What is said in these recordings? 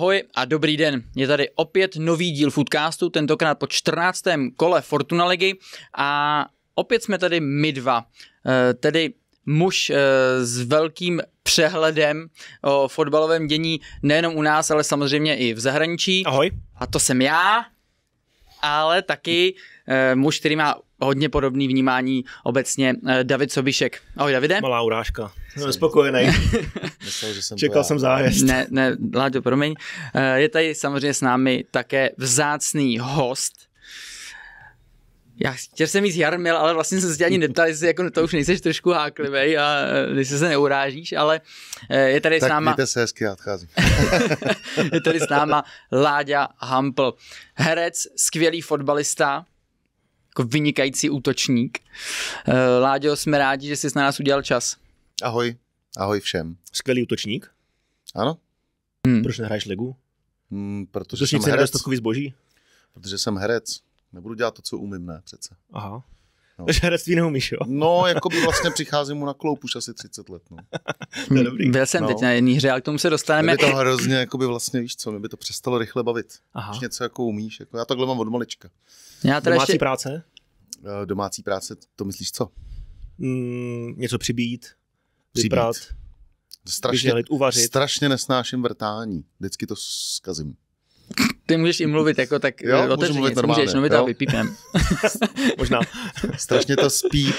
Ahoj a dobrý den. Je tady opět nový díl Foodcastu, tentokrát po 14. kole Fortuna ligy a opět jsme tady my dva, eh, tedy muž eh, s velkým přehledem o fotbalovém dění nejenom u nás, ale samozřejmě i v zahraničí. Ahoj. A to jsem já, ale taky Eh, muž, který má hodně podobný vnímání obecně, eh, David Sobišek. Ahoj Davide. Malá urážka. Jsem spokojený. Myslel, že jsem Čekal pojel. jsem zájezd. Ne, ne, Láďo, promiň. Eh, je tady samozřejmě s námi také vzácný host, já chtěl jsem jít Jarmil, ale vlastně jsem se tě ani neptal, jestli jako to už nejseš trošku háklivý a jestli se neurážíš, ale je tady tak s náma... Tak se hezky, já je tady s náma Láďa Hampl. Herec, skvělý fotbalista, jako vynikající útočník. Eh, Láďo, jsme rádi, že jsi na nás udělal čas. Ahoj, ahoj všem. Skvělý útočník? Ano. Hmm. Proč nehraješ ligu? Hmm, protože Útočníci jsem herec. zboží? Protože jsem herec. Nebudu dělat to, co umím, ne, přece. Aha. No. Takže herectví neumíš, jo? No, jako by vlastně přicházím mu na kloup už asi 30 let. No. dobrý. Byl jsem no. teď na jedné hře, ale k tomu se dostaneme. Mě by to hrozně, jako by vlastně, víš co, mě by to přestalo rychle bavit. Aha. Už něco jako umíš, jako já takhle mám od malička. Já teda domácí ještě... práce? Eh, domácí práce, to myslíš co? Mm, něco přibít, přibít. vyprat, strašně, uvařit. strašně nesnáším vrtání, vždycky to zkazím. Ty můžeš i mluvit, jako tak jo, eh, otevřeně, můžu mluvit normálně, můžeš mluvit jo? a vypípem. Možná. Strašně to spíp.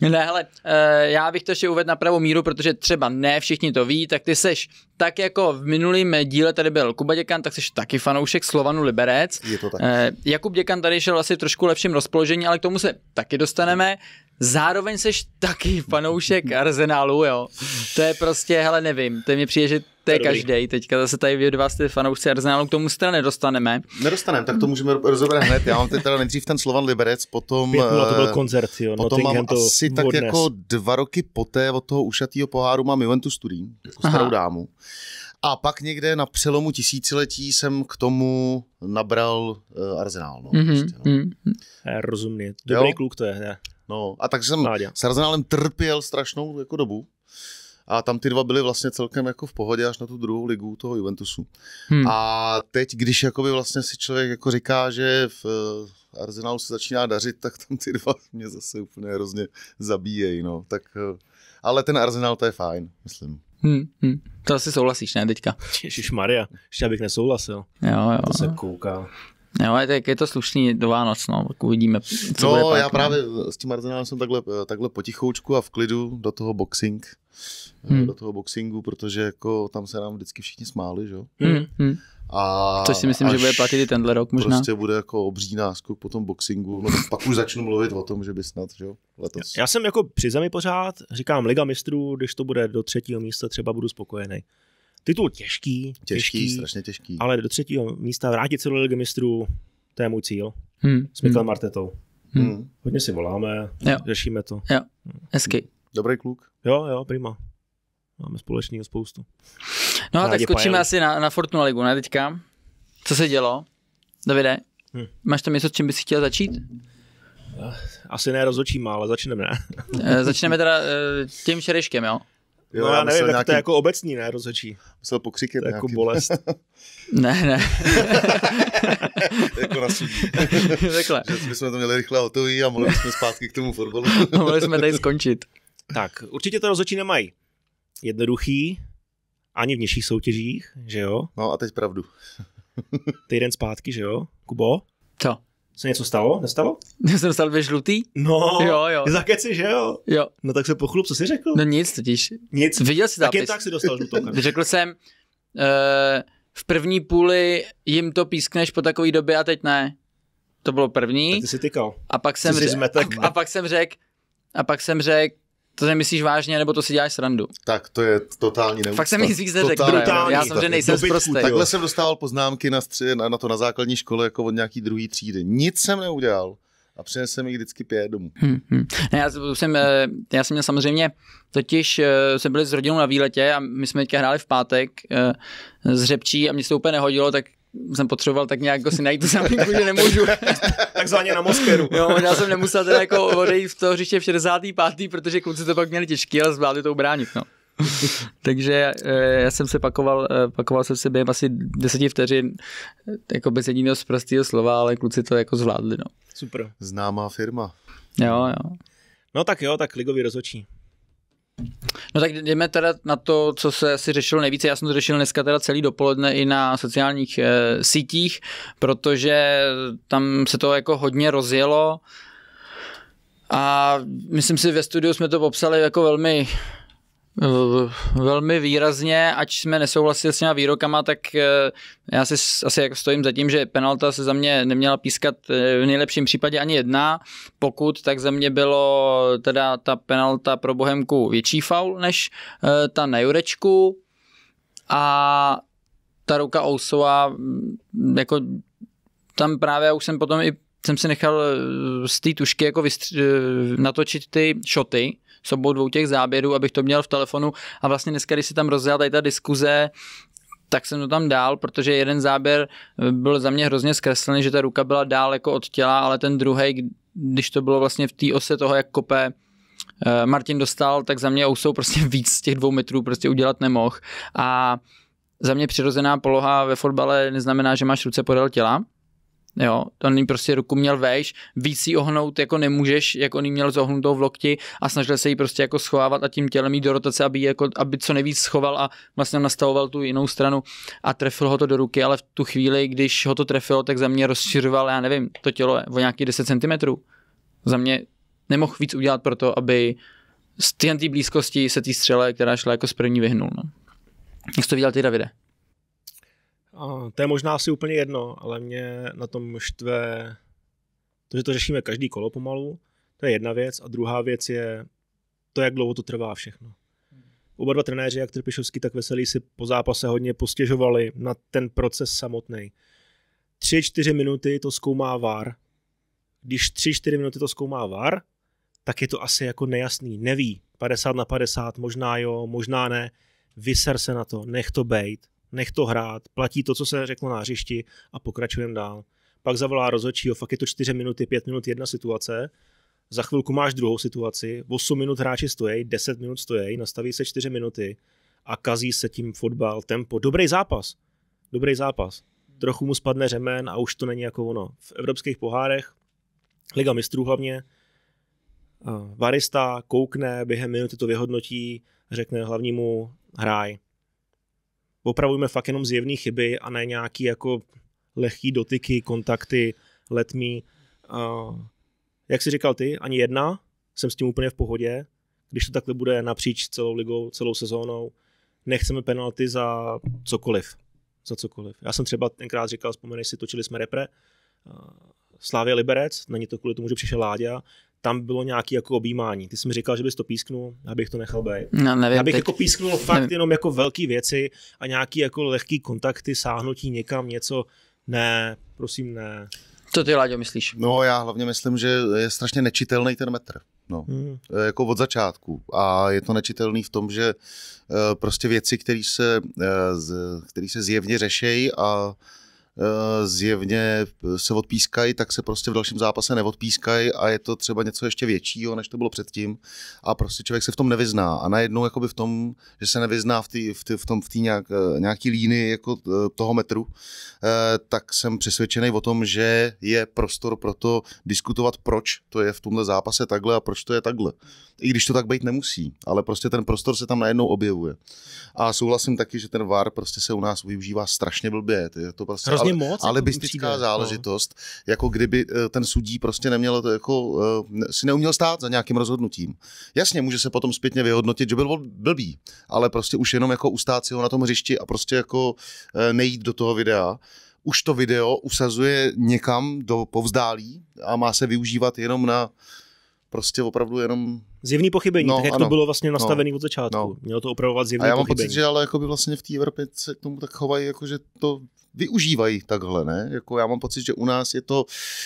ne, hele, eh, já bych to ještě uvedl na pravou míru, protože třeba ne všichni to ví, tak ty seš tak jako v minulém díle tady byl Kuba Děkan, tak jsi taky fanoušek Slovanu Liberec. Je to tak. Eh, Jakub Děkan tady šel asi v trošku lepším rozpoložení, ale k tomu se taky dostaneme. Zároveň seš taky fanoušek Arsenalu, jo. To je prostě, hele, nevím, to mi přijde, že to je každý. Teďka zase tady vy dva jste fanoušci Arsenalu, k tomu se nedostaneme. Nedostaneme, tak to můžeme rozobrat hned. Já mám teď teda nejdřív ten Slovan Liberec, potom... No to byl eh, koncert, jo. Potom mám mám asi tak odnes. jako dva roky poté od toho ušatého poháru mám Juventus Turín, jako starou Aha. dámu. A pak někde na přelomu tisíciletí jsem k tomu nabral uh, Arsenal. No, mm-hmm. prostě, no. mm-hmm. Rozumně. Dobrý jo? kluk to je, ne? No, a tak jsem Náďa. s Arzenálem trpěl strašnou jako dobu. A tam ty dva byly vlastně celkem jako v pohodě až na tu druhou ligu toho Juventusu. Hmm. A teď, když jakoby vlastně si člověk jako říká, že v eh, Arsenalu se začíná dařit, tak tam ty dva mě zase úplně hrozně zabíjejí. No. Tak, eh, ale ten Arsenal to je fajn, myslím. Hmm, hmm. To asi souhlasíš, ne, teďka? Maria, ještě abych nesouhlasil. Jo, jo. To se kouká. Jo, ale tak je to slušný do Vánoc, no, tak uvidíme. Co no, bude pak, já no. právě s tím Arzenálem jsem takhle, eh, takhle potichoučku a v klidu do toho boxing, eh, hmm. do toho boxingu, protože jako tam se nám vždycky všichni smáli, že jo. Hmm. Hmm. hmm. A Což si myslím, že bude platit i tenhle rok možná. Prostě bude jako obří náskok po tom boxingu, no pak už začnu mluvit o tom, že by snad, že jo, letos. Já, já jsem jako při zemi pořád, říkám Liga mistrů, když to bude do třetího místa, třeba budu spokojený. Titul těžký, těžký, těžký, strašně těžký. Ale do třetího místa vrátit se do Ligy mistrů, to je můj cíl. Hmm. S Michalem hmm. Martetou. Hmm. Hodně si voláme, jo. řešíme to. Jo, hezky. Dobrý kluk. Jo, jo, prima. Máme společného spoustu. No a tak skočíme asi na, na Fortuna Ligu, ne teďka? Co se dělo? Davide, hmm. máš tam něco, s čím bys chtěl začít? Eh, asi ne rozhodčíma, ale začneme, ne? Eh, začneme teda eh, tím šereškem, jo? Jo, no já, já nevím, nějaký... Jako to je jako obecní, ne, rozhočí. Musel pokřikit to jako bolest. ne, ne. jako na sudí. Takhle. Že jsme to měli rychle hotový a mohli jsme zpátky k tomu fotbalu. mohli jsme tady skončit. Tak, určitě to rozhočí nemají. Jednoduchý, ani v nižších soutěžích, že jo? No a teď pravdu. Týden zpátky, že jo, Kubo? Co? se něco stalo? Nestalo? Já jsem dostal dvě žlutý? No, jo, jo. Zakeci, že jo? Jo. No tak se pochlup, co jsi řekl? No nic totiž. Nic. Viděl jsi zápis. Tak jen tak si dostal žlutou kartu. řekl jsem, uh, v první půli jim to pískneš po takové době a teď ne. To bylo první. Tak ty jsi tykal. A pak jsem řekl, a, a pak jsem řekl, a pak jsem řekl, to nemyslíš myslíš vážně, nebo to si děláš srandu? Tak to je totální neúcta. Fakt jsem nic zvíc neřekl. Brutální. Já jsem, že nejsem dobytku, Takhle jsem dostával poznámky na, stři, na, na, to na základní škole jako od nějaký druhý třídy. Nic jsem neudělal a přinesl mi vždycky pět domů. Hmm, hmm. Ne, já, jsem, eh, já jsem měl samozřejmě, totiž eh, jsme byli s rodinou na výletě a my jsme teďka hráli v pátek eh, z Řepčí a mě se to úplně nehodilo, tak jsem potřeboval tak nějak jako si najít tu saminku, že nemůžu. Takzvaně na moskeru. jo, možná jsem nemusel teda jako odejít v toho hřiště v 65. protože kluci to pak měli těžký, ale zvládli to ubránit. No. Takže eh, já jsem se pakoval, eh, pakoval jsem se během asi deseti vteřin eh, jako bez jediného z prostého slova, ale kluci to jako zvládli. No. Super. Známá firma. Jo, jo. No tak jo, tak ligový rozhodčí. No tak jdeme teda na to, co se si řešilo nejvíce. Já jsem to řešil dneska teda celý dopoledne i na sociálních e, sítích, protože tam se to jako hodně rozjelo. A myslím si, ve studiu jsme to popsali jako velmi Velmi výrazně, ať jsme nesouhlasili s těma výrokama, tak eh, já si asi jako stojím za tím, že penalta se za mě neměla pískat eh, v nejlepším případě ani jedna. Pokud, tak za mě bylo teda ta penalta pro Bohemku větší faul než eh, ta na Jurečku. A ta ruka Ousova, mm, jako tam právě už jsem potom i jsem si nechal z té tušky jako vystři- natočit ty šoty, s obou dvou těch záběrů, abych to měl v telefonu a vlastně dneska, když si tam rozjel, tady ta diskuze, tak jsem to tam dál, protože jeden záběr eh, byl za mě hrozně zkreslený, že ta ruka byla dál jako od těla, ale ten druhý, když to bylo vlastně v té ose toho, jak kope eh, Martin dostal, tak za mě ousou prostě víc z těch dvou metrů prostě udělat nemohl. A za mě přirozená poloha ve fotbale neznamená, že máš ruce podél těla, Jo, on jí prostě ruku měl vejš, víc ji ohnout jako nemůžeš, jako on jí měl zohnutou v lokti a snažil se jí prostě jako schovávat a tím tělem jí do rotace, aby, jako, aby co nejvíc schoval a vlastně nastavoval tu jinou stranu a trefil ho to do ruky, ale v tu chvíli, když ho to trefilo, tak za mě rozšiřoval, já nevím, to tělo je o nějakých 10 cm. Za mě nemohl víc udělat pro to, aby z té blízkosti se té střele, která šla jako z první, vyhnul. No. Jak jsi to viděl ty, Davide? to je možná asi úplně jedno, ale mě na tom štve to, že to řešíme každý kolo pomalu, to je jedna věc. A druhá věc je to, jak dlouho to trvá všechno. Hmm. Oba dva trenéři, jak Trpišovský, tak Veselý, si po zápase hodně postěžovali na ten proces samotný. Tři, čtyři minuty to zkoumá VAR. Když tři, čtyři minuty to zkoumá VAR, tak je to asi jako nejasný. Neví. 50 na 50, možná jo, možná ne. Vyser se na to, nech to bejt nech to hrát, platí to, co se řeklo na hřišti a pokračujeme dál. Pak zavolá rozhodčího, fakt je to 4 minuty, 5 minut, jedna situace, za chvilku máš druhou situaci, 8 minut hráči stojí, 10 minut stojí, nastaví se 4 minuty a kazí se tím fotbal, tempo. Dobrý zápas, dobrý zápas. Trochu mu spadne řemen a už to není jako ono. V evropských pohárech, Liga mistrů hlavně, eh, varista koukne, během minuty to vyhodnotí, řekne hlavnímu hraj opravujeme fakt jenom zjevné chyby a ne nějaký jako lehký dotyky, kontakty, letmí. Uh, jak si říkal ty, ani jedna, jsem s tím úplně v pohodě, když to takhle bude napříč celou ligou, celou sezónou, nechceme penalty za cokoliv. Za cokoliv. Já jsem třeba tenkrát říkal, vzpomeneš si, točili jsme repre, uh, Slávě Liberec, není to kvůli tomu, že přišel Láďa, tam bylo nějaké jako objímání. Ty jsi mi říkal, že bys to písknul, já bych to nechal být. No, nevím, já bych teď... jako písknul fakt nevím. jenom jako velké věci a nějaký jako lehký kontakty, sáhnutí někam, něco. Ne, prosím, ne. Co ty, Láďo, myslíš? No já hlavně myslím, že je strašně nečitelný ten metr. No. Hmm. E, jako od začátku. A je to nečitelný v tom, že e, prostě věci, které se, e, které se zjevně řešejí a Eh, zjevně se odpískají, tak se prostě v dalším zápase neodpískají a je to třeba něco ještě většího, než to bylo předtím a prostě člověk se v tom nevyzná a najednou jakoby v tom, že se nevyzná v, té v, v v nějak, eh, nějaký líny jako eh, toho metru, tak jsem přesvědčený o tom, že je prostor pro to diskutovat, proč to je v tomhle zápase takhle a proč to je takhle. I když to tak být nemusí, ale prostě ten prostor se tam najednou objevuje. A souhlasím taky, že ten VAR prostě se u nás využívá strašně blbě. Je to prostě, ale, moc. Alibistická jako no. záležitost, no. jako kdyby eh, ten sudí prostě neměl, to eh, jako, eh, si neuměl stát za nějakým rozhodnutím. Jasně, může se potom zpětně vyhodnotit, že byl blbý, ale prostě už jenom jako ustát si ho na tom hřišti a prostě jako nejít do toho videa už to video usazuje někam do povzdálí a má se využívat jenom na prostě opravdu jenom... Zjevný pochybení, no, tak jak ano, to bylo vlastně nastavené no, od začátku. No. Mělo to opravovat zjevný pochybení. A já mám pochybení. pocit, že ale jako by vlastně v té Evropě se k tomu tak chovají, jako že to využívají takhle, ne? Jako já mám pocit, že u nás je to,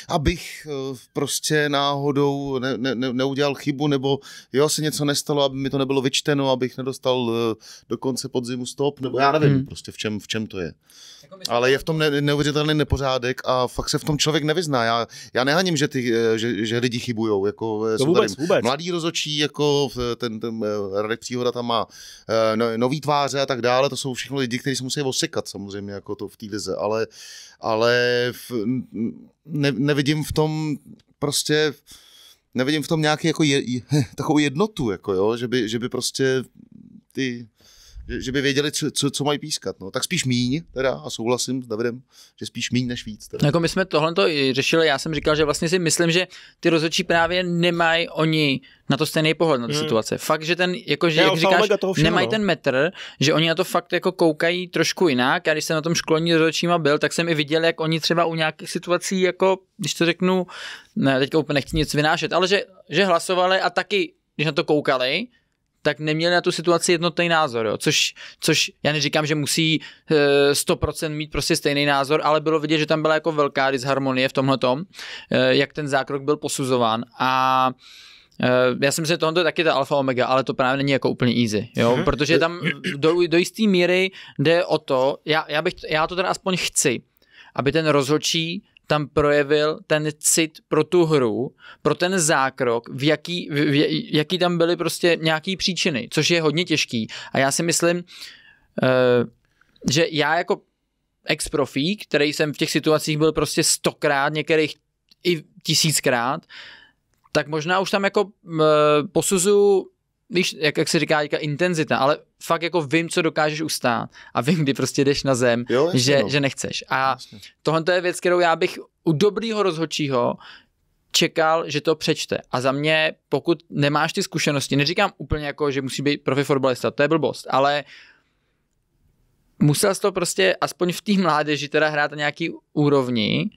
abych eh, prostě náhodou ne, ne, ne, neudělal chybu, nebo jo, se něco nestalo, aby mi to nebylo vyčteno, abych nedostal eh, do konce podzimu stop, nebo já nevím hmm. prostě v čem, v čem to je. Jako Ale je v tom ne, neuvěřitelný nepořádek a fakt se v tom člověk nevyzná. Já, já nehaním, že, ty, eh, že, že lidi chybujou. Jako, to vůbec, tady vůbec. Mladý rozočí, jako ten, ten Radek Příhoda tam má no, nový tváře a tak dále, to jsou všechno lidi, kteří se musí osekat samozřejmě jako to v téhle televize, ale, ale v, ne, nevidím v tom prostě nevidím v tom nějaký jako je, je, takovou jednotu, jako jo, že by, že by prostě ty že, že by věděli, co, co, co mají pískat. No. Tak spíš míň, teda, a souhlasím s Davidem, že spíš míň než víc. Teda. No jako my jsme tohle to řešili, já jsem říkal, že vlastně si myslím, že ty rozhodčí právě nemají oni na to stejný pohled na tu hmm. situace. Fakt, že ten, jakože, jak říkáš, všem, nemají no. ten metr, že oni na to fakt jako koukají trošku jinak. Já když jsem na tom školní rozhodčíma byl, tak jsem i viděl, jak oni třeba u nějakých situací, jako, když to řeknu, ne, teďka úplně nechci nic vynášet, ale že, že hlasovali a taky když na to koukali, tak neměli na tu situaci jednotný názor, jo? Což, což já neříkám, že musí 100% eh, mít prostě stejný názor, ale bylo vidět, že tam byla jako velká disharmonie v tomhle tom, eh, jak ten zákrok byl posuzován a eh, já si myslím, že tohle je taky ta alfa omega, ale to právě není jako úplně easy, jo? Mhm. protože tam do, do jisté míry jde o to, já, já, bych, já to teda aspoň chci, aby ten rozhodčí tam projevil ten cit pro tu hru, pro ten zákrok, v jaký, v, v, jaký tam byly prostě nějaký příčiny, což je hodně těžký. A já si myslím, uh, že já jako ex-profík, který jsem v těch situacích byl prostě stokrát, některých i tisíckrát, tak možná už tam jako e, eh, posuzu víš, jak, jak se říká, jaká intenzita, ale fakt jako vím, co dokážeš ustát a vím, kdy prostě jdeš na zem, jo, jasně, že, no. že nechceš. A tohle je věc, kterou já bych u dobrýho rozhodčího čekal, že to přečte. A za mě, pokud nemáš ty zkušenosti, neříkám úplně jako, že musí být profi fotbalista, to je blbost, ale musel jsi to prostě aspoň v té mládeži teda hrát na nějaký úrovni,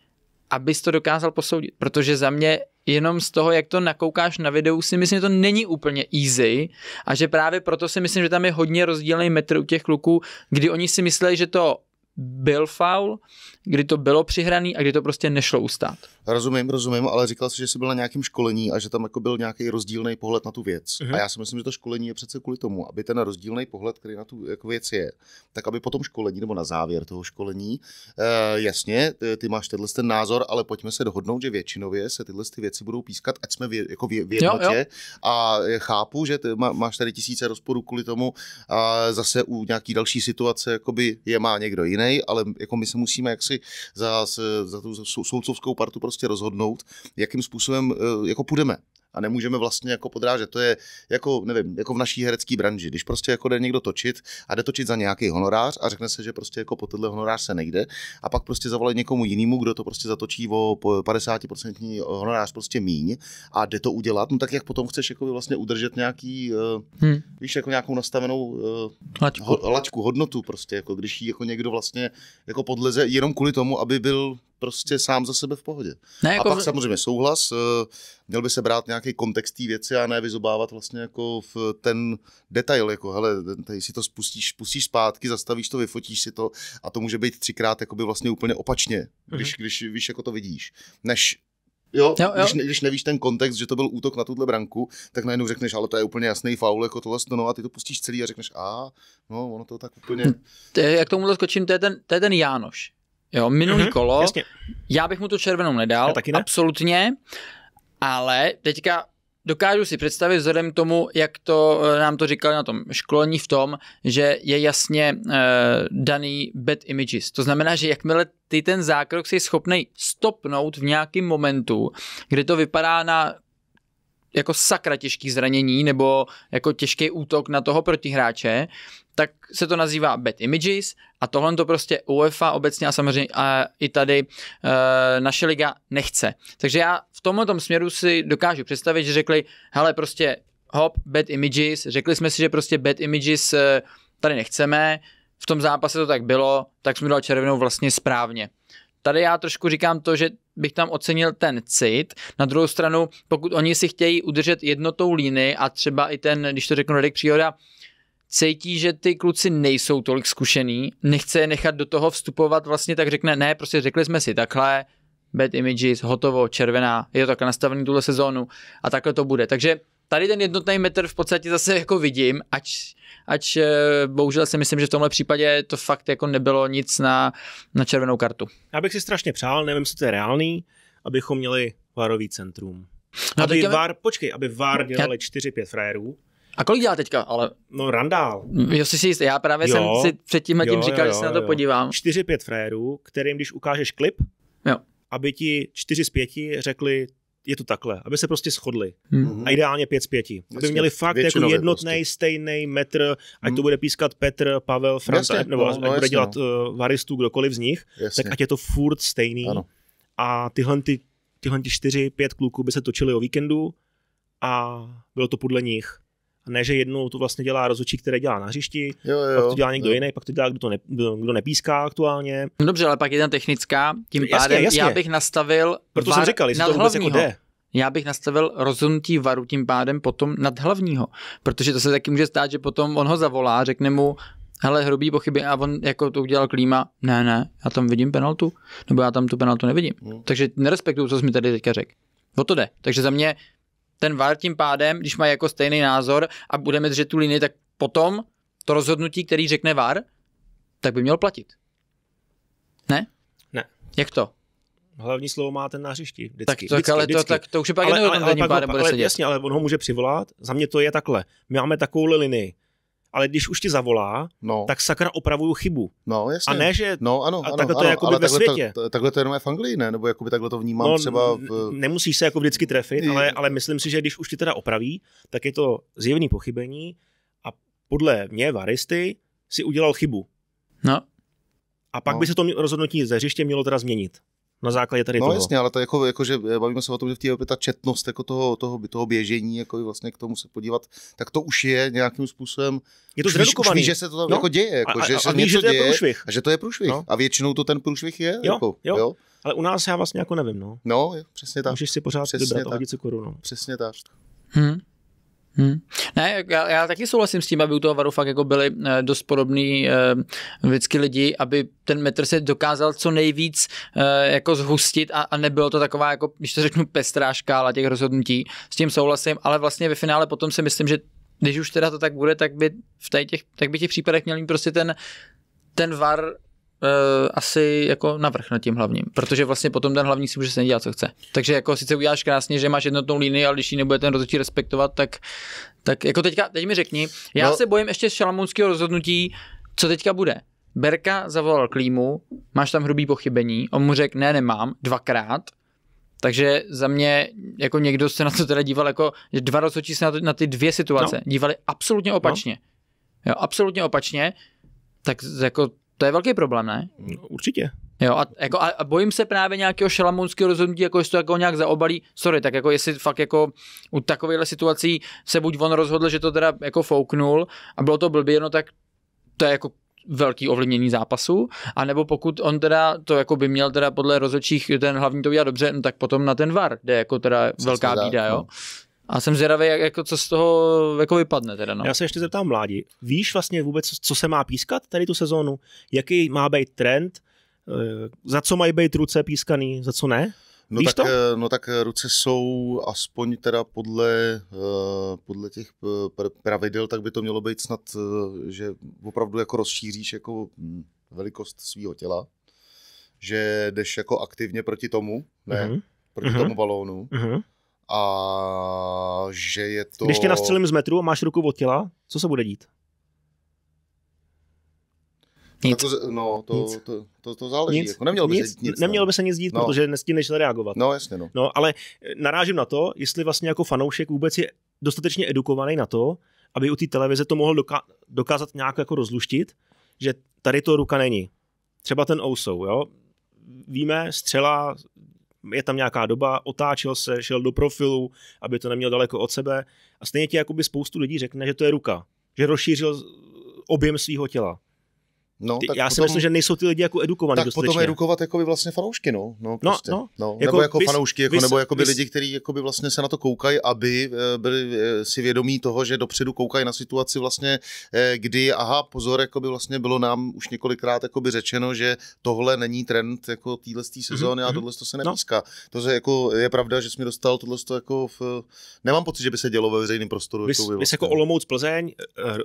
abys to dokázal posoudit, protože za mě jenom z toho, jak to nakoukáš na videu, si myslím, že to není úplně easy a že právě proto si myslím, že tam je hodně rozdílný metr u těch kluků, kdy oni si mysleli, že to byl faul kdy to bylo přihraný a kdy to prostě nešlo ustát. Rozumím, rozumím, ale říkal jsi, že jsi byl na nějakém školení a že tam jako byl nějaký rozdílný pohled na tu věc. Uh-huh. A mhm. já si myslím, že to školení je přece kvůli tomu, aby ten rozdílný pohled, který na tu jako věc je, tak aby po tom školení nebo na závěr toho školení, uh, jasně, ty máš tenhle ten názor, ale pojďme se dohodnout, že většinově se tyhle ty věci budou pískat, ať jsme v, jako v, v jednotě. Jo, jo. A chápu, že ty má, máš tady tisíce rozporů kvůli tomu a zase u nějaký další situace jakoby je má někdo jiný, ale jako my se musíme jaksi si za, za tu soudcovskou partu prostě rozhodnout, jakým způsobem eh, jako půjdeme a nemůžeme vlastně jako podrážet. To je jako, nevím, jako v naší herecké branži. Když prostě jako jde někdo točit a jde točit za nějaký honorář a řekne se, že prostě jako po tenhle honorář se nejde a pak prostě zavolají někomu jinému, kdo to prostě zatočí o 50% honorář prostě míň a jde to udělat, no tak jak potom chceš jako vlastně udržet nějaký, eh, hmm. víš, jako nějakou nastavenou eh, laťku. Ho, hodnotu prostě, jako když jí jako někdo vlastně jako podleze jenom kvůli tomu, aby byl prostě sám za sebe v pohodě. Ne, jako... A pak samozřejmě souhlas, eh, měl by se brát nějaký kontext té věci a ne vyzobávat vlastně jako v ten detail, jako hele, tady si to spustíš, spustíš zpátky, zastavíš to, vyfotíš si to a to může být třikrát jakoby vlastně úplně opačně, mhm. když, mm-hmm. když, víš jako to vidíš, než Jo, jo, jo. Když, když nevíš ten kontext, že to byl útok na tuhle branku, tak najednou řekneš, ale to je úplně jasný faul, jako tohle, no, no a ty to pustíš celý a řekneš, a no, ono to tak úplně... Hm. To je, jak tomu skočím, to je ten, to je ten Jánoš. Jo, minulý mm-hmm, kolo. Jasně. Já bych mu tu červenou nedal. Já taky ne. Absolutně. Ale teďka dokážu si představit vzhledem k tomu, jak to eh, nám to říkali na tom školení v tom, že je jasně uh, daný bad images. To znamená, že jakmile ty ten zákrok si je schopný stopnout v nějakém momentu, kde to vypadá na jako sakra těžký zranění nebo jako těžký útok na toho protihráče, tak se to nazývá bad images a tohle to prostě UEFA obecně a samozřejmě a i tady e, naše liga nechce. Takže já v tomhle směru si dokážu představit, že řekli, hele prostě hop, bad images, řekli jsme si, že prostě bad images e, tady nechceme, v tom zápase to tak bylo, tak jsme dal červenou vlastně správně. Tady já trošku říkám to, že bych tam ocenil ten cit. Na druhou stranu, pokud oni si chtějí udržet jednotou líny a třeba i ten, když to řeknu Radek Příhoda, cítí, že ty kluci nejsou tolik zkušený, nechce je nechat do toho vstupovat, vlastně tak řekne, ne, prostě řekli jsme si takhle, bad images, hotovo, červená, je to takhle nastavený tuhle sezónu a takhle to bude. Takže tady ten jednotný metr v podstatě zase jako vidím, ač, ač eh, bohužel si myslím, že v tomhle případě to fakt jako nebylo nic na, na červenou kartu. Já bych si strašně přál, nevím, jestli to je reálný, abychom měli varový centrum. No aby teďka... VAR, počkej, aby VAR dělali já... 4-5 frajerů. A kolik dělá teďka, ale? No randál. Jo, jsi si jistý, já právě jo, jsem si předtím tím jo, říkal, jo, že se na to jo. podívám. 4-5 frajerů, kterým když ukážeš klip, jo. aby ti 4 z 5 řekli, je to takhle, aby se prostě shodli. Mm-hmm. A ideálně pět z pěti. Aby Jasně, měli fakt jako jednotný, prostě. stejný metr, ať mm. to hmm. bude pískat Petr, Pavel, Franta, Jasně, nebo no, ať no, bude dělat no. uh, varistu, kdokoliv z nich, jasně. tak ať je to furt stejný. Ano. A tyhle, ty, tyhle ty čtyři, pět kluků by se točili o víkendu a bylo to podle nich. A ne, že jednou to vlastně dělá rozhodčí, které dělá na hřišti, jo, jo, pak to dělá někdo jo. jiný, pak to dělá, kdo to ne, kdo nepíská aktuálně. No dobře, ale pak jedna technická, tím jasně, pádem jasně. já bych nastavil. Proto var jsem říkal, nad to jako hlavního. jako já bych nastavil rozhodnutí varu tím pádem potom nad hlavního, protože to se taky může stát, že potom on ho zavolá, řekne mu, hele, hrubý pochyby a on jako to udělal klíma, ne, ne, já tam vidím penaltu, nebo já tam tu penaltu nevidím. Hmm. Takže nerespektuju, co jsi mi tady teďka řekl. O to jde. Takže za mě ten VAR tím pádem, když má jako stejný názor a budeme držet tu linii, tak potom to rozhodnutí, který řekne VAR, tak by měl platit. Ne? Ne. Jak to? Hlavní slovo má ten na hřišti. Vždycky, tak, to, vždycky, ale vždycky. To, tak to už je pak ale, ale, ale, ale, ale, ale on ho může přivolat. Za mě to je takhle. My máme takovou linii ale když už ti zavolá, no. tak sakra opravuju chybu. No, jasně. A ne, že no, ano, a takhle ano, to je jako ve světě. Tak, takhle to jenom je v Anglii, ne? Nebo jakoby takhle to vnímám no, třeba... V... Nemusíš se jako vždycky trefit, ale, ale myslím si, že když už ti teda opraví, tak je to zjevný pochybení a podle mě, varisty, si udělal chybu. No. A pak no. by se to rozhodnutí ze hřiště mělo teda změnit na základě tady no, toho. No jasně, ale to jako, jako, že eh, bavíme se o tom, že v té Evropě ta četnost jako toho, toho, toho běžení, jako vlastně k tomu se podívat, tak to už je nějakým způsobem je to zredukované. že se to tam no. jako děje, jako, a, a, že se a něco že to je děje, průšvih. a že to je průšvih. No. A většinou to ten průšvih je. Jo, jako, jo. jo. Ale u nás já vlastně jako nevím. No, no jo, přesně tak. Můžeš si pořád přesně vybrat tak. o korun. No. Přesně tak. Hmm. Hmm. Ne, já, já taky souhlasím s tím, aby u toho varu fakt jako byli eh, dost podobný eh, vždycky lidi, aby ten metr se dokázal co nejvíc eh, jako zhustit a, a nebylo to taková, jako, když to řeknu, pestrá škála těch rozhodnutí. S tím souhlasím, ale vlastně ve finále potom si myslím, že když už teda to tak bude, tak by v těch, tak by těch případech měl mít prostě ten ten VAR Eh, asi jako navrh nad tím hlavním, protože vlastně potom ten hlavní si může se dělat, co chce. Takže jako sice uděláš krásně, že máš jednotnou linii, ale když ji nebude ten rozhodčí respektovat, tak, tak jako teďka, teď mi řekni, já no. se bojím ještě z šalamounského rozhodnutí, co teďka bude. Berka zavolal klímu, máš tam hrubý pochybení, on mu řekl, ne, nemám, dvakrát, takže za mě, jako někdo se na to teda díval, jako že dva rozhodčí se na, to, na ty dvě situace no. dívali absolutně opačně. No. Jo, absolutně opačně, tak jako to je velký problém, ne? No, určitě. Jo, a, jako, a, bojím se právě nějakého šalamounského rozhodnutí, jako jestli to jako nějak zaobalí. Sorry, tak jako jestli fakt jako u takovéhle situací se buď on rozhodl, že to teda jako fouknul a bylo to blbě, no tak to je jako velký ovlivnění zápasu, anebo pokud on teda to jako by měl teda podle rozhodčích ten hlavní to udělat dobře, no tak potom na ten VAR jde jako teda Přesně velká bída, jo. No. A jsem zvědavý, jak, jako, co z toho jako vypadne. Teda, no. Já se ještě zeptám mládi. Víš vlastně vůbec, co se má pískat tady tu sezónu? Jaký má být trend? Eh, za co mají být ruce pískaný, za co ne? No Víš tak, to? Eh, no tak eh, ruce jsou aspoň teda podle, podle těch pravidel, tak by to mělo být snad, že opravdu jako rozšíříš jako hm, velikost svého těla, že jdeš jako aktivně proti tomu, ne? Mm-hmm. Proti mm-hmm. tomu balónu. Mm-hmm a že je to... Když tě nastřelím z metru a máš ruku od těla, co se bude dít? Nic. To, no, to, nic. To, to, to záleží. Nic. Jako nemělo by nic. se nic. Nemělo no. by se nic dít, no. protože nestihneš reagovat. No, jasně. No. no, ale eh, narážím na to, jestli vlastně jako fanoušek vůbec je dostatečně edukovaný na to, aby u té televize to mohl doka- dokázat nějak jako rozluštit, že tady to ruka není. Třeba ten ousou, jo? Víme, střela je tam nějaká doba, otáčel se, šel do profilu, aby to neměl daleko od sebe a stejně ti jakoby spoustu lidí řekne, že to je ruka, že rozšířil objem svého těla. No, ty, já si myslím, že nejsou ty lidi jako edukovaní Tak potom edukovat jako by vlastně fanoušky, no. no. no, prostě. no, no, Jako, nebo jako bys, fanoušky, jako, bys, nebo jako by lidi, kteří jako by vlastně se na to koukají, aby eh, byli eh, si vědomí toho, že dopředu koukají na situaci vlastně, eh, kdy, aha, pozor, jako by vlastně bylo nám už několikrát jako by řečeno, že tohle není trend jako téhle mhm, sezóny mm-hmm. a mhm. tohle no. to se nepíská. No. To je, jako, je pravda, že jsi mi dostal tohle to jako v, nemám pocit, že by se dělo ve veřejném prostoru. Bys, jako, by vlastně. jako Olomouc Plzeň,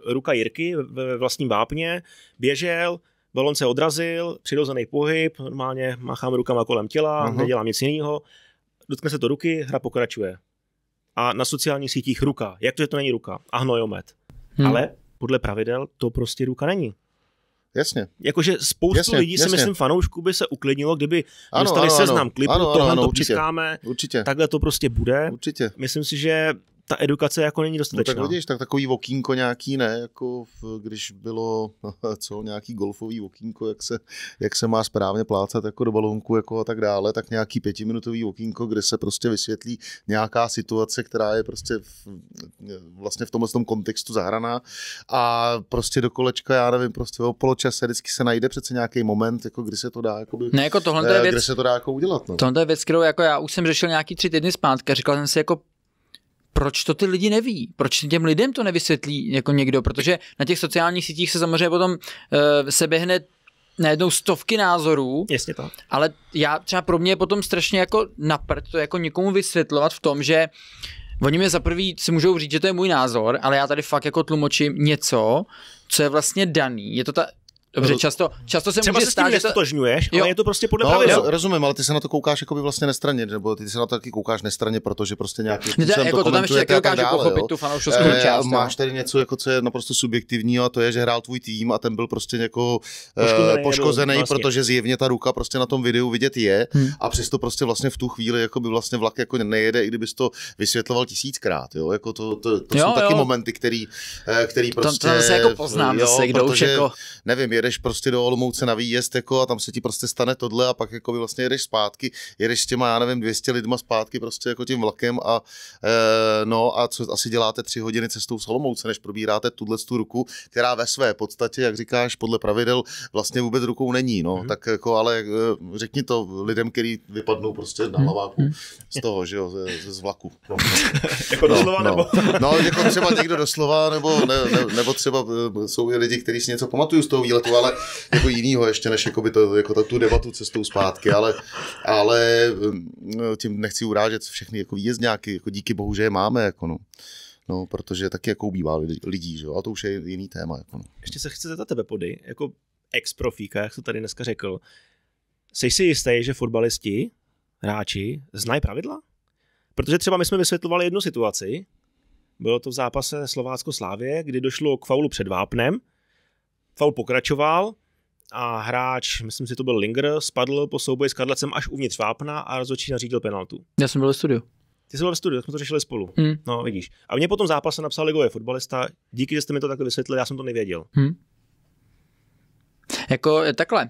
ruka Jirky ve vlastním vápně, běže přijel, balon se odrazil, přirozený pohyb, normálně machám rukama kolem těla, uh-huh. nedělám nic jiného, dotkne se to ruky, hra pokračuje. A na sociálních sítích ruka. Jak to, že to není ruka? A hnojomet. Hmm. Ale podle pravidel to prostě ruka není. Jasně. Jakože spoustu jasně, lidí jasně. si myslím fanoušků by se uklidnilo, kdyby ano, dostali ano, seznam ano, klipu, ano, tohle ano, to určitě, čekáme, určitě. takhle to prostě bude. Určitě. Myslím si, že ta edukace jako není dostatečná. No tak vidíš, tak takový okýnko nějaký ne, jako v, když bylo co, nějaký golfový okýnko, jak se, jak se má správně plácat jako do balonku jako a tak dále, tak nějaký pětiminutový okýnko, kde se prostě vysvětlí nějaká situace, která je prostě v, vlastně v tomhle tom kontextu zahraná a prostě do kolečka, já nevím, prostě o poločase vždycky se najde přece nějaký moment, jako kdy se to dá, jakoby, ne, jako tohle eh, je věc, kde se to dá jako udělat. No. Tohle je věc, kterou jako já už jsem řešil nějaký tři týdny zpátky a říkal jsem si jako proč to ty lidi neví? Proč těm lidem to nevysvětlí jako někdo? Protože na těch sociálních sítích se samozřejmě potom uh, eh, se běhne najednou stovky názorů. Jasně to. Ale já třeba pro mě je potom strašně jako naprt to jako někomu vysvětlovat v tom, že oni mě za prvý si můžou říct, že to je můj názor, ale já tady fakt jako tlumočím něco, co je vlastně daný. Je to ta Dobře, často, často se Třeba může se stát, že to... ale je to prostě podle no, pravidel. rozumím, ale ty se na to koukáš jako by vlastně nestraně, nebo ty se na to taky koukáš nestraně, protože prostě nějaký ne, no, jako to, to tam ještě taky dokážu pochopit jo. tu fanoušovskou e, část. Máš tady něco, jako, co je naprosto subjektivní, a to je, že hrál tvůj tým a ten byl prostě jako poškozený, poškozený vlastně. protože zjevně ta ruka prostě na tom videu vidět je hmm. a přesto prostě vlastně v tu chvíli jako by vlastně vlak jako nejede, i kdybys to vysvětloval tisíckrát, jo, jako to, to, jsou taky momenty, který, eh, který prostě... To, se jako poznám, zase, kdo už jako... Nevím, jedeš prostě do Olomouce na výjezd jako a tam se ti prostě stane tohle a pak jako by vlastně jedeš zpátky, jedeš s těma, já nevím, 200 lidma zpátky prostě jako tím vlakem a e, no a co asi děláte tři hodiny cestou z Olomouce, než probíráte tuhle tu ruku, která ve své podstatě, jak říkáš, podle pravidel vlastně vůbec rukou není, no, mm-hmm. tak jako ale e, řekni to lidem, kteří vypadnou prostě na mhm. laváku mm-hmm. z toho, že jo, z, z vlaku. No. jako no, doslova no, nebo? no, jako třeba někdo doslova, nebo, ne, ne, nebo třeba e, jsou lidi, kteří si něco pamatují z toho výletu trošku, ale jako jinýho ještě, než jako by to, jako ta, tu debatu cestou zpátky, ale, ale eh, tím nechci urážet všechny jako výjezdňáky, jako díky bohu, že je máme, jako no. No, protože taky jako ubývá lidí, že jo, a to už je jiný téma. Jako no. Ještě se chci zeptat tebe, Pody, jako ex-profíka, jak jsi tady dneska řekl, jsi si jistý, že fotbalisti, hráči, znají pravidla? Protože třeba my jsme vysvětlovali jednu situaci, bylo to v zápase Slovácko-Slávě, kdy došlo k faulu před Vápnem faul pokračoval a hráč, myslím si, to byl Linger, spadl po souboji s Kadlecem až uvnitř vápna a rozhodčí nařídil penaltu. Já jsem byl ve studiu. Ty jsi byl ve studiu, tak jsme to řešili spolu. Hmm. No, vidíš. A mě potom zápase napsal ligový fotbalista, díky, že jste mi to takhle vysvětlil, já jsem to nevěděl. Hmm. Jako takhle,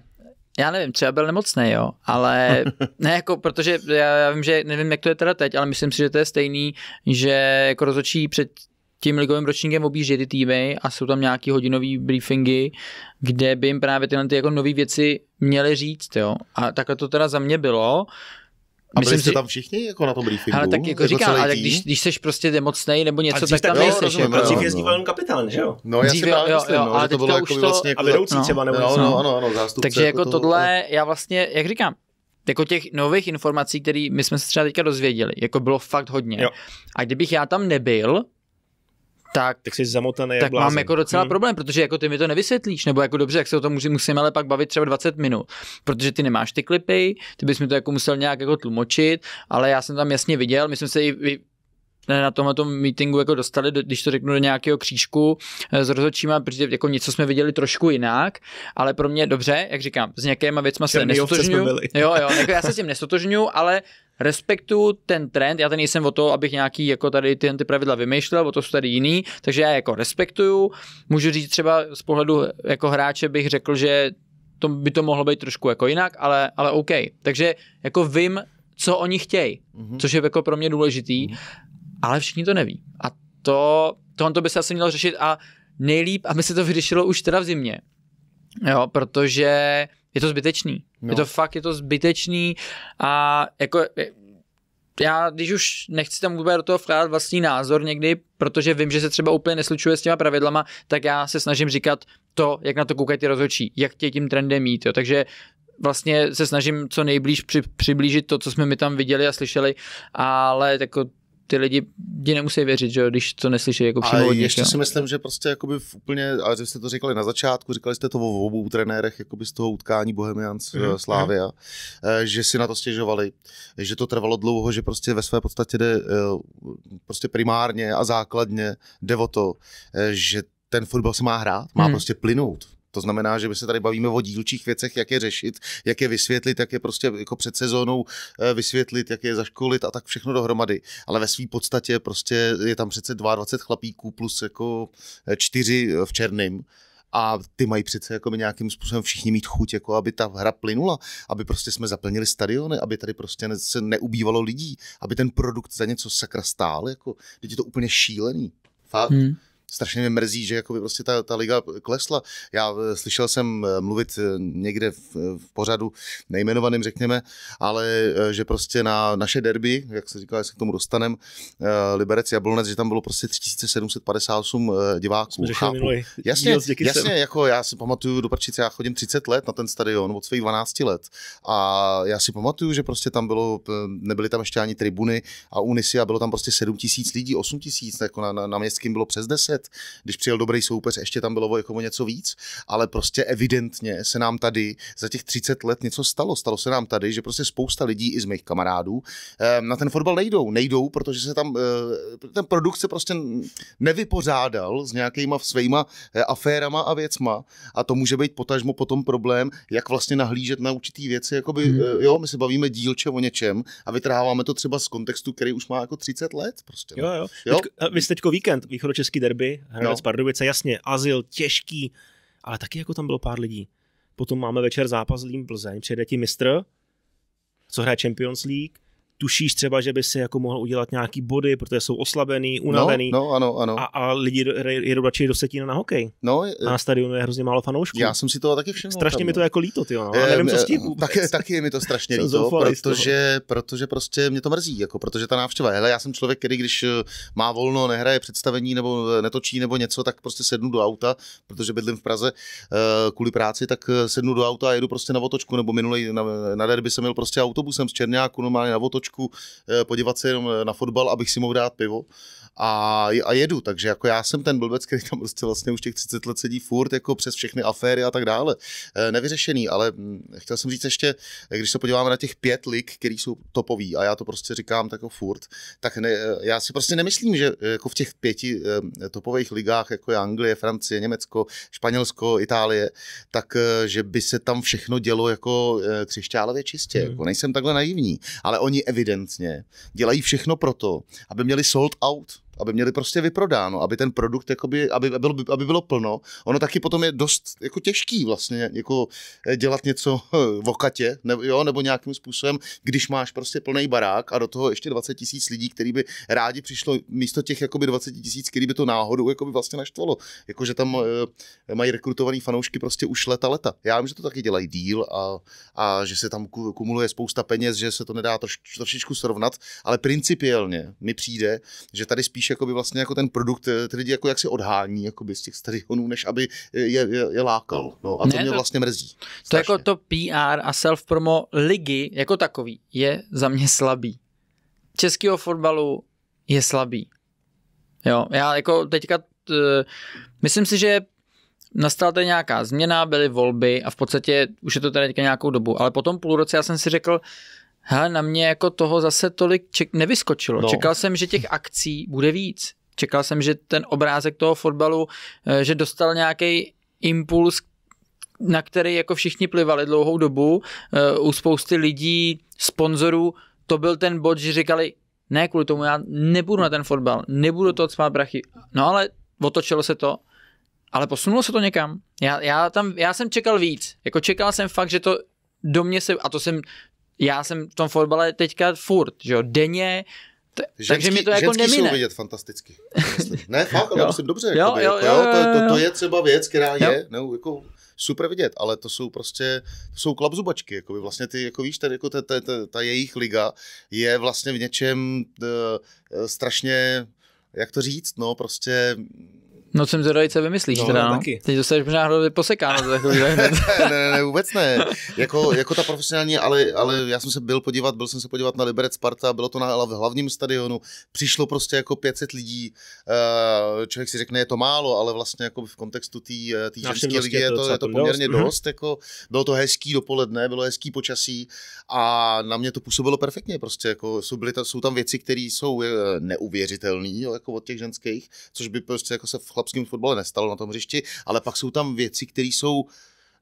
já nevím, třeba byl nemocný, jo, ale ne jako, protože já, já vím, že nevím, jak to je teda teď, ale myslím si, že to je stejný, že jako rozhodčí před tím ligovým ročníkem objíždí ty týmy a jsou tam nějaký hodinové briefingy, kde by jim právě tyhle ty jako nové věci měly říct. Jo. A takhle to teda za mě bylo. A Myslím, byli jste si... tam všichni jako na tom briefingu? Ale tak jako, jako říkám, ale když, když seš prostě nemocný nebo něco, tak tam nejseš. Jako, dřív jezdíval jenom kapitán, že jo? No, já dřív, si právě jo, myslím, jo, no, ale že to bylo jako vlastně jako A vedoucí no, třeba nebo no, no, ano, ano, zástupce. Takže jako, jako tohle, já vlastně, jak říkám, jako těch nových informací, které my jsme se třeba teďka dozvěděli, jako bylo fakt hodně. Jo. A kdybych já tam nebyl, tak, tak jsi zamotaný. Tak blázen. mám jako docela hmm. problém, protože jako ty mi to nevysvětlíš, nebo jako dobře, jak se o tom musím, ale pak bavit třeba 20 minut, protože ty nemáš ty klipy, ty bys mi to jako musel nějak jako tlumočit, ale já jsem tam jasně viděl, my jsme se i na tomhle meetingu jako dostali, když to řeknu, do nějakého křížku eh, s rozhodčíma, protože jako něco jsme viděli trošku jinak, ale pro mě dobře, jak říkám, s nějakýma věcma se nestotožňuju. Jo, jo, jako já se s tím nestotožňuju, ale respektuju ten trend, já tady nejsem o to, abych nějaký jako tady ty, ty pravidla vymýšlel, o to jsou tady jiný, takže já jako respektuju, můžu říct třeba z pohledu jako hráče bych řekl, že to by to mohlo být trošku jako jinak, ale, ale OK. Takže jako vím, co oni chtějí, mm-hmm. což je jako pro mě důležitý, mm-hmm. ale všichni to neví. A to, tohle to by se asi mělo řešit a nejlíp, aby se to vyřešilo už teda v zimě. Jo, protože je to zbytečný. No. Je to fakt, je to zbytečný a jako e, já, když už nechci tam úplně do toho vkládat vlastní názor někdy, protože vím, že se třeba úplně neslučuje s těma pravidlama, tak já se snažím říkat to, jak na to koukají ty rozhodčí, jak tě tím trendem mít, Jo. Takže vlastně se snažím co nejblíž při, přiblížit to, co jsme my tam viděli a slyšeli, ale jako ty lidi ti nemusí věřit, že když to neslyší jako přímo od ještě jo. si myslím, že prostě jakoby v úplně, ale že jste to říkali na začátku, říkali jste to o obou trenérech jakoby z toho utkání Bohemians mm-hmm. Eh, Slávia, mhm. eh, že si na to stěžovali, že to trvalo dlouho, že prostě ve své podstatě jde eh, prostě primárně a základně jde o to, že ten fotbal se má hrát, má hmm. prostě plynout. To znamená, že my se tady bavíme o dílčích věcech, jak je řešit, jak je vysvětlit, jak je prostě jako před sezónou eh, vysvětlit, jak je zaškolit a tak všechno dohromady. Ale ve své podstatě prostě je tam přece 22 chlapíků plus jako eh, čtyři eh, v černém a ty mají přece jako nějakým způsobem všichni mít chuť, jako aby ta hra plynula, aby prostě jsme zaplnili stadiony, aby tady prostě ne, se neubývalo lidí, aby ten produkt za něco sakra stál, jako, teď je to úplně šílený. Fakt. Hmm strašně mě mrzí, že jako by prostě ta, ta liga klesla. Já eh, slyšel jsem eh, mluvit eh, někde v, v pořadu nejmenovaným, řekněme, ale že prostě na naše derby, jak se říká, jestli k tomu dostanem, Liberec Jablonec, že tam bylo prostě 3758 diváků. Chápu. Minulý. Jasně, jasně jako já si pamatuju do prčice, já chodím 30 let na ten stadion od svých 12 let a já si pamatuju, že prostě tam bylo, nebyly tam ještě ani tribuny a Unisy a bylo tam prostě 7 tisíc lidí, 8 tisíc, jako na, na, na městském bylo přes 10 vidět, když přijel dobrý soupeř, ještě tam bylo jako něco víc, ale prostě evidentně se nám tady za těch 30 let něco stalo. Stalo se nám tady, že prostě spousta lidí i z mých kamarádů eh, na ten fotbal nejdou. Nejdou, protože se tam eh, ten produkt se prostě nevypořádal s nějakýma svýma eh, aférama a věcma a to může být potažmo potom problém, jak vlastně nahlížet na určitý věci, jakoby, hmm. jo, my se bavíme dílče o něčem a vytrháváme to třeba z kontextu, který už má jako 30 let prostě. No. Jo, jo. jo? Teďko, vy jste teďko víkend, východočeský derby, Hradec no. Pardubice, jasně, azyl, těžký, ale taky jako tam bylo pár lidí. Potom máme večer zápas Lím Plzeň, přijede ti mistr, co hraje Champions League, tušíš třeba, že by si jako mohl udělat nějaký body, protože jsou oslabený, no, unavený. No, no ano, ano. A, a lidi jedou radši do Setína na hokej. No, a na stadionu je hrozně málo fanoušků. Já jsem si to taky všiml. Strašně tam, mi to jako líto, ty no. nevím, co s tím Také Taky, taky je mi to strašně líto, protože, protože prostě mě to mrzí, jako, protože ta návštěva, hele, já jsem člověk, který když eh, má volno, nehraje představení nebo eh, netočí nebo něco, tak prostě sednu do auta, protože bydlím v Praze eh, kvůli práci, tak sednu do auta a jedu prostě na otočku, nebo minulý na, na derby jsem měl prostě autobusem z Černáku normálně na otočku chviličku eh, podívat se jenom eh, na fotbal, abych si mohl dát pivo a, a jedu, takže jako já jsem ten blbec, který tam prostě vlastně už těch 30 let sedí furt, jako přes všechny aféry a tak dále, eh, nevyřešený, ale hm, chtěl jsem říct ještě, eh, když se podíváme na těch pět lig, který jsou topový a já to prostě říkám tak jako furt, tak ne, eh, já si prostě nemyslím, že jako v těch pěti topových ligách, jako je Anglie, Francie, Německo, Španělsko, Itálie, tak že by se tam všechno dělo jako křišťálově čistě, hmm. jako nejsem takhle naivní, ale oni evidentně dělají všechno proto, aby měli sold out aby měli prostě vyprodáno, aby ten produkt, jakoby, aby, bylo, aby bylo plno. Ono taky potom je dost jako těžký vlastně jako eh, dělat něco eh, v okatě, ne, jo, nebo nějakým způsobem, když máš prostě plný barák a do toho ještě 20 tisíc lidí, který by rádi přišlo místo těch jakoby 20 tisíc, který by to náhodou jakoby vlastně naštvalo. Jakože tam e, mají rekrutovaný fanoušky prostě už leta leta. Já vím, že to taky dělají díl a, a že se tam kumuluje spousta peněz, že se to nedá troš, trošičku srovnat, ale principiálně mi přijde, že tady spíš spíš jakoby vlastně jako ten produkt, eh, ty lidi jako jak se odhání by z těch stadionů, než aby je, je, je lákal. No, no, a to ne, mě to, vlastně mrzí. Jako strašně. To jako to PR a self-promo ligy jako takový je za mě slabý. Českého fotbalu je slabý. Jo, já jako teďka t, myslím si, že nastala tady nějaká změna, byly volby a v podstatě už je to tady nějakou dobu, ale potom půl roce já jsem si řekl, Hele, na mě jako toho zase tolik ček- nevyskočilo. No. Čekal jsem, že těch akcí bude víc. Čekal jsem, že ten obrázek toho fotbalu, eh, že dostal nějaký impuls, na který jako všichni plivali dlouhou dobu, eh, u spousty lidí, sponzorů, to byl ten bod, že říkali, ne, kvůli tomu já nebudu na ten fotbal, nebudu to odsmát brachy. No ale otočilo se to, ale posunulo se to někam. Já, já, tam, já jsem čekal víc. Jako čekal jsem fakt, že to do mě se, a to jsem já jsem v tom fotbale teďka furt, že jo, denně, t- ženský, takže mi to jako nemine. jsou vidět fantasticky. ne, fakt, ale myslím dobře. Jo, jakoby, jo, jako, jo, jo, jo, to, to, to, je třeba věc, která jo. je, ne, no, jako, super vidět, ale to jsou prostě, to jsou klapzubačky, jako vlastně ty, jako víš, tady, jako ta, ta, ta, ta jejich liga je vlastně v něčem uh, strašně, jak to říct, no prostě No jsem zvědavý, co vymyslíš no, teda, no? Taky. Teď dostaneš možná hrozně posekáno. ne, ne, ne, vůbec ne. Jako, jako ta profesionální, ale, ale já jsem se byl podívat, byl jsem se podívat na Liberec Sparta, bylo to na v hlavním stadionu, přišlo prostě jako 500 lidí, eh, člověk si řekne, je to málo, ale vlastně jako v kontextu té eh, ženské ligy je to, je to poměrně dost. Mhm. dost jako, bylo to hezký dopoledne, bylo hezký počasí a na mě to působilo perfektně. Prostě jako, jsou, byly, jsou tam věci, které jsou eh, neuvěřitelné jako od těch ženských, což by prostě jako se v chlapském fotbale nestalo na tom hřišti, ale pak jsou tam věci, které jsou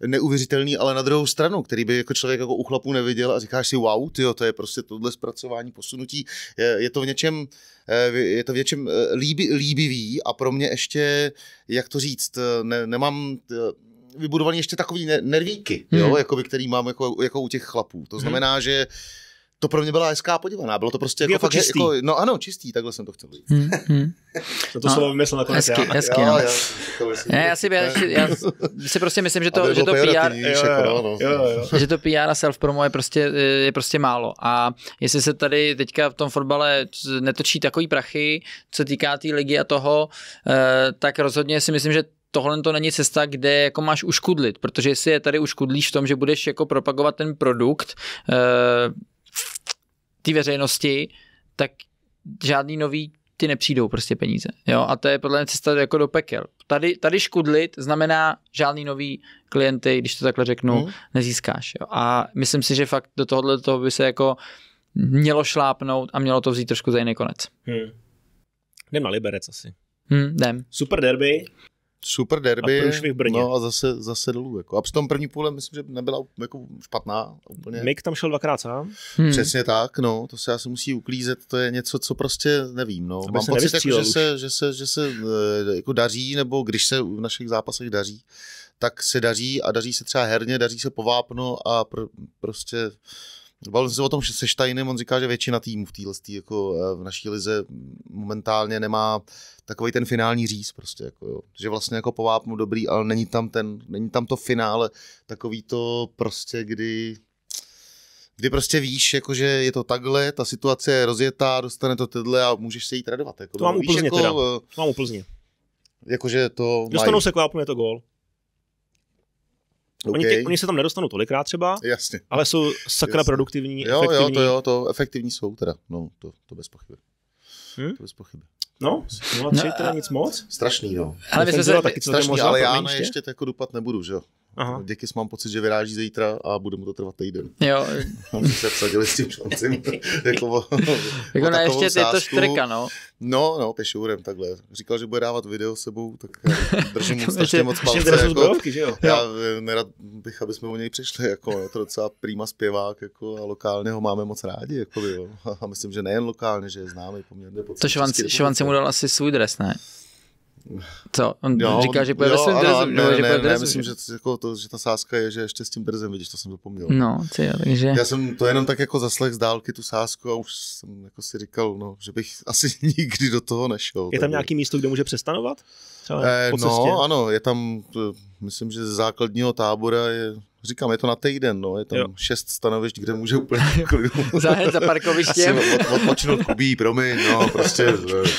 neuvěřitelný, ale na druhou stranu, který by jako člověk jako u chlapů neviděl a říkáš si wow, tyjo, to je prostě tohle zpracování, posunutí, je, je to v něčem, eh, je to v něčem eh, líbi, líbivý a pro mě ještě, jak to říct, ne, nemám eh, vybudovaný ještě takový nervíky, hmm. jo, mhm. jakoby, který mám jako, jako u těch chlapů. To znamená, hmm. že to pro mě byla hezká podívaná. Bylo to prostě jako, jako, fakt, čistý. jako no ano, čistý, takhle jsem to chtěl říct. Hmm, hmm. to, to no, slovo vymyslel nakonec hezky, já. Hezky, no. já, já, já, si, já, já si prostě myslím, že to, že to PR, jo, jako no, no. jo, jo. že to PR a self-promo je prostě, je prostě málo. A jestli se tady teďka v tom fotbale netočí takový prachy, co týká té tý ligy a toho, eh, tak rozhodně si myslím, že tohle to není cesta, kde jako máš uškudlit, protože jestli je tady uškudlíš v tom, že budeš jako propagovat ten produkt, eh, té veřejnosti, tak žádný nový ty nepřijdou prostě peníze. Jo? A to je podle mě cesta jako do pekel. Tady, tady škudlit znamená žádný nový klienty, když to takhle řeknu, mm. nezískáš. Jo? A myslím si, že fakt do tohohle toho by se jako mělo šlápnout a mělo to vzít trošku za jiný konec. Hmm. Jdem na Liberec asi. Hmm, jdem. Super derby. Super derby. A v Brně. No a zase, zase dolů. Jako. A tom první půle, myslím, že nebyla jako špatná. Úplně. Mik tam šel dvakrát sám. Hmm. Přesně tak, no, to se asi musí uklízet, to je něco, co prostě nevím. No. Aby Mám pocit, jako, že, se, že se, že eh, se jako daří, nebo když se v našich zápasech daří, tak se daří a daří se třeba herně, daří se povápno a pr- prostě Bavil jsem se o tom že se Štajnem, on říká, že většina týmů v téhle tý, jako eh, v naší lize momentálně nemá takový ten finální říz prostě, jako jo. že vlastně jako po Vápnu dobrý, ale není tam, ten, není tam to finále, takový to prostě, kdy kdy prostě víš, jako, že je to takhle, ta situace je rozjetá, dostane to tyhle a můžeš se jít radovat. Jako, to mám úplně jako, teda. Eh, to mám úplně. Jakože to Dostanou mají. se kvápnu, je to gól. Okay. No, oni, tě, oni se tam nedostanou tolikrát třeba, Jasně. ale jsou sakra Jasně. produktivní, jo, efektivní. Jo, to jo, to efektivní jsou teda, no to, to bez pochyby. Hmm? To bez pochyby. No, 0,3 no, teda nic moc. Strašný, no. Ale my jsme se, taky, strašný, ale já na ještě tak jako dupat nebudu, že jo? Aha. No, Děky mám pocit, že vyráží zítra a bude mu to trvat týden. Jo. My se vsadili s tím šancím. jako o, jako o no ještě sázku. to štrka, no. No, no, pešourem takhle. Říkal, že bude dávat video s sebou, tak držím mu strašně moc palce. Jako, zbrojovky, že jo? Já eh, nerad bych, aby jsme o něj přišli. Jako, je to docela prýma zpěvák jako, a lokálně ho máme moc rádi. Jako, jo. A myslím, že nejen lokálně, že je známý poměrně po To švanci, švanci mu dal asi svůj dres, ne? Co? On jo, říká, že půjde ve svém drezu? Ne, ne, že ne, ne, myslím, že, jako to, že ta sázka je, že ještě s tím drzem, vidíš, to jsem zapomněl. No, ty jo, takže... Já jsem to jenom tak jako zaslech z dálky, tu sázku a už jsem jako si říkal, no, že bych asi nikdy do toho nešel. Je tam tak, nějaký místo, kde může přestanovat? Třeba eh, po no, cestě? ano, je tam, eh, myslím, že z základního tábora je Říkám, je to na týden, no, je tam jo. šest stanovišť, kde může úplně klidu. Zahet za parkovištěm. Asi od, od, odpočinout Kubí, promiň, no, prostě. Eh,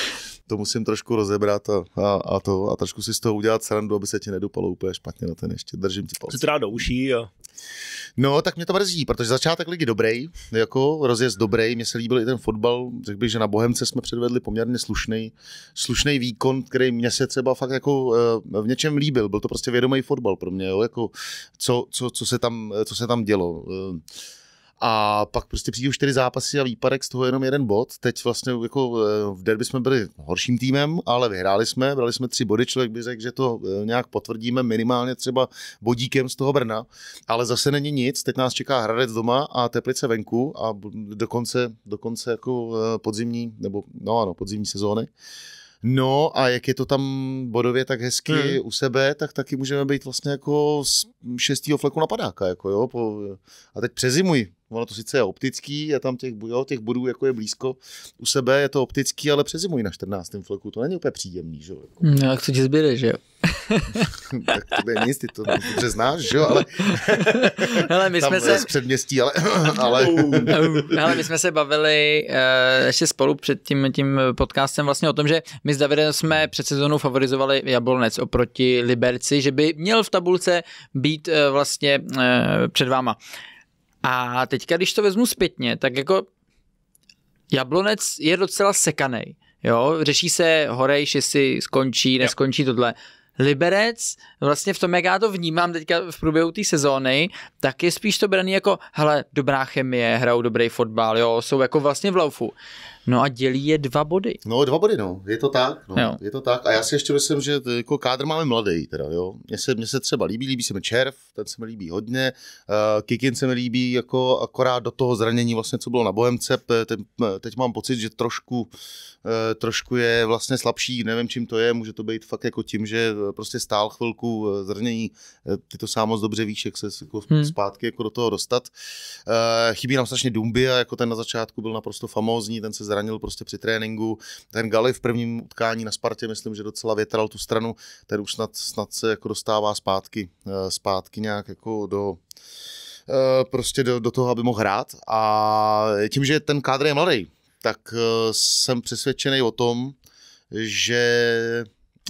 to musím trošku rozebrat a, a, a, to, a trošku si z toho udělat srandu, aby se ti nedopalo úplně špatně na ten ještě. Držím ti palce. Se do uší a... No, tak mě to mrzí, protože začátek ligy dobrý, jako rozjezd dobrý, mně se líbil i ten fotbal, řekl bych, že na Bohemce jsme předvedli poměrně slušný, slušný výkon, který mě se třeba fakt jako eh, v něčem líbil, byl to prostě vědomý fotbal pro mě, jo? jako co, co, co, se tam, co se tam dělo. Eh, a pak prostě přijdou čtyři zápasy a výpadek z toho jenom jeden bod. Teď vlastně jako eh, v derby jsme byli horším týmem, ale vyhráli jsme, brali jsme tři body, člověk by řekl, že to eh, nějak potvrdíme minimálně třeba bodíkem z toho Brna, ale zase není nic, teď nás čeká Hradec doma a Teplice venku a dokonce, dokonce jako eh, podzimní, nebo no ano, podzimní sezóny. No a jak je to tam bodově tak hezky hmm. u sebe, tak taky můžeme být vlastně jako z šestýho fleku napadáka. Jako jo, po, a teď přezimuj Ono to sice je optický, je tam těch, jo, těch bodů jako je blízko u sebe, je to optický, ale přezimují na 14. fleku, to není úplně příjemný, že jo? Jako. Hmm, no, jak to ti zběre, že jo? tak to je nic, ty to dobře znáš, že jo, ale... Hele, my jsme se... Z předměstí, ale... ale... Hele, my jsme se bavili uh, ještě spolu před tím, tím podcastem vlastně o tom, že my s Davidem jsme před sezónou favorizovali Jablonec oproti Liberci, že by měl v tabulce být uh, vlastně uh, před váma. Uh, a teďka, když to vezmu zpětně, tak jako Jablonec je docela sekaný, Jo, řeší se Horejš, jestli skončí, neskončí jo. tohle. Liberec, vlastně v tom, jak já to vnímám teďka v průběhu té sezóny, tak je spíš to braný jako, hele, dobrá chemie, hrajou dobrý fotbal, jo, jsou jako vlastně v laufu. No a dělí je dva body. No dva body, no. Je to tak, no. Jo. Je to tak. A já si ještě myslím, že jako kádr máme mladý, teda, jo. Mně se, mně se třeba líbí, líbí se mi Červ, ten se mi líbí hodně. Uh, Kikin se mi líbí jako akorát do toho zranění vlastně, co bylo na Bohemce. Teď, teď mám pocit, že trošku, uh, trošku je vlastně slabší, nevím čím to je, může to být fakt jako tím, že eh, prostě stál chvilku zranění. Ty to sám moc dobře víš, jak se jako hmm. zpátky jako do toho dostat. Uh, chybí nám strašně Dumbia, jako ten na začátku byl naprosto famózní, ten se zranil prostě při tréninku. Ten Gali v prvním utkání na Spartě, myslím, že docela větral tu stranu, ten už snad, snad se jako dostává zpátky, eh, zpátky nějak jako do, eh, prostě do, do toho, aby mohl hrát. A tím, že ten kádr je mladý, tak eh, jsem přesvědčený o tom, že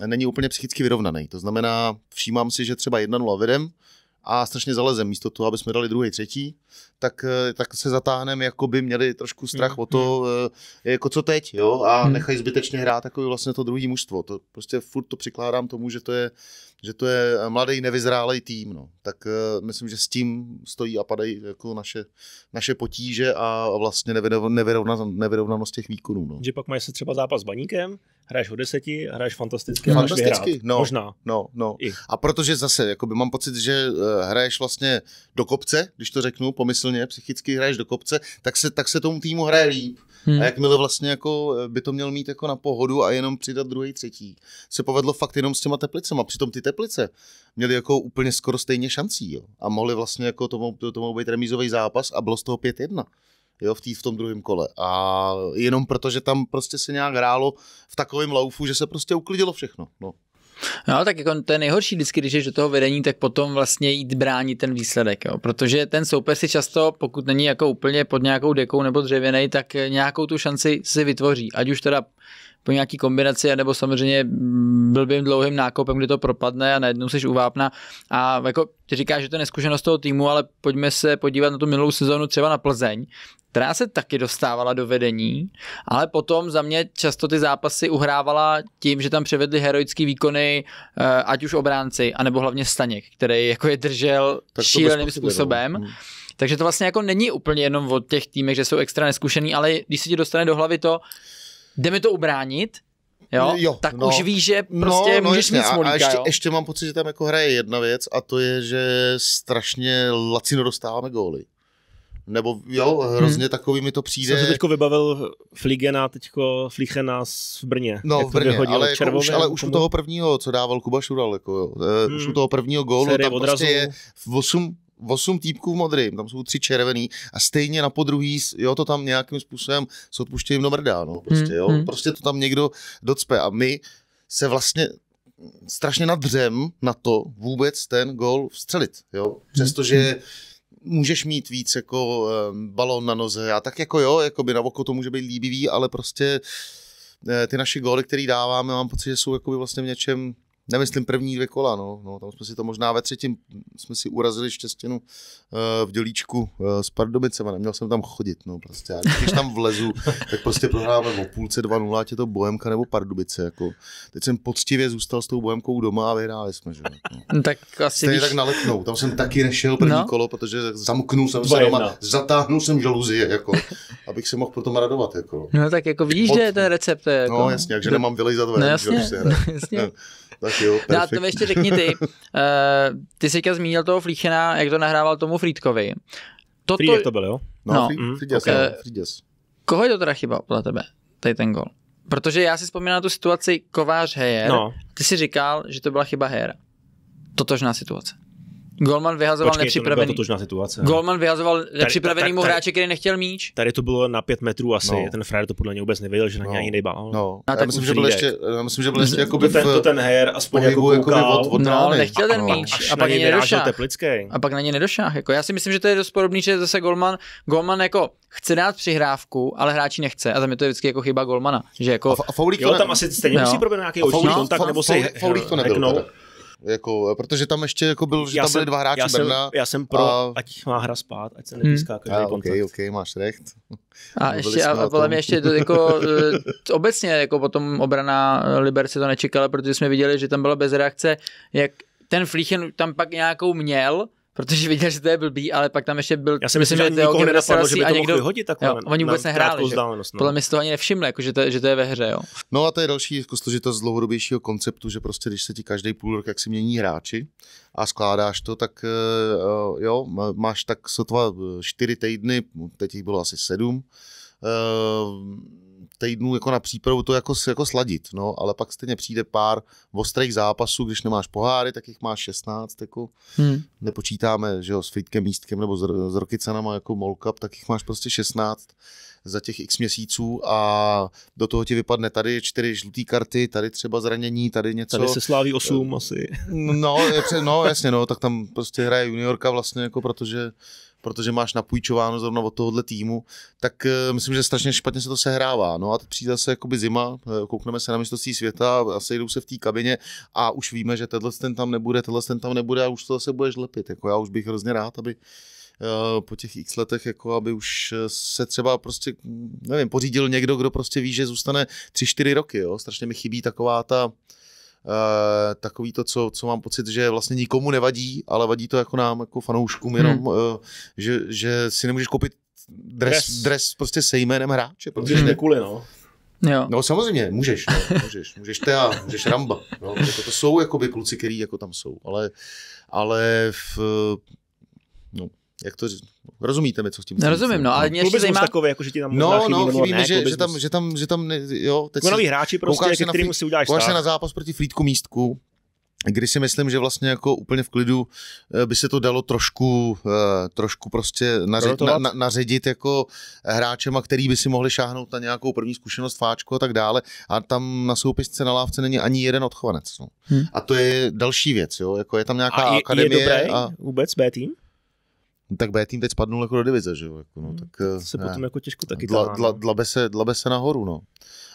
není úplně psychicky vyrovnaný. To znamená, všímám si, že třeba 1-0 vedem, a strašně zalezem. Místo toho, aby jsme dali druhý, třetí, tak, eh, tak se zatáhneme, jako by měli trošku strach mm. o to, hmm. eh, jako co teď, jo, a mm. nechají zbytečně hrát jako vlastně to druhý mužstvo. To prostě furt to přikládám tomu, že to je, že to je mladý, nevyzrálej tým, no. Tak eh, myslím, že s tím stojí a padají jako naše, naše potíže a vlastně nevyrovnanost těch výkonů, no. Že pak mají se třeba zápas s baníkem, hraješ o deseti, hraješ fantasticky, fantasticky máš vyhrát. No, Možná. No, no. I. A protože zase, jakoby mám pocit, že eh, hraješ vlastně do kopce, když to řeknu pomyslně, psychicky hraješ do kopce, tak se, tak se tomu týmu hraje líp. Hmm. A jakmile vlastně jako eh, by to měl mít jako na pohodu a jenom přidat druhý, třetí, se povedlo fakt jenom s těma teplicema. Přitom ty teplice měli jako úplně skoro stejně šancí jo. a mohli vlastně jako tomu, tomu být remízový zápas a bylo z toho 5-1 jo, v, tý, v tom druhém kole. A jenom protože tam prostě se nějak hrálo v takovém laufu, že se prostě uklidilo všechno. No. No, tak jako to je nejhorší vždycky, když jdeš do toho vedení, tak potom vlastně jít bránit ten výsledek, jo. protože ten soupeř si často, pokud není jako úplně pod nějakou dekou nebo dřevěnej, tak nějakou tu šanci si vytvoří, ať už teda po nějaký kombinaci, nebo samozřejmě blbým dlouhým nákopem, kdy to propadne a najednou u Vápna. A jako ty říkáš, že to je neskušenost toho týmu, ale pojďme se podívat na tu minulou sezonu třeba na Plzeň, která se taky dostávala do vedení, ale potom za mě často ty zápasy uhrávala tím, že tam převedli heroické výkony, eh, ať už obránci, anebo hlavně Staněk, který jako je držel tak šíleným no. způsobem. Bylo. Hmm. Takže to vlastně jako není úplně jenom o těch týmech, že jsou extra neskušený, ale když se ti dostane do hlavy to, jde mi to ubránit, jo, jo tak no, už víš, že no, prostě no, no, můžeš no, mít smolíka, a, a ještě, jo? ještě mám pocit, že tam jako hraje jedna věc a to je, že strašně lacino dostáváme góly. Nebo jo, hmm. hrozně hmm. takový mi to přijde. Jsem se teďko vybavil Fligena, teďko Flichena v Brně. No, v Brně, ale, červově, jako už, ale už u toho prvního, co dával Kuba Šural, jako jo, eh, hmm. už u toho prvního gólu, tam prostě je 8 osm týpků v modrým, tam jsou tři červený a stejně na podruhý, jo, to tam nějakým způsobem s odpuštěním domrdá, no, hmm, prostě, jo, hmm. prostě to tam někdo docpe a my se vlastně strašně nadřem na to vůbec ten gol vstřelit, jo, hmm. přestože můžeš mít víc jako um, na noze a tak jako jo, jako by na oko to může být líbivý, ale prostě eh, ty naše góly, které dáváme, mám pocit, že jsou jakoby vlastně v něčem nemyslím první dvě kola, no, no, tam jsme si to možná ve třetím, jsme si urazili štěstěnu uh, eh, v dělíčku uh, s a neměl jsem tam chodit, no prostě, a když tam vlezu, tak prostě prohrávám o půlce 2-0, ať je to Bohemka nebo Pardubice, jako. Teď jsem poctivě zůstal s tou Bohemkou doma a vyhráli jsme, že jako. no. tak asi Stejně víš... tak naletnou, tam jsem taky nešel první no? kolo, protože zamknul jsem se doma, zatáhnul jsem žaluzie, jako, abych se mohl potom radovat, jako. No tak jako vidíš, Od... že je ten recept, no, jako... No jasně, takže do... nemám vylejzat ven, no, jasně, že, jasně. tak Jo, no a to ještě řekni ty, uh, ty jsi zmínil toho Flíchena, jak to nahrával tomu Frýdkovi. Toto... Frýdek to byl, jo? No, no. Mm. Frýdes, okay. No, Frýdes. Koho je to teda chyba podle tebe, tady ten gol? Protože já si vzpomínám na tu situaci Kovář Hejer, no. ty si říkal, že to byla chyba Hejera. Totožná situace. Golman vyhazoval Počkej, nepřipravený. To totožná situace. Golman vyhazoval mu hráči, který nechtěl míč. Tady to bylo na pět metrů asi. No. Ten frajer to podle něj vůbec nevěděl, že na něj no. ani nejbal. No. no a já, myslím, že byl ještě, já myslím, že byl ještě jakoby v, ten, to ten her aspoň jako koukal. Jako od, od no, nechtěl ten no. míč. A, pak na něj nedošel. A pak na něj nedošel. Jako, já si myslím, že to je dost podobný, že zase Golman, Golman jako chce dát přihrávku, ale hráči nechce. A tam je to vždycky jako chyba Golmana. Že jako, a, a jo, tam asi stejně musí no. proběhnout nějaký oční kontakt, nebo se to jako, protože tam ještě jako byl, že já tam byly jsem, dva hráči já jsem, Brna. Já jsem pro, a... ať má hra spát, ať se nepíská hmm. každý a, kontakt. Okay, okay, máš recht. A ještě, a podle mě ještě to, jako, eh, obecně jako potom obrana Liberce to nečekala, protože jsme viděli, že tam byla bez reakce, jak ten Flichen tam pak nějakou měl, protože viděl, že to je blbý, ale pak tam ještě byl. Já si myslím, že, že nikoho nenapadlo, že by to a někdo, vyhodit takhle. Jo, oni vůbec nehráli. Že? No. Podle mě si to ani nevšimli, jako, že, to, že to je ve hře. Jo. No a to je další jako složitost z dlouhodobějšího konceptu, že prostě když se ti každý půl rok jak si mění hráči a skládáš to, tak eh, eh, jo, máš tak sotva eh, čtyři týdny, teď jich bylo asi sedm, týdnů jako na přípravu to jako, jako sladit, no, ale pak stejně přijde pár ostrých zápasů, když nemáš poháry, tak jich máš 16, jako hmm. nepočítáme, že jo, s Fitkem, Místkem nebo s, s Rokycanama jako Molkap, tak jich máš prostě 16 za těch x měsíců a do toho ti vypadne tady čtyři žluté karty, tady třeba zranění, tady něco. Tady se sláví 8 eh, asi. No, no jasně, no, tak tam prostě hraje juniorka vlastně, jako protože protože máš napůjčováno zrovna od tohohle týmu, tak eh, myslím, že strašně špatně se to sehrává. No a teď přijde se jakoby zima, eh, koukneme se na mistrovství světa a sejdou se v té kabině a už víme, že tenhle ten tam nebude, tenhle ten tam nebude a už to zase budeš lepit. Jako já už bych hrozně rád, aby eh, po těch x letech, jako aby už se třeba prostě, nevím, pořídil někdo, kdo prostě ví, že zůstane 3-4 roky, jo? strašně mi chybí taková ta, uh, Eh, takový to, co, co mám pocit, že vlastně nikomu nevadí, ale vadí to jako nám, jako fanouškům, jenom, hmm. Eh, že, že si nemůžeš koupit dres, dres. dres prostě se jménem hráče. Protože hmm. nekuli, no. Jo. No samozřejmě, můžeš, no, můžeš, můžeš Tea, můžeš Ramba, no, jako to jsou jakoby kluci, který jako tam jsou, ale, ale v, no, jak to rozumíte mi, co s tím no Rozumím, no, ale mě ještě zajímá... takový, jako, že ti tam No, no, chybí, chybí mi, že, že, tam, že tam, že tam, ne, jo, teď jako si, hráči prostě, ke kterým si uděláš Koukáš se na zápas proti Flítku místku, kdy si myslím, že vlastně jako úplně v klidu eh, by se to dalo trošku, eh, trošku prostě nařid, na, na, naředit jako hráčema, který by si mohli šáhnout na nějakou první zkušenost, fáčku a tak dále a tam na soupisce na lávce není ani jeden odchovanec. No. Hmm. A to je další věc, jo, jako je tam nějaká a je, akademie. je dobrý a... vůbec B tým? no tak B tým teď spadnul jako do divize, že jo, jako, no, hmm. tak se eh, ne. potom jako těžko taky dla, dla, dlabe, se, dlabe se nahoru, no.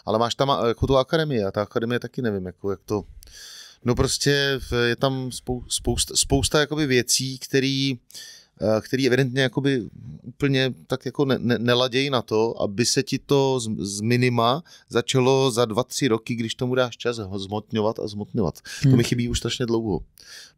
Ale máš tam eh, jako tu akademii a ta akademie taky nevím, jako jak to, no prostě eh, je tam spousta, spousta, spousta jakoby věcí, který Eh, který evidentně jakoby úplně tak jako ne, ne, neladějí na to, aby se ti to z, z minima začalo za dva, tři roky, když tomu dáš čas, ho zmotňovat a zmotňovat. Hmm. To mi chybí už strašně dlouho,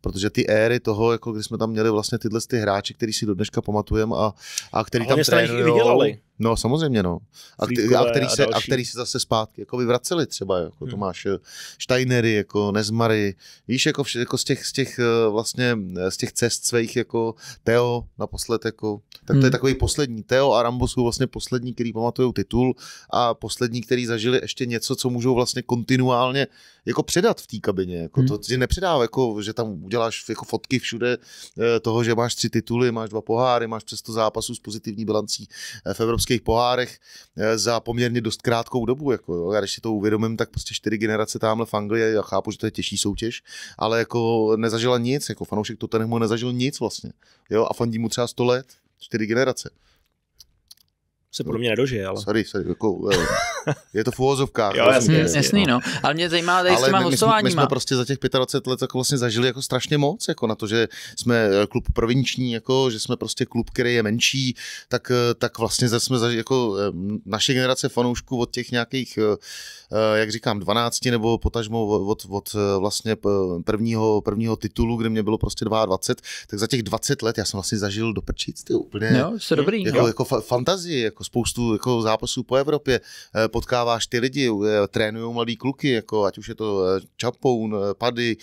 protože ty éry toho, jako když jsme tam měli vlastně tyhle ty hráče, který si do dneška pamatujeme a, a který a tam trénujou. No samozřejmě, no. A, ty, a, který, se, a, který se zase zpátky jako vyvraceli třeba, jako hmm. Tomáš eh, Steinery, jako Nezmary, víš, jako, vše, jako z, těch, z těch eh, vlastně, eh, z těch cest svých, jako Teo naposled, jako, tak to hmm. je takový poslední. Teo a Rambo jsou vlastně poslední, který pamatují titul a poslední, který zažili ještě něco, co můžou vlastně kontinuálně jako předat v té kabině. Jako hmm. To ti nepředá, jako, že tam uděláš jako fotky všude toho, že máš tři tituly, máš dva poháry, máš přes zápasů s pozitivní bilancí v Evropské evropských pohárech eh, za poměrně dost krátkou dobu. Jako, jo. A když si to uvědomím, tak prostě čtyři generace tamhle v Anglii, já chápu, že to je těžší soutěž, ale jako nezažila nic, jako fanoušek Tottenhamu nezažil nic vlastně. Jo, a fandí mu třeba 100 let, čtyři generace se podle mě nedožije, ale... Sorry, sorry, jako, eh, je to v úvozovkách. jo, jasný, jasný, jasný, no. Ale mě zajímá tady ale s těma my, my, my, jsme prostě za těch 25 let jako vlastně zažili jako strašně moc, jako na to, že jsme eh, klub provinční, jako, že jsme prostě klub, který je menší, tak, eh, tak vlastně jsme zažili, jako naše generace fanoušků od těch nějakých, jak říkám, 12 nebo potažmo od, od vlastně prvního, prvního titulu, kde mě bylo prostě 22, tak za těch 20 let já jsem vlastně zažil do prčic, ty úplně. Jo, no, dobrý. Jako, jo. jako fa- fantazii, jako jako spoustu jako zápasů po Evropě, eh, potkáváš ty lidi, eh, trénují mladí kluky, jako ať už je to eh, Čapoun, Pady,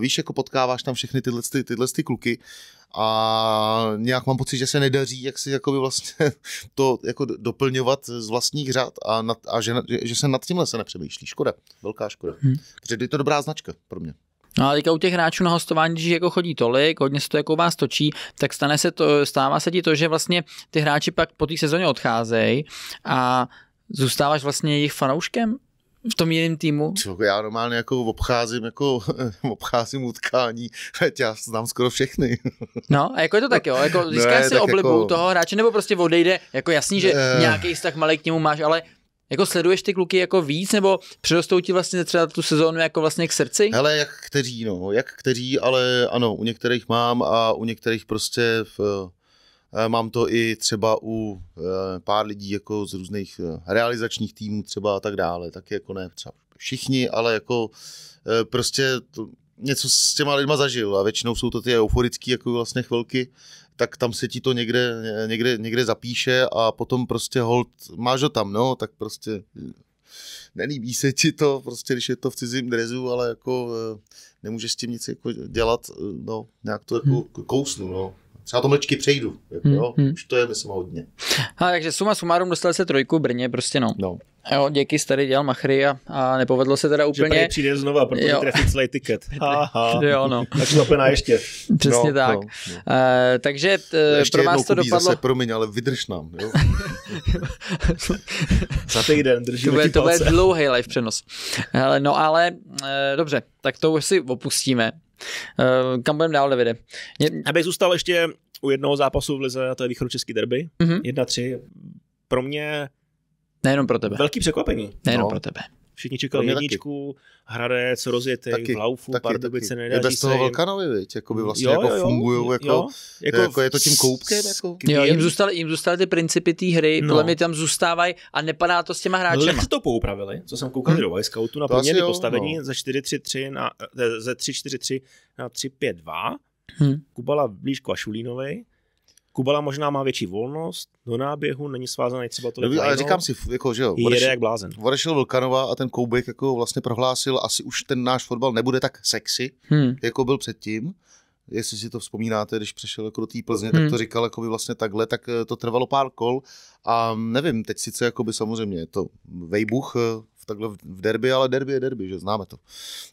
víš, jako potkáváš tam všechny tyhle, ty, tyhle ty kluky a nějak mám pocit, že se nedaří, jak si jakoby vlastně to jako doplňovat z vlastních řad a, nad, a že, že, se nad tímhle se nepřemýšlí. Škoda, velká škoda. Hmm. Protože je to dobrá značka pro mě. No a teďka u těch hráčů na hostování, když jako chodí tolik, hodně se to jako vás točí, tak stane se to, stává se ti to, že vlastně ty hráči pak po té sezóně odcházejí a zůstáváš vlastně jejich fanouškem? v tom jiném týmu? Co, já normálně jako obcházím, jako obcházím utkání, já znám skoro všechny. No a jako je to tak, jo? Jako získáš no, si oblibu jako... toho hráče, nebo prostě odejde, jako jasný, že ne. nějaký vztah malý k němu máš, ale jako sleduješ ty kluky jako víc, nebo přirostou ti vlastně třeba tu sezónu jako vlastně k srdci? Hele, jak kteří, no, jak kteří, ale ano, u některých mám a u některých prostě v, eh, mám to i třeba u eh, pár lidí jako z různých eh, realizačních týmů třeba a tak dále, taky jako ne třeba všichni, ale jako prostě to, něco s těma lidma zažil a většinou jsou to ty euforické jako vlastně chvilky, tak tam se ti to někde, někde, někde zapíše a potom prostě hold, máš ho tam, no, tak prostě nelíbí se ti to, prostě když je to v cizím drezu, ale jako e, nemůžeš s tím nic jako dělat, e, no, nějak to mhm. jako kousnu, no třeba to mlčky přejdu, jako, hmm, jo? Hmm. už to je myslím hodně. A, takže suma sumárum dostal se trojku Brně prostě no. no. Jo, děky, tady dělal machry a, a nepovedlo se teda úplně. Že přijde znova, protože jo. trefí celý ticket. Aha. jo, no. Takže napená ještě. Přesně no, tak. No, no. Uh, takže t, eh, ještě pro vás to dopadlo. Ještě promiň, ale vydrž nám. Jo? Za týden držíme to bude, to bude dlouhý live přenos. Hele, no ale, uh, dobře, tak to už si opustíme. Eh, kam budeme dál, Davide? Mě... Abych zůstal ještě u jednoho zápasu v lize, a to je východočeský derby. Mm-hmm. 1-3. Pro mě Nejenom pro tebe. Velký překvapení. Nejenom no. pro tebe. Všichni čekali jedničku, taky. Hradec, rozjetý, taky, v Laufu, taky, Pardubice, taky. nedaří Bez toho Vlkanovi, viď, Jakoby mm, vlastně jo, jako jo, fungují, jako, jo, jako, jako, je to tím koupkem. Jako, jo, jim, zůstaly, jim zůstaly ty principy té hry, no. podle mě tam zůstávají a nepadá to s těma hráči. No, to poupravili, co jsem koukal hmm. do Scoutu, na poměrně postavení no. ze 4-3-3 na, eh, ze 3-4-3 na 3-5-2. Hmm. Kubala blíž k Šulínovi Kubala možná má větší volnost do náběhu, není svázaný třeba to. No, ale říkám si, jako, že jo, Vareš, jede jak blázen. Varešil Vlkanova a ten Koubek jako vlastně prohlásil, asi už ten náš fotbal nebude tak sexy, hmm. jako byl předtím. Jestli si to vzpomínáte, když přešel jako do té Plzně, hmm. tak to říkal jako by vlastně takhle, tak eh, to trvalo pár kol a nevím, teď sice jako by samozřejmě to vejbuch eh, takhle v derby, ale derby je derby, že známe to.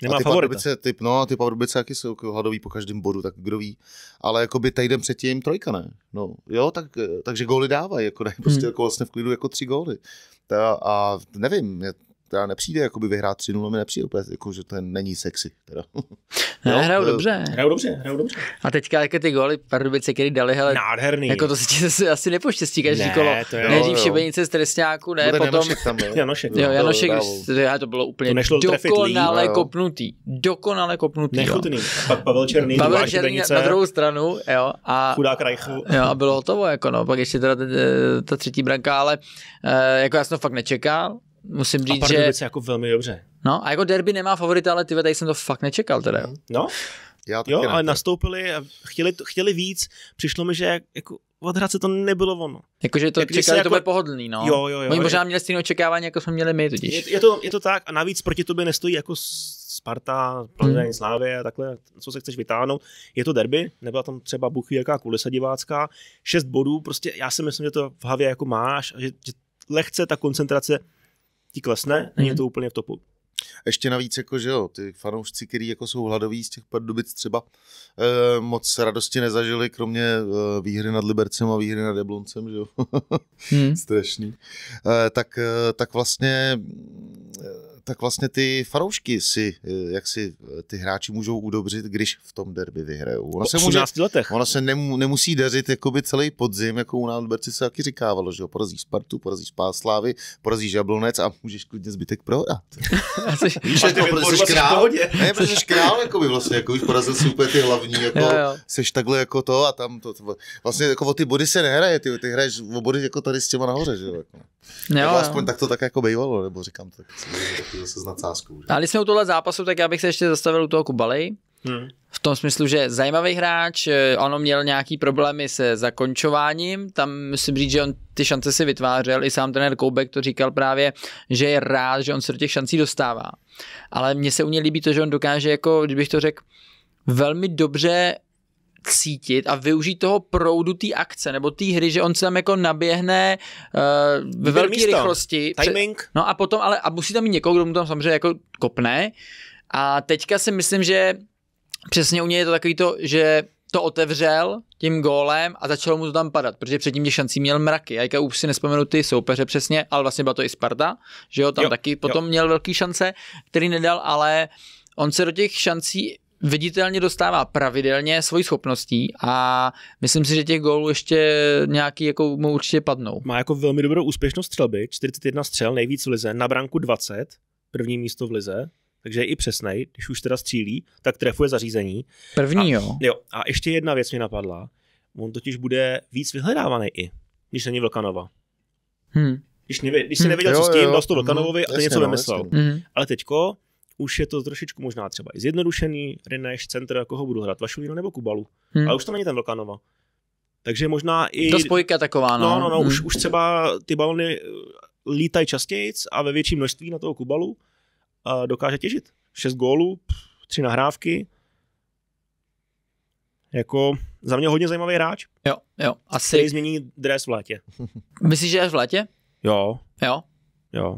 Nemá a ty Pardubice, typ, no, ty Pardubice jaký jsou jako hladový po každém bodu, tak kdo ví. Ale jako by týden předtím trojka, ne? No, jo, tak, eh, takže góly dávají, jako dají prostě hmm. jako vlastně v klidu jako tři góly. Ta, a nevím, je, teda nepřijde, jakoby vyhrát 3 mi nepřijde úplně, jako, že to není sexy. Teda. Ne, no, hrajou eh, dobře. Hrajou dobře, hrajou dobře. A teďka jako ty góly Pardubice, který dali, hele, Nádherný. Jako to se ti asi nepoštěstí každý ne, kolo. Ne, To je, Nejdřív jo, Šibenice z Trestňáku, ne, potom... Janošek tam, jo. Janošek. Jo, Janošek, já to bylo úplně to nešlo dokonale líp, no. kopnutý. Dokonale kopnutý. Nechutný. Jo. A pak Pavel Černý, Pavel Černý na, na, druhou stranu, jo. A, Chudák Reichu. Jo, a bylo hotovo, jako no. Pak ještě teda eh, ta třetí branka, ale eh, jako já jsem to fakt nečekal musím říct, a že... jako velmi dobře. No a jako derby nemá favorita, ale ty tady jsem to fakt nečekal teda. No, no? já jo, ne, ale nastoupili a chtěli, chtěli víc, přišlo mi, že jako od Hradce to nebylo ono. Jakože to Jak čekali, jako... to bude pohodlný, no. Jo, jo, jo. Oni možná měli stejné očekávání, jako jsme měli my totiž. Je, je, to, je to tak a navíc proti tobě nestojí jako Sparta, Plzeň, hmm. Slávě a takhle, co se chceš vytáhnout. Je to derby, nebyla tam třeba buchví jaká kulisa divácká, šest bodů, prostě já si myslím, že to v hlavě jako máš že, že lehce ta koncentrace ti klesne, mhm. není mm-hmm. to úplně v topu. Ještě navíc, jako, že jo, ty fanoušci, kteří jako jsou hladoví z těch Pardubic třeba, eh, moc radosti nezažili, kromě eh, výhry nad Libercem a výhry nad Jabloncem, že jo, hmm. strašný, eh, tak, eh, tak vlastně eh, tak vlastně ty faroušky si, eh, jak si eh, ty hráči můžou udobřit, když v tom derby vyhrajou. Ona se, může, letech. Ona se nemu, nemusí dařit jakoby celý podzim, jako u nás Liberci se taky říkávalo, že jo, porazí Spartu, porazí Páslávy, porazí Žablonec a můžeš klidně zbytek prohrát. Víš, jako, protože jsi král, ne, protože jsi král, jako by vlastně, jako už porazil si úplně ty hlavní, jako jsi seš takhle jako to a tam to, to vlastně jako o ty body se nehraje, ty, ty hraješ o body jako tady s těma nahoře, že jo. Jako. jo, jo. aspoň tak to tak jako bývalo, nebo říkám to tak zase s nadsázkou. No když jsme u tohle zápasu, tak já bych se ještě zastavil u toho Kubaly. Hmm. V tom smyslu, že zajímavý hráč, eh, ono měl nějaký problémy se zakončováním, tam musím říct, že on ty šance si vytvářel, i sám trenér Koubek to říkal právě, že je rád, že on se do těch šancí dostává. Ale mně se u něj líbí to, že on dokáže, jako, kdybych to řekl, velmi dobře cítit a využít toho proudu té akce nebo té hry, že on se tam jako naběhne uh, ve velké rychlosti. Timing. No a potom, ale a musí tam mít někoho, kdo mu tam samozřejmě jako kopne. A teďka si myslím, že přesně u něj je to takový to, že to otevřel tím gólem a začalo mu to tam padat, protože předtím těch šancí měl mraky. Já už si nespomenu ty soupeře přesně, ale vlastně byla to i Sparta, že jo, tam jo, taky potom jo. měl velké šance, který nedal, ale on se do těch šancí viditelně dostává pravidelně svoji schopností a myslím si, že těch gólů ještě nějaký jako mu určitě padnou. Má jako velmi dobrou úspěšnost střelby, 41 střel, nejvíc v lize, na branku 20, první místo v lize, takže je i přesnej, když už teda střílí, tak trefuje zařízení. První a, jo. Jo, a ještě jedna věc mi napadla, on totiž bude víc vyhledávaný i, když není Vlkanova. Hmm. Když, nevě, když jsi nevěděl, hmm. co jo, s tím, dal to mhm. Vlkanovovi hmm. a ty něco no, vymyslel. Hmm. Ale teďko už je to trošičku možná třeba i zjednodušený, Rineš, Center, koho jako budu hrát, Vašulína nebo Kubalu. Hmm. Ale už to není ten velká nova. Takže možná i... To spojka taková, no. No, no, no hmm. už, už třeba ty balony eh, lítají častěji a ve větší množství na toho Kubalu a dokáže těžit. Šest gólů, tři nahrávky, jako za mě hodně zajímavý hráč. Jo, jo, asi. Který změní dres v létě. Myslíš, že je v létě? Jo. Jo? Jo.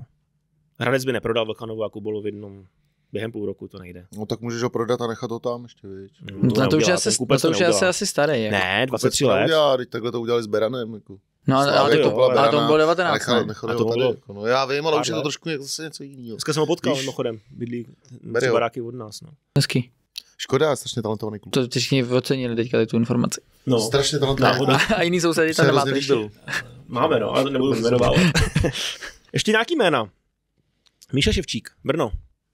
Hradec by neprodal Vlkanovu a Kubolu v jednom během půl roku to nejde. No tak můžeš ho prodat a nechat ho tam ještě, víš. No, to, to, už asi, to, to už je asi, asi starý. Jako. Ne, 23 let. Udělá, teď takhle to udělali s Beranem. Jako. No, ale, ale, to, byla ale tomu bylo 19. Nechal, nechal a to bylo. Tady, jako, no, já vím, ale už je to trošku jako zase něco jiného. Dneska jsem ho potkal, Víš, mimochodem, bydlí tři baráky od nás. No. Hezky. Škoda, strašně talentovaný kluk. To všichni ocenili teďka tu informaci. No, strašně talentovaný A jiný sousedí tam nemáte. Máme, no, ale nebudu jmenovávat. Ještě nějaký jména. Míša Ševčík, Brno.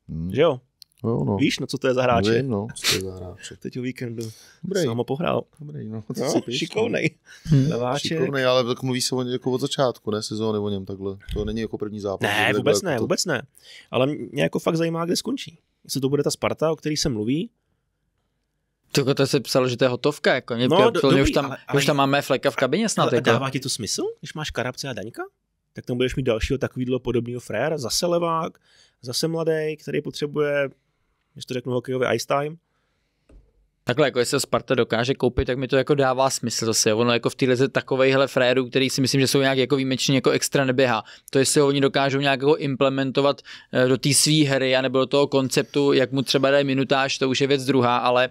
Hmm. Že jo? No, no. Víš, no, co to je za hráče? Vím, no, co to je za hráče. Teď o víkendu Dobrej. jsem ho pohrál. Dobrej, no, Co no, šikovnej. No? Hmm. Šikovnej, ale tak mluví se o něm jako od začátku, ne sezóny o něm takhle. To není jako první zápas. Ne, vůbec ne, to... vůbec ne. Ale mě jako fakt zajímá, kde skončí. Jestli to bude ta Sparta, o který se mluví, tak to se psalo, že to je hotovka, jako no, do, dobrý, už, tam, ale, už tam máme fleka v kabině snad. Ale, jako. Dává ti to smysl, když máš Karabce a Daňka? Tak tam budeš mít dalšího takového podobného fréra, zase levák, zase mladý, který potřebuje, když to řeknu hokejový ice time, Takhle, jako jestli Sparta dokáže koupit, tak mi to jako dává smysl zase. Ono jako v té lize takovejhle frérů, který si myslím, že jsou nějak jako výjimečně jako extra neběhá. To jestli ho oni dokážou nějak jako implementovat eh, do té své hry, anebo do toho konceptu, jak mu třeba dají minutáž, to už je věc druhá, ale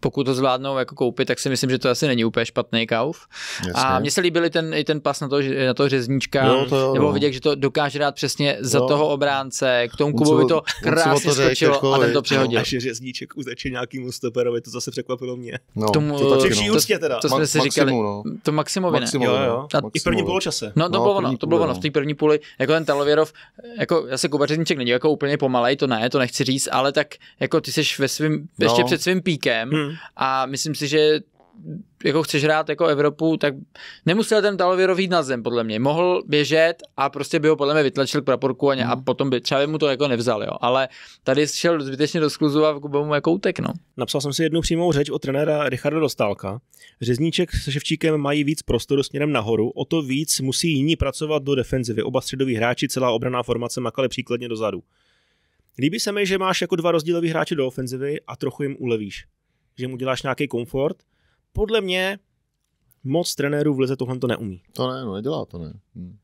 pokud to zvládnou jako koupit, tak si myslím, že to asi není úplně špatný kauf. Jasně. A mně se líbily ten, i ten pas na, to, na toho řezníčka, jo, to jo, nebo no. vidět, že to dokáže dát přesně za jo. toho obránce, k tomu Kubovi to krásně to skočilo a ten jako to přehodil. Až řezníček uzeče nějakýmu stoperovi, to zase překvapilo mě. No, tomu, to, taky, no. ústě teda. to, to jsme si říkali, no. to Maximovi ne. Maximovi, jo, no. jo. A I v první poločase. No to no, bylo ono, to bylo ono, no. v té první půli, jako ten Talověrov, jako já se Kuba Řezníček není jako úplně pomalej, to ne, to nechci říct, ale tak jako ty jsi ve svým, no. ještě před svým píkem, Hmm. hmm. A myslím si, že jako chceš hrát jako Evropu, tak nemusel ten Dalověrov jít na zem, podle mě. Mohl běžet a prostě by ho podle mě vytlačil k praporku a, ně, a hmm. potom by třeba by mu to jako nevzal, jo. Ale tady šel zbytečně do skluzu a Kuba mu jako utek, no. Napsal jsem si jednu přímou řeč od trenéra Richarda Dostálka. Řezníček se Ševčíkem mají víc prostoru směrem nahoru, o to víc musí jiní pracovat do defenzivy. Oba středoví hráči, celá obraná formace makali příkladně dozadu. Líbí se mi, že máš jako dva rozdílový hráče do ofenzivy a trochu jim ulevíš že mu děláš nějaký komfort. Podle mě moc trenérů v lize tohle to neumí. To ne, no nedělá to ne.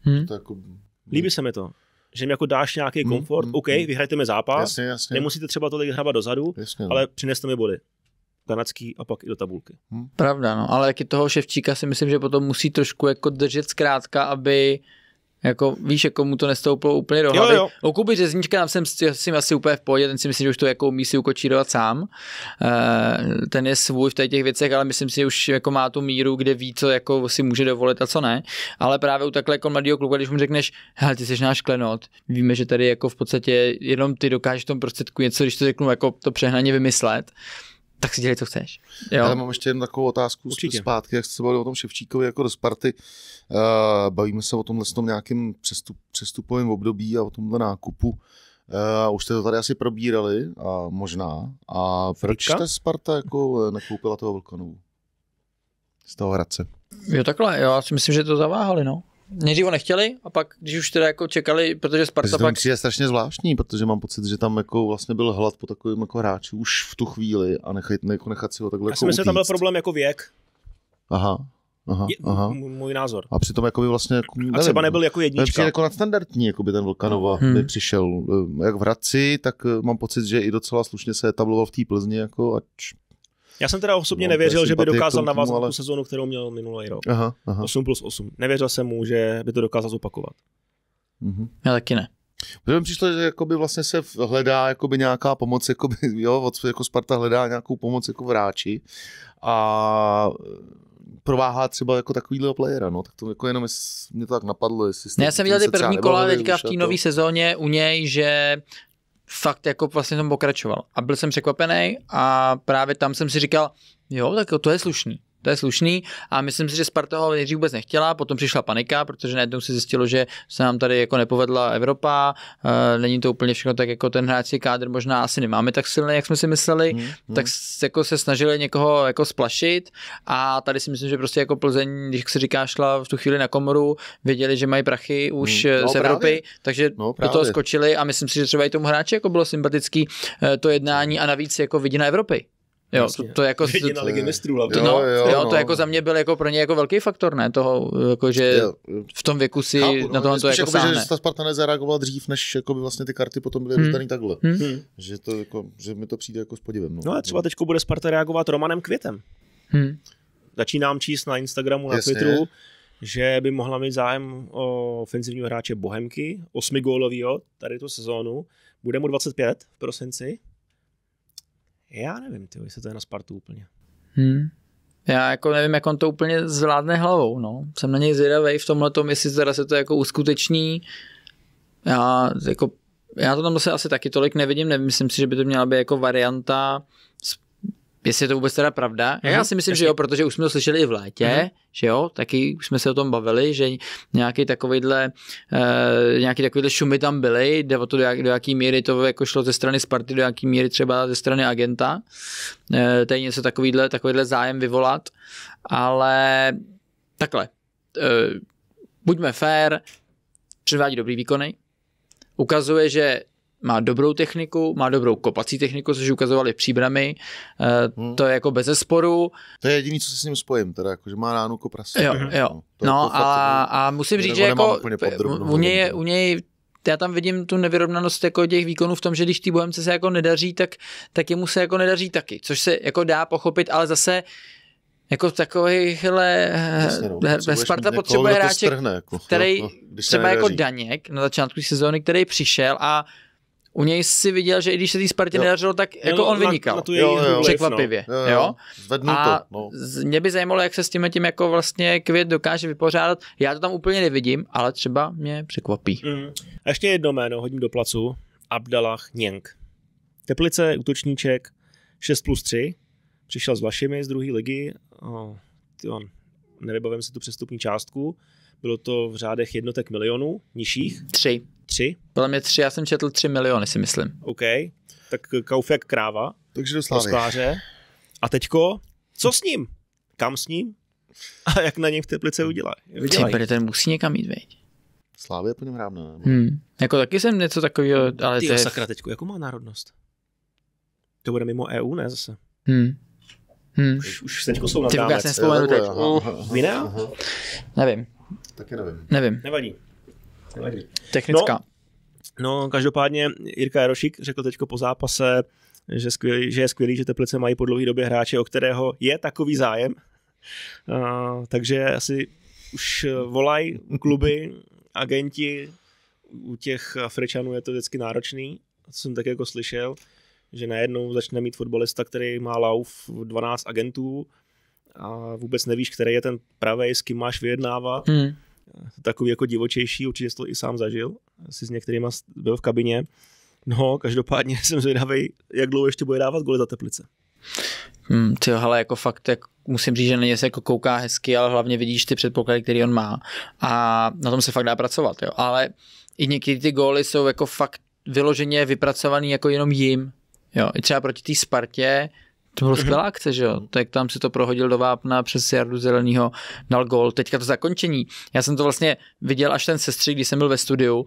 Hmm. To jako... Líbí se mi to že mi jako dáš nějaký hmm, komfort, hmm, OK, hmm. vyhrajte mi zápas, jasně, jasně. nemusíte třeba tolik hrabat dozadu, jasně, no. ale přineste mi body. Kanadský a pak i do tabulky. Hmm. Pravda, no, ale taky toho Ševčíka si myslím, že potom musí trošku jako držet zkrátka, aby jako, víš, jako mu to nestouplo úplně do hlavy. Jo, jo. O Kuby Řeznička tam jsem si asi úplně v pohodě, ten si myslím, že už to jako umí si ukočírovat sám. Eh, ten je svůj v těch věcech, ale myslím si, že už jako má tu míru, kde ví, co jako si může dovolit a co ne. Ale právě u takhle jako mladého kluka, když mu řekneš, hele, ty jsi náš klenot, víme, že tady jako v podstatě jenom ty dokážeš v tom prostředku něco, když to řeknu, jako to přehnaně vymyslet, tak si dělej, co chceš. Jo. Já mám ještě jednu takovou otázku Určitě. zpátky, jak jste se bavili o tom Ševčíkovi jako do Sparty. Uh, bavíme se o tomhle tom nějakým přestup, přestupovém období a o tomhle nákupu. Uh, už jste to tady asi probírali, a možná. A proč jste Sparta jako eh, nekoupila toho Vlkonovu? Z toho Hradce. Jo, takhle, já si myslím, že to zaváhali, no nejdřív ho nechtěli a pak, když už teda jako čekali, protože Sparta protože pak... je strašně zvláštní, protože mám pocit, že tam jako vlastně byl hlad po takovým jako hráči už v tu chvíli a nechat, jako nechat si ho takhle Já jako si myslím, tam byl problém jako věk. Aha. Aha, je, aha. Můj názor. A přitom jako by vlastně... Jako, nevím, a třeba no. nebyl jako jednička. jako nadstandardní, jako by ten Vlkanova hmm. by přišel. Ehm, jak v Hradci, tak ehm, mám pocit, že i docela slušně se etabloval v té Plzni, jako ač já jsem teda osobně no, nevěřil, že by dokázal navázat ale... tu sezonu, kterou měl minulý rok. Aha, aha. 8 plus 8. Nevěřil jsem mu, že by to dokázal zopakovat. Mhm. Já taky ne. Protože mi přišlo, že jakoby vlastně se hledá jakoby nějaká pomoc, jakoby, jo, jako Sparta hledá nějakou pomoc jako ráči a e, prováhá třeba jako takovýhle playera, no, tak to jako jenom mě to tak napadlo, jestli... já jsem viděl ty první kola teďka v té nové sezóně u něj, že fakt jako vlastně tam pokračoval. A byl jsem překvapený a právě tam jsem si říkal, jo, tak to je slušný. To je slušný a myslím si, že Sparta ho nejdřív vůbec nechtěla, potom přišla panika, protože najednou se zjistilo, že se nám tady jako nepovedla Evropa, eh, není to úplně všechno tak jako ten hráčský kádr možná asi nemáme tak silný, jak jsme si mysleli, mm, mm. tak jako se snažili někoho jako splašit a tady si myslím, že prostě jako Plzeň, když se říká, šla v tu chvíli na komoru, věděli, že mají prachy už mm, no, z Evropy, právě. takže no, právě. do toho skočili a myslím si, že třeba i tomu hráči jako bylo sympatický eh, to jednání a navíc jako vidina Evropy. Jo, to, to, jako... ligy mistrů hlavně. No, jo, jo, no. to jako za mě byl jako pro ně jako velký faktor, ne? Toho, jako, že v tom věku si Chápu, no, na tohle to jako jakoby, sáhne. že ta Sparta nezareagovala dřív, než jako by vlastně ty karty potom byly hmm. takhle. Hmm. hmm. Že, to, jako, že mi to přijde jako s podivem. No, no a třeba teďko bude Sparta reagovat Romanem Květem. Hmm. Začínám číst na Instagramu, na Jasně. Twitteru, že by mohla mít zájem o ofenzivního hráče Bohemky, osmigólovýho tady tu sezónu. Bude mu 25 v prosinci, já nevím, ty, jestli to je na Spartu úplně. Hmm. Já jako nevím, jak on to úplně zvládne hlavou, no. Jsem na něj zvědavý v tomhle tom, jestli teda se to jako uskuteční. Já jako já to tam zase asi taky tolik nevidím, nemyslím si, že by to měla být jako varianta Jestli je to vůbec teda pravda? Mm-hmm. Já mhm. si myslím, Jasně. že jo, protože už jsme to slyšeli i v létě, mm-hmm. že jo, taky už jsme se o tom bavili, že nějaký takovýhle, uh, nějaký takovýhle šumy tam byly, jde o to, do, jak, do jaký míry to jako šlo ze strany Sparty, do jaký míry třeba ze strany agenta, uh, eh, tady něco takovýhle, takovýhle zájem vyvolat, ale takhle, uh, buďme fair, předvádí dobrý výkony, ukazuje, že má dobrou techniku, má dobrou kopací techniku, což ukazovali příbramy, eh, hmm. to je jako bez sporu. To je jediný, co se s ním spojím, teda jako, že má ránu koprasy. Jo, mhm. jo. No, no jako a, jako- a musím říct, že jako u něj, u něj já tam vidím tu nevyrovnanost jako těch výkonů v tom, že když ty bohemce se jako nedaří, tak, tak jemu se jako nedaří taky, což se jako dá pochopit, ale zase jako takovýhle no, Sparta potřebuje hráče, jako, který no, třeba jako Daněk na začátku sezóny, který přišel a u něj si viděl, že i když se tý Spartě nedařilo, tak jo. jako on vynikal. Na, na jo, jo, jo, překvapivě. No. Jo, jo. jo? a a no. mě by zajímalo, jak se s tím tím jako vlastně květ dokáže vypořádat. Já to tam úplně nevidím, ale třeba mě překvapí. Mm. A ještě jedno jméno hodím do placu. Abdalah Něnk. Teplice, útočníček, 6 plus 3. Přišel s Vlašimi z druhé ligy. Oh, on, nevybavím si tu přestupní částku. Bylo to v řádech jednotek milionů, nižších. Tři. Tři? Podle mě tři, já jsem četl tři miliony, si myslím. OK, tak Kauf jak kráva. Takže do skláře. A teďko, co s ním? Kam s ním? A jak na něm v Teplice udělá? Ty ten musí někam jít, veď. Slávě po něm rávno. Hmm. Jako taky jsem něco takového, ale Ty to je... sakra teďko, jakou má národnost? To bude mimo EU, ne zase? Hmm. Hmm. Už, už se jsou na Ty, já jsem vzpomenu teď. Vinea? Nevím. Taky nevím. Nevím. Nevadí. Technická. No, no, každopádně Jirka Jarošik řekl teď po zápase, že, skvělý, že je skvělý, že Teplice mají po dlouhé době hráče, o kterého je takový zájem. Uh, takže asi už eh, volají kluby, agenti, u těch Afričanů je to vždycky náročný, co jsem tak jako slyšel, že najednou začne mít fotbalista, který má lauf 12 agentů a vůbec nevíš, který je ten pravý, s kým máš vyjednávat. Hmm takový jako divočejší, určitě jsi to i sám zažil, jsi s některýma byl v kabině. No, každopádně jsem zvědavý, jak dlouho ještě bude dávat goly za Teplice. Hmm, ty ale jako fakt, jak musím říct, že na se jako kouká hezky, ale hlavně vidíš ty předpoklady, který on má a na tom se fakt dá pracovat, jo. Ale i někdy ty góly jsou jako fakt vyloženě vypracovaný jako jenom jim, jo. I třeba proti té Spartě, to bylo mhm. skvělá akce, že jo? Tak tam si to prohodil do vápna přes Jardu Zeleného, dal gol. Teďka to zakončení. Já jsem to vlastně viděl až ten sestřík, když jsem byl ve studiu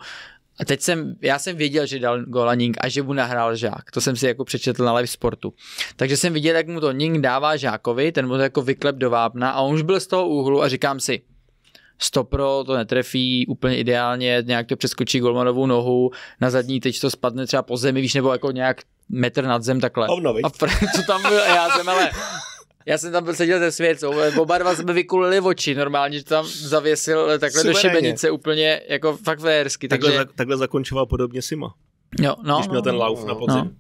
a teď jsem, já jsem věděl, že dal gola Ning a že mu nahrál Žák. To jsem si jako přečetl na live sportu. Takže jsem viděl, jak mu to Ning dává Žákovi, ten mu to jako vyklep do vápna a on už byl z toho úhlu a říkám si, stopro to netrefí úplně ideálně, nějak to přeskočí golmanovou nohu, na zadní teď to spadne třeba po zemi, víš, nebo jako nějak metr nad zem takhle. Ovno, a pr- co tam bylo? Já jsem, ale já jsem tam byl seděl se světcou, oba dva jsme vykulili oči normálně, že tam zavěsil eh, takhle Suverénně. do šibenice úplně, jako fakt vérsky. Takhle, takže... takhle zakončoval podobně Sima. Jo, no, když měl ten lauf no, na no. podzim. No.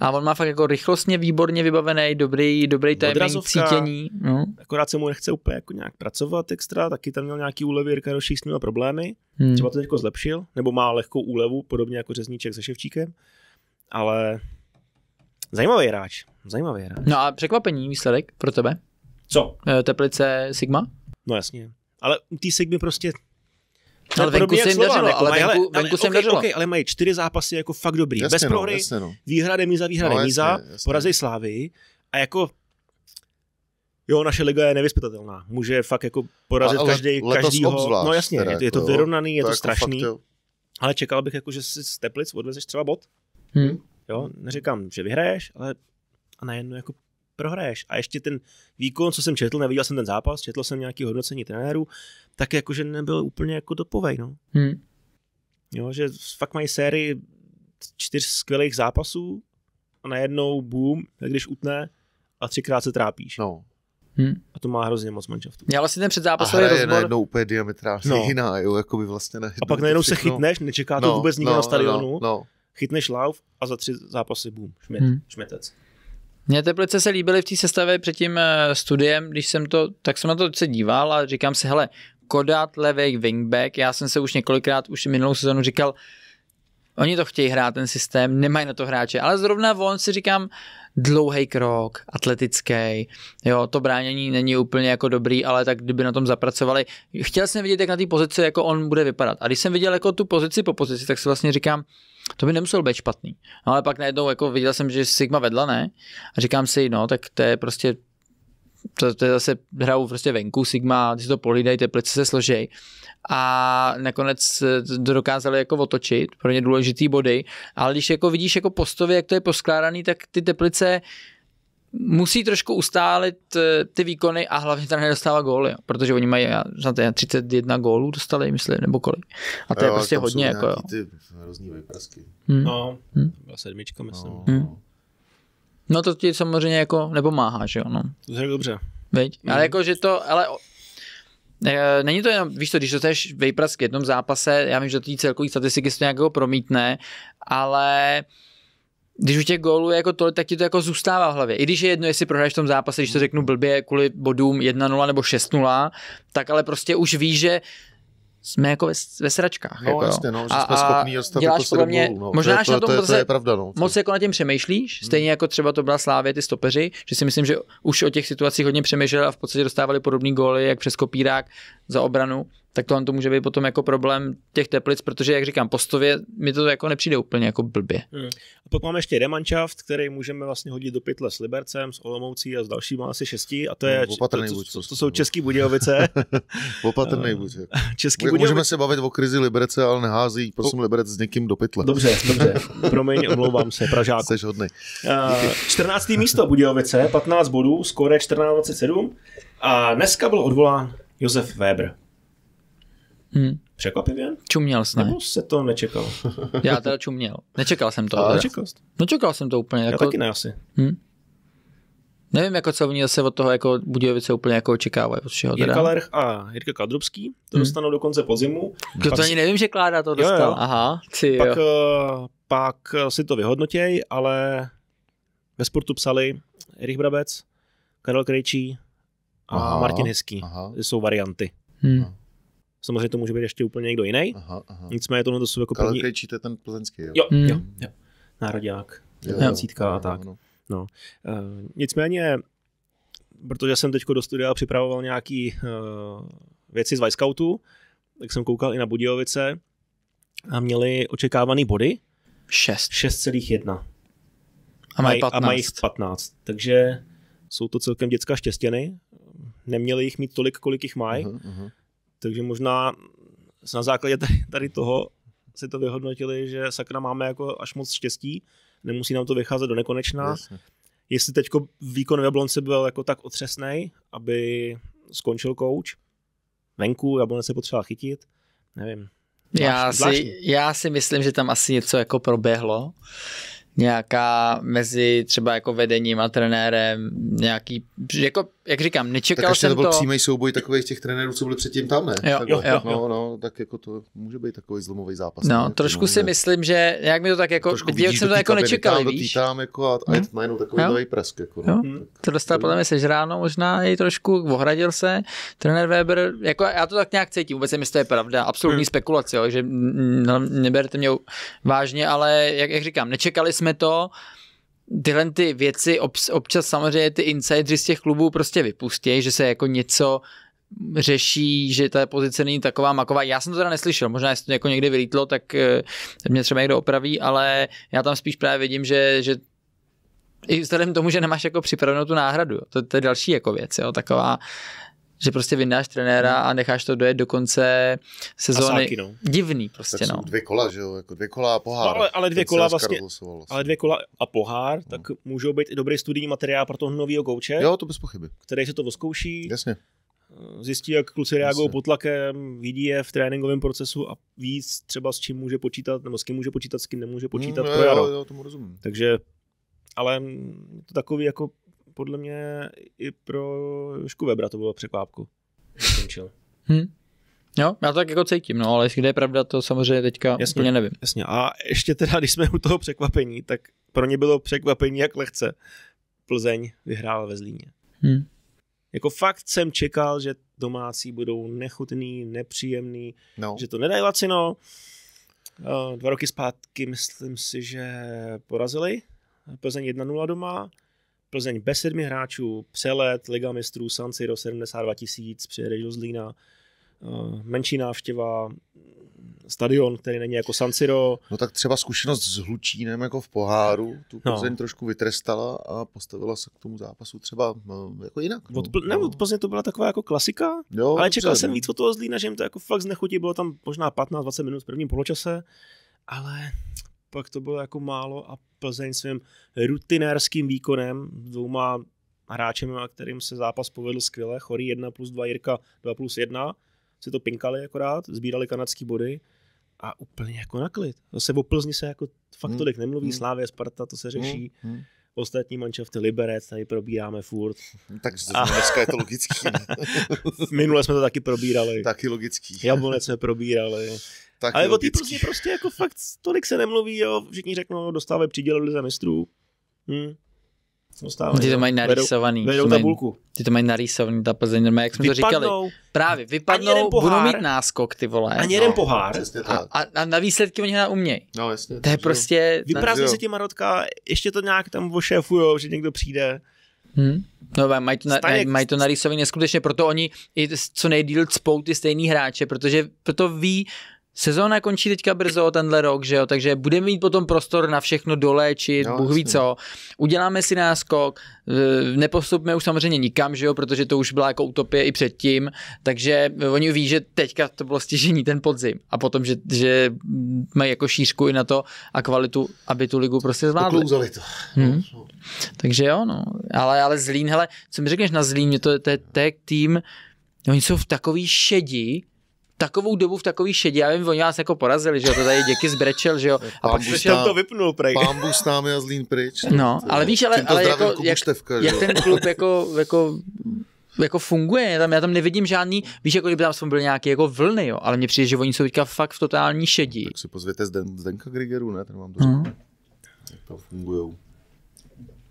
A on má fakt jako rychlostně výborně vybavený, dobrý, dobrý timing, cítění. No. Akorát se mu nechce úplně jako nějak pracovat extra, taky tam měl nějaký úlevy, Jirka Roší s měl problémy, hmm. třeba to jako zlepšil, nebo má lehkou úlevu, podobně jako řezníček se Ševčíkem, ale Zajímavý hráč. Zajímavý hráč. No a překvapení výsledek pro tebe? Co? Eh, Teplice Sigma? No jasně. Ale ty Sigmy prostě ale venku se jim dařilo, jako ale mají, venku, ale, venku se jim okay, dařilo. Okay, ale mají čtyři zápasy jako fakt dobrý. Jasně Bez no, prohry, no. výhra, demíza, výhra, no, demíza, porazí Slávy a jako Jo, naše liga je nevyspytatelná. Může fakt jako porazit a, každý, každýho. Obzvlášť, no jasně, je, je to jako jo, vyrovnaný, je to, jako strašný. Fakt, ale čekal bych, jako, že si z Teplic odvezeš třeba bod. Hmm. Jo? Neříkám, že vyhraješ, ale a najednou jako prohraješ. A ještě ten výkon, co jsem četl, neviděl jsem ten zápas, četl jsem nějaký hodnocení trenérů, tak jakože nebyl úplně jako dopovej. No. Hmm. Jo, že fakt mají sérii čtyř skvělých zápasů a najednou boom, když utne a třikrát se trápíš. No. Hmm. A to má hrozně moc manšaftů. Já vlastně ten předzápasový rozbor... najednou úplně diametrálně no. jiná, jo, jako by vlastně A pak najednou se chytneš, nečeká to no, vůbec nikdo no, na stadionu. No, no. no chytneš lauf a za tři zápasy boom, šmet, hmm. šmetec. Mně Teplice se líbily v té sestavě před tím eh, studiem, když jsem to, tak jsem na to se díval a říkám si, hele, Kodat, levý wingback, já jsem se už několikrát, už minulou sezonu říkal, oni to chtějí hrát, ten systém, nemají na to hráče, ale zrovna on si říkám, dlouhý krok, atletický. Jo, to bránění není úplně jako dobrý, ale tak kdyby na tom zapracovali. Chtěl jsem vidět, jak na té pozici jako on bude vypadat. A když jsem viděl jako tu pozici po pozici, tak si vlastně říkám, to by nemuselo být špatný. No, ale pak najednou jako viděl jsem, že Sigma vedla, ne? A říkám si, no, tak to je prostě to, to je zase hrajou prostě venku Sigma, ty si to polídají, teplice se složej. A nakonec to eh, dokázali jako otočit, pro ně důležitý body, ale když jako vidíš jako postově, jak to je poskládaný, tak ty teplice musí trošku ustálit eh, ty výkony a hlavně tam nedostává góly, protože oni mají já 31 gólů dostali, myslím, nebo kolik. A to jo, je prostě hodně. Jako, jo. Ty různý Hmm. No, hmm. sedmička, myslím. No. Hmm. No to ti samozřejmě jako nepomáhá, že jo, no. To je dobře. Veď? Mm. Ale mhm. jako, že to, ale e, Není to jenom, víš to, když dostaneš vejprask v jednom zápase, já vím, že to té celkové statistiky se to nějakého jako promítne, ale když už těch gólů je jako tolik, tak ti to jako zůstává v hlavě. I když je jedno, jestli prohraješ v tom zápase, když to řeknu blbě kvůli bodům 1-0 nebo 6-0, tak ale prostě už víš, že jsme jako ve, ve sračkách. No jako, jasně, no, že a, jsme schopní dostat jako podle gólů, no. možná to, až to, na tom to, to je pravda, no. moc jako na tím přemýšlíš, hmm. stejně hmm. jako třeba to byla Slávě ty stopeři, že si myslím, že už o těch situacích hodně přemýšleli a v podstatě dostávali podobný góly, jak přes kopírák, za obranu, tak tohle to může být potom jako problém těch teplic, protože jak říkám, postově mi to jako nepřijde úplně jako blbě. Hmm. A pak máme ještě remančaft, který můžeme vlastně hodit do pytle s Libercem, s Olomoucí a s dalšíma asi šesti a to je, no, opatrný to, buď, to, to, prostě, jsou no. Český Budějovice. opatrný buď. Eh, Český Budějovice. Můžeme se bavit o krizi Liberce, ale nehází, prosím, Liberec s někým do pytle. Dobře, dobře, promiň, omlouvám se, Pražák. Jsi hodný. Uh, 14. místo Budějovice, 15 bodů, skóre 14,27 a dneska byl odvolán Josef Weber. Hmm. Překvapivě? Čuměl jsem. Nebo se to nečekal? Já teda čuměl. Nečekal jsem to. Ale nečekal, nečekal jsem to úplně. Já jako- taky ne asi. Hmm. Nevím, jako co oni zase od toho jako Budějovice úplně jako očekávají od všeho. Jirka Lerch a Jirka Kadrubský to hmm. dostanou do konce podzimu. Kdo to pak... ani nevím, že Kláda to dostal. Jo, jo. Aha, ty pak, jo. Uh, pak eh, si to vyhodnotěj, ale ve sportu psali Erich Brabec, Karel Krejčí, a aha, Martin Hezký. Aha. Jsou varianty. Hmm. Samozřejmě to může být ještě úplně někdo jiný. Aha, aha. Nicméně tohle to jsou jako první... Ale ten plzeňský, jo? Jo, hmm. jo. jo. Národák, dvacítka a tak. No. no. Uh, nicméně, protože jsem teď do studia připravoval nějaké uh, eh, věci z Vyscoutu, tak jsem koukal i na Budějovice a měli očekávaný body. 6. 6,1. A mají 15. A mají 15. Takže jsou to celkem dětská štěstěny neměli jich mít tolik, kolik jich mají. Uh-huh, uh-huh. Takže možná na základě tady toho si to vyhodnotili, že sakra máme jako až moc štěstí, nemusí nám to vycházet do nekonečna. Jasně. Jestli teď výkon v Jablonce byl jako tak otřesný, aby skončil kouč venku, Jablonec se potřeba chytit, nevím. Já zvláštní. si, já si myslím, že tam asi něco jako proběhlo, nějaká mezi třeba jako vedením a trenérem, nějaký, jako jak říkám, nečekal tak jsem to. Tak to byl přímý souboj takových těch trenérů, co byli předtím tam, ne? Jo, tak, jo, jo. No, no, tak jako to může být takový zlomový zápas. No, ne? trošku si ne? myslím, že nějak mi to tak jako, trošku jak jsem to jako nečekal, tam, víš? tam jako a, a hm? je to najednou takový nový presk. Jako, no. hmm. Tak, to dostal podle mě sežráno možná, i trošku ohradil se. Trenér Weber, jako já to tak nějak cítím, vůbec si jestli to je pravda, absolutní hmm. spekulace, jo, že neberte mě vážně, ale jak, jak říkám, nečekali jsme to, tyhle ty věci obs, občas samozřejmě ty insidři z těch klubů prostě vypustí, že se jako něco řeší, že ta pozice není taková maková. Já jsem to teda neslyšel, možná jestli to jako někdy vylítlo, tak eh, mě třeba někdo opraví, ale já tam spíš právě vidím, že, že i vzhledem tomu, že nemáš jako připravenou tu náhradu. To, to je další jako věc, jo, taková že prostě vyndáš trenéra hmm. a necháš to dojet do konce sezóny. Sáky, no. Divný prostě, tak no. Jsou dvě kola, že jo, jako dvě kola a pohár. No, ale, ale dvě Ten kola vlastně, ale dvě kola a pohár, no. tak můžou být i dobrý studijní materiál pro toho nového kouče. Jo, to bez pochyby. Který se to voskouší. Jasně. Eh, zjistí, jak kluci reagují pod tlakem, vidí je v tréninkovém procesu a víc třeba s čím může počítat, nebo s kým může počítat, s kým nemůže počítat. Hmm, pro jo, jo, tomu rozumím. Takže, ale to takový jako podle mě i pro Jošku Webra to bylo překvápku. Skončil. Hm. Jo, já to tak jako cítím, no, ale kde je pravda, to samozřejmě teďka jasně, úplně nevím. Jasně, a ještě teda, když jsme u toho překvapení, tak pro ně bylo překvapení, jak lehce Plzeň vyhrála ve Zlíně. Hmm. Jako fakt jsem čekal, že domácí budou nechutný, nepříjemný, no. že to nedají lacino. Eh, dva roky zpátky myslím si, že porazili Plzeň 1-0 doma. Plzeň bez sedmi hráčů, přelet, Liga mistrů, San Siro 72 tisíc, přijede do Zlína, eh, menší návštěva, stadion, který není jako San Siro. No tak třeba zkušenost s Hlučínem jako v poháru, tu no. Plzeň no. trošku vytrestala a postavila se k tomu zápasu třeba no, jako jinak. No. Odpl- ne, no. od Plzeň to byla taková jako klasika, jo, ale čekal dobře, jsem ne. No. víc od toho Zlína, že jim to jako fakt znechutí, bylo tam možná 15-20 minut v prvním poločase, ale pak to bylo jako málo a Plzeň svým rutinérským výkonem dvouma hráčem, kterým se zápas povedl skvěle. Chorý 1 plus 2, Jirka 2 plus 1. Si to pinkali akorát, sbírali kanadský body a úplně jako na klid. Zase o Plzni se jako fakt hmm. tolik nemluví, hmm. Slávě, Sparta, to se hmm. řeší. Hmm. Hmm ostatní manšafty Liberec, tady probíráme furt. Takže z dneska je to logický. Minule jsme to taky probírali. Taky logický. Jablonec jsme probírali tak Ale o té Plzni prostě, prostě jako fakt tolik se nemluví, jo. Všichni řeknou, no, dostávají přidělili za mistrů. Hm. Dostávají, ty to mají narýsovaný. Vedou, vedou tabulku. Ty to mají narýsovaný, ta Plzeň, jak jsme vypadnou, to říkali. Právě, vypadnou, pohár, budou mít náskok, ty vole. Ani jeden no, pohár. A, a, a, na výsledky oni umějí. No, jasně. To je prostě... Vyprázdní se ti Marotka, ještě to nějak tam ošéfujou, že někdo přijde. Hmm. No, mají to, na, Staněk... mají to narýsovaný neskutečně, proto oni i co nejdíl cpou ty stejný hráče, protože proto ví, Sezóna končí teďka brzo tenhle rok, že jo, takže budeme mít potom prostor na všechno doléčit, no, Bůh ví co. Uděláme si náskok, nepostupme už samozřejmě nikam, že jo, protože to už byla jako utopie i předtím, takže oni ví, že teďka to bylo stěžení ten podzim a potom, že, že mají jako šířku i na to a kvalitu, aby tu ligu prostě zvládli. Poklouzali to. Hmm. Takže jo, no, ale, ale Zlín, hele, co mi řekneš na Zlín, to, to, to, to je tým, oni jsou v takový šedi, takovou dobu v takový šedí, já vím, oni vás jako porazili, že jo, to tady děky zbrečel, že jo. A pak se tam to vypnul prej. Pambu s námi a zlín pryč. No, ale víš, ale, ale jako, jak, štefka, jak ten klub jako, jako jako funguje, já tam, já tam nevidím žádný, víš, jako kdyby tam byl nějaký jako vlny, jo, ale mně přijde, že oni jsou teďka fakt v totální šedí. Tak si pozvěte Zden, Zdenka Grigeru, ne, ten vám to no. řekne. Mm. Jak to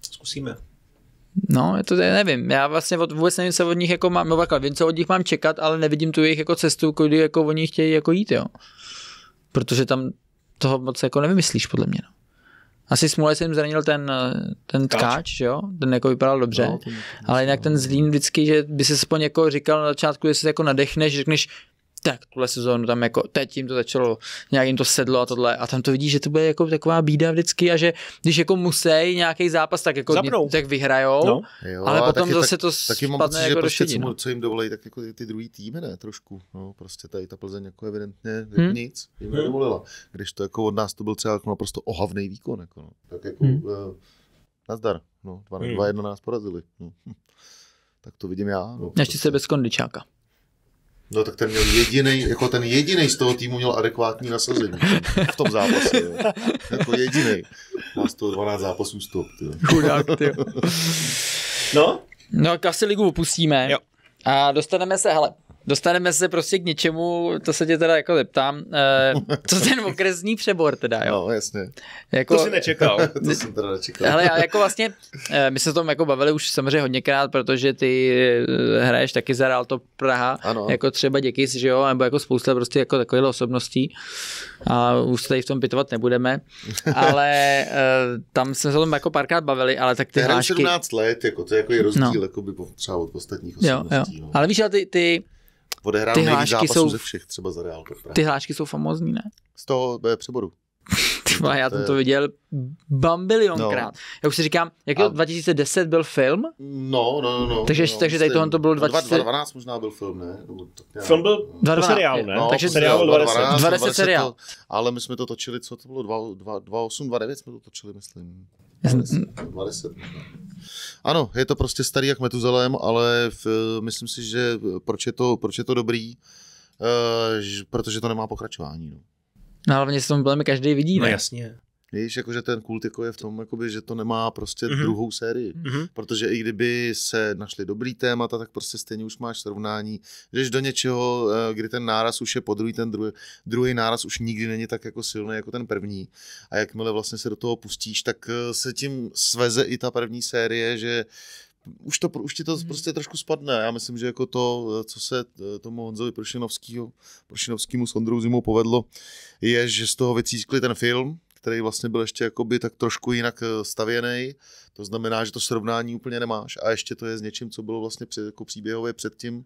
Zkusíme. No, to nevím, já vlastně od, vůbec nevím, co od nich jako mám, no takhle, vím, co od nich mám čekat, ale nevidím tu jejich jako cestu, kudy jako oni chtějí jako jít, jo. Protože tam toho moc jako nevymyslíš, podle mě, no. Asi Smule se jim zranil ten, ten tkáč, tkáč jo? ten jako vypadal dobře, no, ale jinak ten zlín vždycky, že by se aspoň jako říkal na začátku, že se jako nadechneš, řekneš, tak tuhle sezónu tam jako, teď jim to začalo, nějak jim to sedlo a tohle a tam to vidí, že to bude jako taková bída vždycky a že když jako musí nějaký zápas, tak jako Zapnou. tak vyhrajou, no. jo, ale potom taky, zase tak, to taky mám pocit, jako že prostě, šedí, no. co jim dovolí, tak jako ty, ty druhý týmy ne, trošku, no prostě tady ta Plzeň jako evidentně hmm. nic jim hmm. dovolila, když to jako od nás to byl třeba jako naprosto ohavný výkon, jako no. tak jako hmm. uh, nazdar, no, hmm. dva hm. jedno nás porazili, no. tak to vidím já. No, Naštěstí prostě. se bez kondičáka. No tak ten měl jediný, jako ten jediný z toho týmu měl adekvátní nasazení v tom zápase. Jo. Jako jediný. Má z toho 12 zápasů stop. Chudák, No? No, asi ligu opustíme. Jo. A dostaneme se, hele, Dostaneme se prostě k něčemu, to se tě teda jako zeptám, eh, co ten okresní přebor teda, jo? No, jasně. Jako, to jsi nečekal. to jsem teda nečekal. ale jako vlastně, eh, my se o tom jako bavili už samozřejmě hodněkrát, protože ty eh, hraješ taky za Real to Praha, ano. jako třeba Děkis, že jo, nebo jako spousta prostě jako takových osobností a už se tady v tom pitovat nebudeme, ale tam jsme se o tom jako párkrát bavili, ale tak ty hlášky... 17 let, jako to je jako je rozdíl, no. jako by třeba od ostatních osobností. Jo, jo. No. Ale víš, ale ty, ty odehrál ty nejvíc zápasů jsou, ze všech, třeba za Real. Ty hlášky jsou famózní, ne? Z toho přeboru. Tyma, já jsem to viděl bambilionkrát. No. Já už si říkám, jak a... 2010 byl film? No, no, no. no takže, no, takže tady tohle to bylo 20... 2012 možná byl film, ne? tak film byl no. seriál, ne? No, takže seriál byl 20. 20, 20 seriál. To, ale my jsme to točili, co to bylo? 28, 29 jsme to točili, myslím. 20. No. Ano, je to prostě starý jak Metuzalem, ale v, myslím si, že proč je to, proč je to dobrý, uh, protože to nemá pokračování. No. No hlavně s tom problémy každý vidí, no, ne? No jasně. Víš, jakože ten kult jako je v tom, jakoby, že to nemá prostě mm-hmm. druhou sérii. Mm-hmm. Protože i kdyby se našli dobrý témata, tak prostě stejně už máš srovnání. Jdeš do něčeho, eh, kdy ten náraz už je po druhý, ten druhý, druhý náraz už nikdy není tak jako silný jako ten první. A jakmile vlastně se do toho pustíš, tak eh, se tím sveze i ta první série, že už, to, už ti to hmm. prostě trošku spadne. Já myslím, že jako to, eh, co se tomu Honzovi Prošinovskému s Ondrou Zimou povedlo, je, že z toho vycískli ten film, který vlastně byl ještě jakoby tak trošku jinak eh, stavěný. To znamená, že to srovnání úplně nemáš a ještě to je s něčím, co bylo vlastně před, jako příběhově předtím,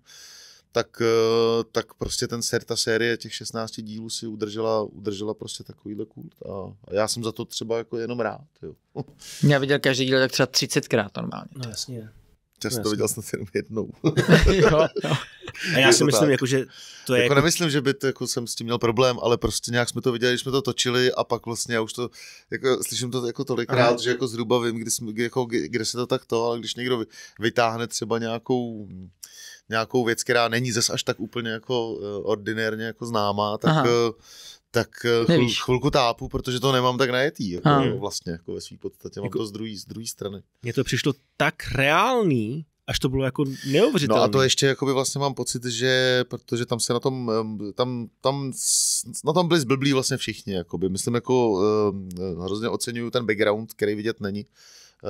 tak, eh, tak prostě ten ser, ta série těch 16 dílů si udržela, udržela prostě takovýhle kult a, a já jsem za to třeba jako jenom rád. Jo. já viděl každý díl tak třeba 30krát normálně. No jasně. Často to viděl snad jenom jednou. jo, jo. A já si myslím, jako, že to je... Jako, jako nemyslím, že by to, jako, jsem s tím měl problém, ale prostě nějak jsme to viděli, když jsme to točili a pak vlastně já už to, jako, slyším to jako tolikrát, Aha. že jako zhruba vím, kdy, jsme, jako, kde se to takto, ale když někdo vytáhne třeba nějakou nějakou věc, která není zase až tak úplně jako eh, ordinérně jako známá, tak Aha eh, tak eh, Nevíš. chvilku tápu, protože to nemám tak najetý, jako vlastně, jako ve své podstatě, mám jako, to z druhé z druhý strany. Mně to přišlo tak reálný, až to bylo jako neuvěřitelné. No a to ještě jakoby vlastně mám pocit, že protože tam se na tom, tam, tam na tom byli zblblí vlastně všichni, jakoby. myslím jako uh, hrozně oceňuju ten background, který vidět není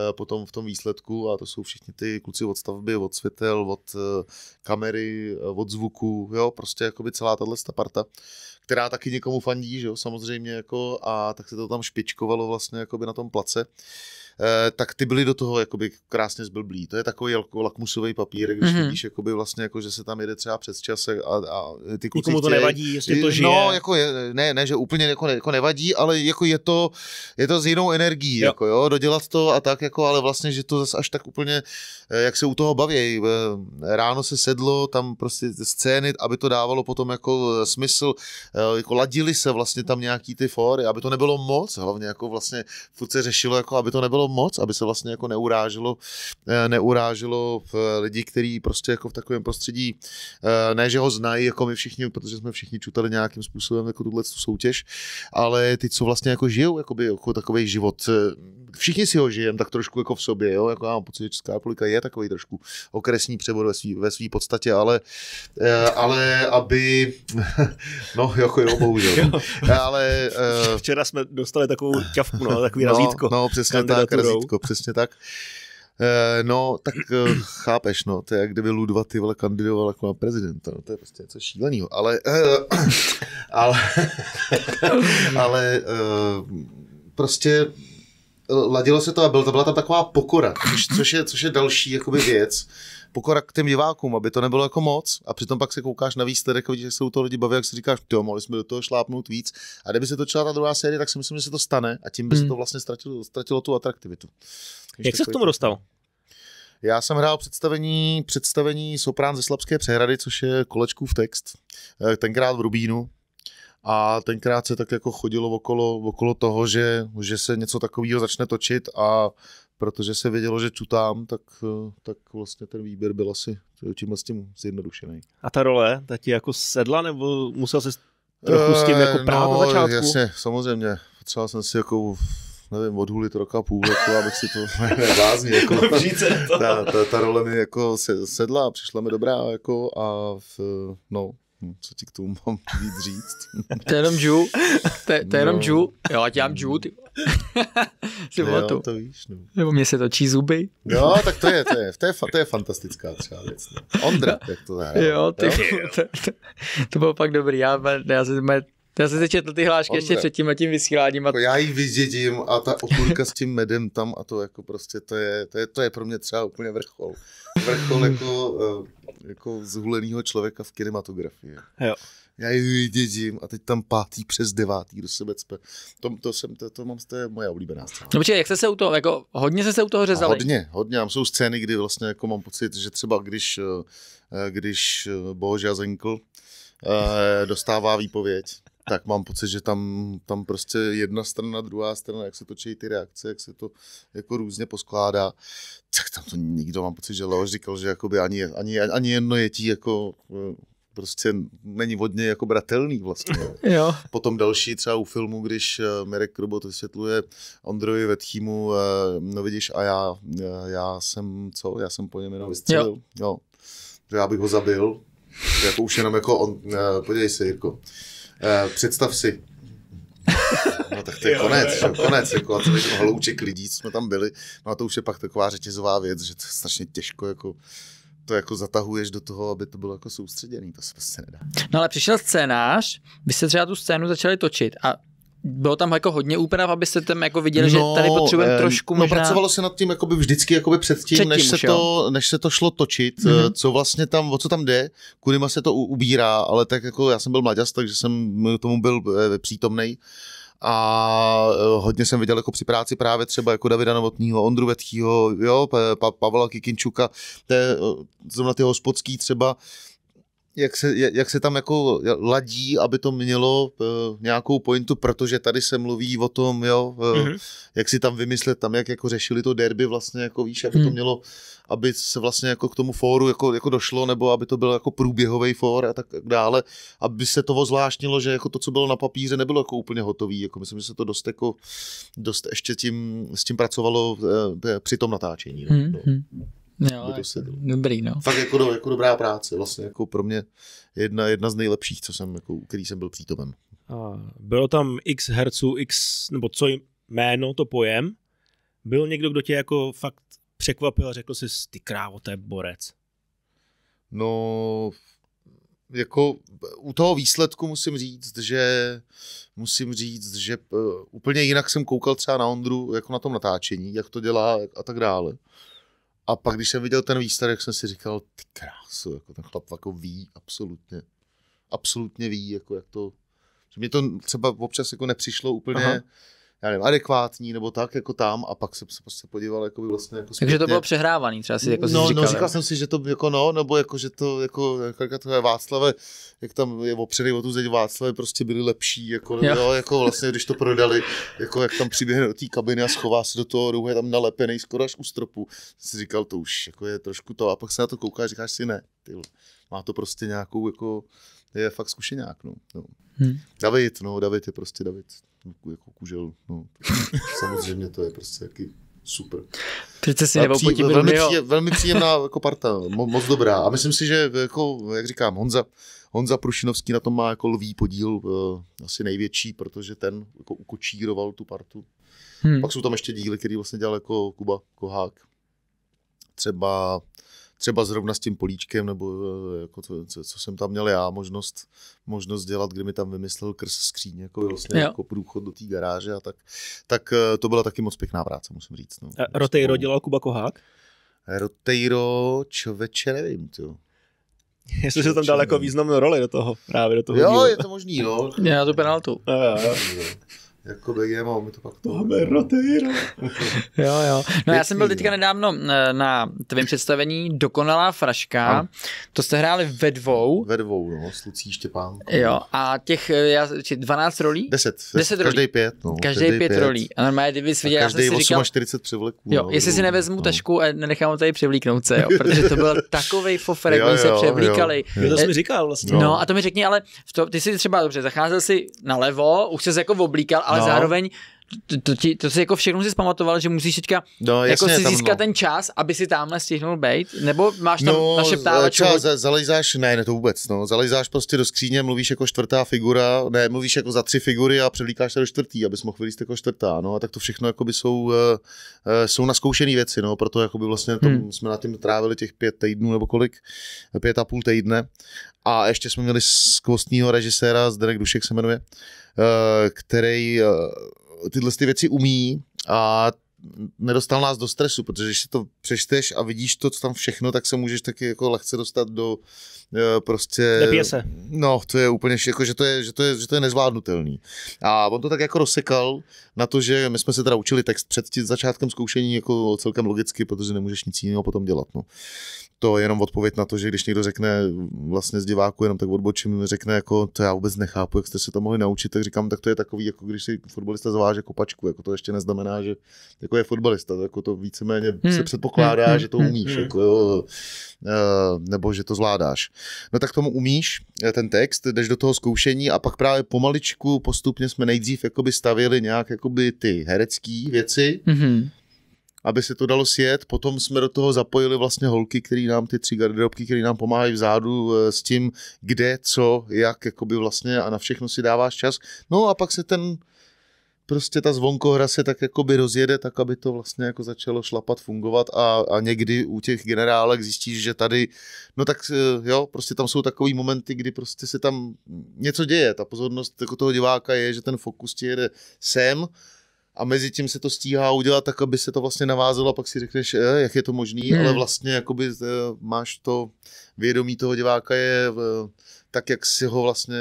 eh, potom v tom výsledku a to jsou všichni ty kluci od stavby, od světel, od kamery, od zvuku, jo, prostě jakoby celá tahle parta která taky někomu fandí, že jo, samozřejmě, jako, a tak se to tam špičkovalo vlastně jako by na tom place. Eh, tak ty byly do toho jakoby krásně zblblí. To je takový jako lakmusový papír, když mm-hmm. vidíš, jakoby vlastně, jako, že se tam jede třeba přes čas a, a ty kluci Nikomu to chtěj, nevadí, jestli to eh, žije. No, jako je, ne, ne, že úplně jako, ne, jako nevadí, ale jako je to, je to s jinou energií, jo. jako jo, dodělat to a tak, jako, ale vlastně, že to zase až tak úplně, eh, jak se u toho baví. Ráno se sedlo, tam prostě scény, aby to dávalo potom jako smysl, jako ladili se vlastně tam nějaký ty fóry, aby to nebylo moc, hlavně jako vlastně furt se řešilo, jako aby to nebylo moc, aby se vlastně jako neuráželo, eh, neuráželo v eh, lidi, kteří prostě jako v takovém prostředí, eh, ne, že ho znají, jako my všichni, protože jsme všichni čutali nějakým způsobem jako tuhle soutěž, ale ty, co vlastně jako žijou, jakoby, jako takový život, všichni si ho žijeme tak trošku jako v sobě, jo? jako já mám pocit, že Česká republika je takový trošku okresní převod ve svý, ve svý podstatě, ale, ale aby, no jako jo, bohužel, no. ale... Včera jsme dostali takovou ťavku, no, takový no, razítko. No, přesně tak, razítko, přesně tak. Eh, no, tak eh, chápeš, no, to je jak kdyby Ludva ty vole kandidoval jako na prezidenta, no, to je prostě něco šíleného, ale, eh, ale, ale prostě ladilo se to a byl, to byla tam taková pokora, což, což, je, což je další jakoby věc, pokora k těm divákům, aby to nebylo jako moc. A přitom pak se koukáš na výsledek a vidíš, jak se u toho lidi baví, jak si říkáš, jo, mohli jsme do toho šlápnout víc. A kdyby se točila ta druhá série, tak si myslím, že se to stane a tím by hmm. se to vlastně ztratilo, ztratilo tu atraktivitu. Když jak se k tomu dostal? Já jsem hrál představení, představení Soprán ze Slabské přehrady, což je kolečkův text, eh, tenkrát v Rubínu. A tenkrát se tak jako chodilo okolo, okolo toho, že, že se něco takového začne točit a protože se vědělo, že čutám, tak, eh, tak vlastně ten výběr byl asi tímhle s tím zjednodušený. A ta role, ta ti jako sedla, nebo musel jsi trochu s tím eh, jako právě no, začátku? jasně, samozřejmě. Potřeboval jsem si jako nevím, odhulit roka půl, jako, abych si to neblázni. Jako, ta, ta, ta, role mi jako sedla, přišla mi dobrá jako, a v, no, Hm, co ti k tomu mám víc říct? to je jenom Ju, to, je, to je jenom no. jo, ať já Ju, ty. si jo, to víš, no. Nebo mě se točí zuby. jo, tak to je, to je, to je, to je fantastická třeba věc. No. Ondra, jak to hraje. Jo, ty, jo? To, to, to, bylo pak dobrý, já, já jsem já jsem si četl ty hlášky Ondra. ještě před tím a tím vysíláním. A... Jako já ji vyzdědím a ta okurka s tím medem tam a to jako prostě to je, to je, to je pro mě třeba úplně vrchol. Vrchol jako, eh, jako zhuleného člověka v kinematografii. Jo. Já ji vyzdědím a teď tam pátý přes devátý do sebe cpe. To, to, jsem, to, to mám, to je moje oblíbená scéna. No počkej, jak jste se u toho, jako hodně jste se u toho řezali? A hodně, hodně. Tam jsou scény, kdy vlastně jako mám pocit, že třeba když, eh, eh, když Boža Zenkl dostává výpověď, tak mám pocit, že tam, tam prostě jedna strana, druhá strana, jak se točí ty reakce, jak se to jako různě poskládá, tak tam to nikdo, mám pocit, že Leoš říkal, že jakoby ani, ani, ani jedno jetí jako eh, prostě není vodně jako bratelný vlastně. jo. Potom další třeba u filmu, když eh, Mirek Krobot vysvětluje Ondrovi Vetchýmu, eh, no vidíš, a já, já jsem, co, já jsem po něm jenom vystřelil. Jo. jo. já bych ho zabil. Jako už jenom jako on, podívej se, Jirko, Eh, představ si. No tak to je jo, konec, jo. konec, jako a celý ten hlouček lidí, co jsme tam byli. No a to už je pak taková řetězová věc, že to je strašně těžko, jako to jako zatahuješ do toho, aby to bylo jako soustředěný, to se prostě nedá. No ale přišel scénář, vy jste třeba tu scénu začali točit a bylo tam jako hodně úprav, abyste tam jako viděli, no, že tady potřebujeme eh, trošku no, možná... No pracovalo se nad tím jakoby vždycky jakoby předtím, předtím než, se to, než se to šlo točit, mm-hmm. co vlastně tam, o co tam jde, kudy se to ubírá, ale tak jako já jsem byl mladěz, takže jsem tomu byl eh, přítomný. a hodně jsem viděl jako při práci právě třeba jako Davida Novotního, Ondru Vetchýho, jo, pa, pa, Pavla Kikinčuka, to je zrovna ty hospodský třeba, jak se, jak se tam jako ladí, aby to mělo uh, nějakou pointu, protože tady se mluví o tom, jo, uh, mm-hmm. jak si tam vymyslet, tam jak jako řešili to derby vlastně, jako víš, aby mm. to hmm. mělo, aby se vlastně jako k tomu fóru jako, jako došlo, nebo aby to byl jako průběhový fór a tak dále, aby se to zvláštnilo, že jako to, co bylo na papíře, nebylo jako úplně hotový, jako myslím, že se to dost jako, dost ještě tím, s tím pracovalo uh, při tom natáčení. Mm-hmm. No. Hmm, no. Hmm. Jo, to jako dobrý, no. Fakt jako, do, jako dobrá práce, vlastně jako pro mě jedna, jedna z nejlepších, co jsem, jako, který jsem byl přítomen. A bylo tam x herců, x, nebo co jméno, to pojem? Byl někdo, kdo tě jako fakt překvapil a řekl si, ty krávo, to je borec? No, jako u toho výsledku musím říct, že musím říct, že eh, úplně jinak jsem koukal třeba na Ondru jako na tom natáčení, jak to dělá a tak dále. A pak, když jsem viděl ten výsledek, jsem si říkal, ty krásu, jako ten chlap jako ví absolutně. Absolutně ví, jako jak to... Že mě to třeba občas jako nepřišlo úplně, Aha já nevím, adekvátní nebo tak, jako tam a pak jsem se prostě podíval jako by vlastně jako Takže to bylo přehrávaný třeba si jako no, říkal. No, říkal jsem si, že to jako no, nebo jako, že to jako to je Václave, jak tam je opřený o tu zeď Václave, prostě byli lepší, jako, jo. Jo, jako vlastně, když to prodali, jako jak tam přiběhne do té kabiny a schová se do toho ruhu, je tam nalepený skoro až u stropu. si říkal, to už jako je trošku to a pak se na to koukáš, říkáš si ne, tyhle, má to prostě nějakou jako je fakt zkušenák. No, no. Hmm. David, no, David je prostě David, jako kůžel. No. Samozřejmě to je prostě jaký super. Přece si nebo pří, velmi, příje, velmi příjemná jako parta, mo, moc dobrá. A myslím si, že jako, jak říkám, Honza, Honza Prušinovský na tom má jako lvý podíl, uh, asi největší, protože ten jako ukočíroval tu partu. Hmm. Pak jsou tam ještě díly, které vlastně dělal jako Kuba Kohák. Třeba třeba zrovna s tím políčkem, nebo eh, jako to, co, co jsem tam měl já, možnost, možnost dělat, kdy mi tam vymyslel krz skříň, jako vlastně jako průchod do té garáže a tak, tak eh, to byla taky moc pěkná práce, musím říct. No. Prostě Rotejro dělal Kuba Kohák? Rotejro, čověče, nevím, jo. Jestli se tam dal jako významnou roli do toho, právě do toho. Jo, dílu. je to možný, jo. Já to penaltu. A, jako BGMO, my to pak to máme roteiro. jo, jo. No já jsem byl teďka no. nedávno eh, na tvém představení Dokonalá fraška. Ano. To jste hráli ve dvou. Ve dvou, no, s Lucí Štěpánkou. Jo, a těch eh, já, či 12 rolí? 10. 10 rolí. Každý pět, no. Každý, pět, pět, rolí. A normálně, kdyby viděl, já jsem si říkal... 40 převleků. Jo, no, jestli si no, nevezmu no. tašku a nenechám ho tady převlíknout se, jo, protože to byl takový fofer, jak se převlíkali. Jo, jo. To jsi mi eh, říkal vlastně. No a to mi řekni, ale to, ty jsi třeba dobře zacházel si levo, už jsi jako oblíkal, ale no. zároveň to, to, ti, to si jako všechno si zpamatoval, že musíš teďka no, jako jasně, jako si tam, získat no. ten čas, aby si tamhle stihnul být, nebo máš tam no, našeptávač? No, zalejzáš, ne, ne to vůbec, no, zalejzáš prostě do skříně, mluvíš jako čtvrtá figura, ne, mluvíš jako za tři figury a převlíkáš se do čtvrtý, abys mohl vylíst jako čtvrtá, no, a tak to všechno jakoby jsou, uh, jsou naskoušený věci, no, proto jakoby vlastně tom, hmm. jsme na tím trávili těch pět týdnů nebo kolik, pět a půl týdne a ještě jsme měli skvostního režiséra, Zdenek Dušek se jmenuje, Eh, který eh, tyhle ty věci umí a nedostal nás do stresu, protože když si to přečteš a vidíš to, co tam všechno, tak se můžeš taky jako lehce dostat do eh, prostě... se. No, to je úplně, jako, že, to je, že, to je, že to je nezvládnutelný. A on to tak jako rozsekal na to, že my jsme se teda učili text před začátkem zkoušení jako celkem logicky, protože nemůžeš nic jiného potom dělat. No to je jenom odpověď na to, že když někdo řekne vlastně z diváku, jenom tak odbočím, řekne jako, to já vůbec nechápu, jak jste se to mohli naučit, tak říkám, tak to je takový, jako když si fotbalista zváže kopačku, jako to ještě neznamená, že jako je fotbalista, jako to víceméně hmm. se předpokládá, hmm. že to hmm, umíš, hmm. jako, jo, eh, nebo že to zvládáš. No tak tomu umíš, eh, ten text, jdeš do toho zkoušení a pak právě pomaličku, postupně jsme nejdřív jakoby stavěli nějak jakoby ty herecké věci, hmm aby se to dalo sjet. Potom jsme do toho zapojili vlastně holky, které nám ty tři garderobky, které nám pomáhají vzadu eh, s tím, kde, co, jak, jakoby vlastně a na všechno si dáváš čas. No a pak se ten prostě ta zvonkohra se tak jakoby rozjede, tak aby to vlastně jako začalo šlapat, fungovat a, a někdy u těch generálek zjistíš, že tady, no tak eh, jo, prostě tam jsou takový momenty, kdy prostě se tam něco děje, ta pozornost jako toho diváka je, že ten fokus ti jede sem a mezi tím se to stíhá udělat tak, aby se to vlastně navázelo a pak si řekneš, eh, jak je to možný, hmm. ale vlastně jakoby eh, máš to vědomí toho diváka je eh, tak, jak si ho vlastně,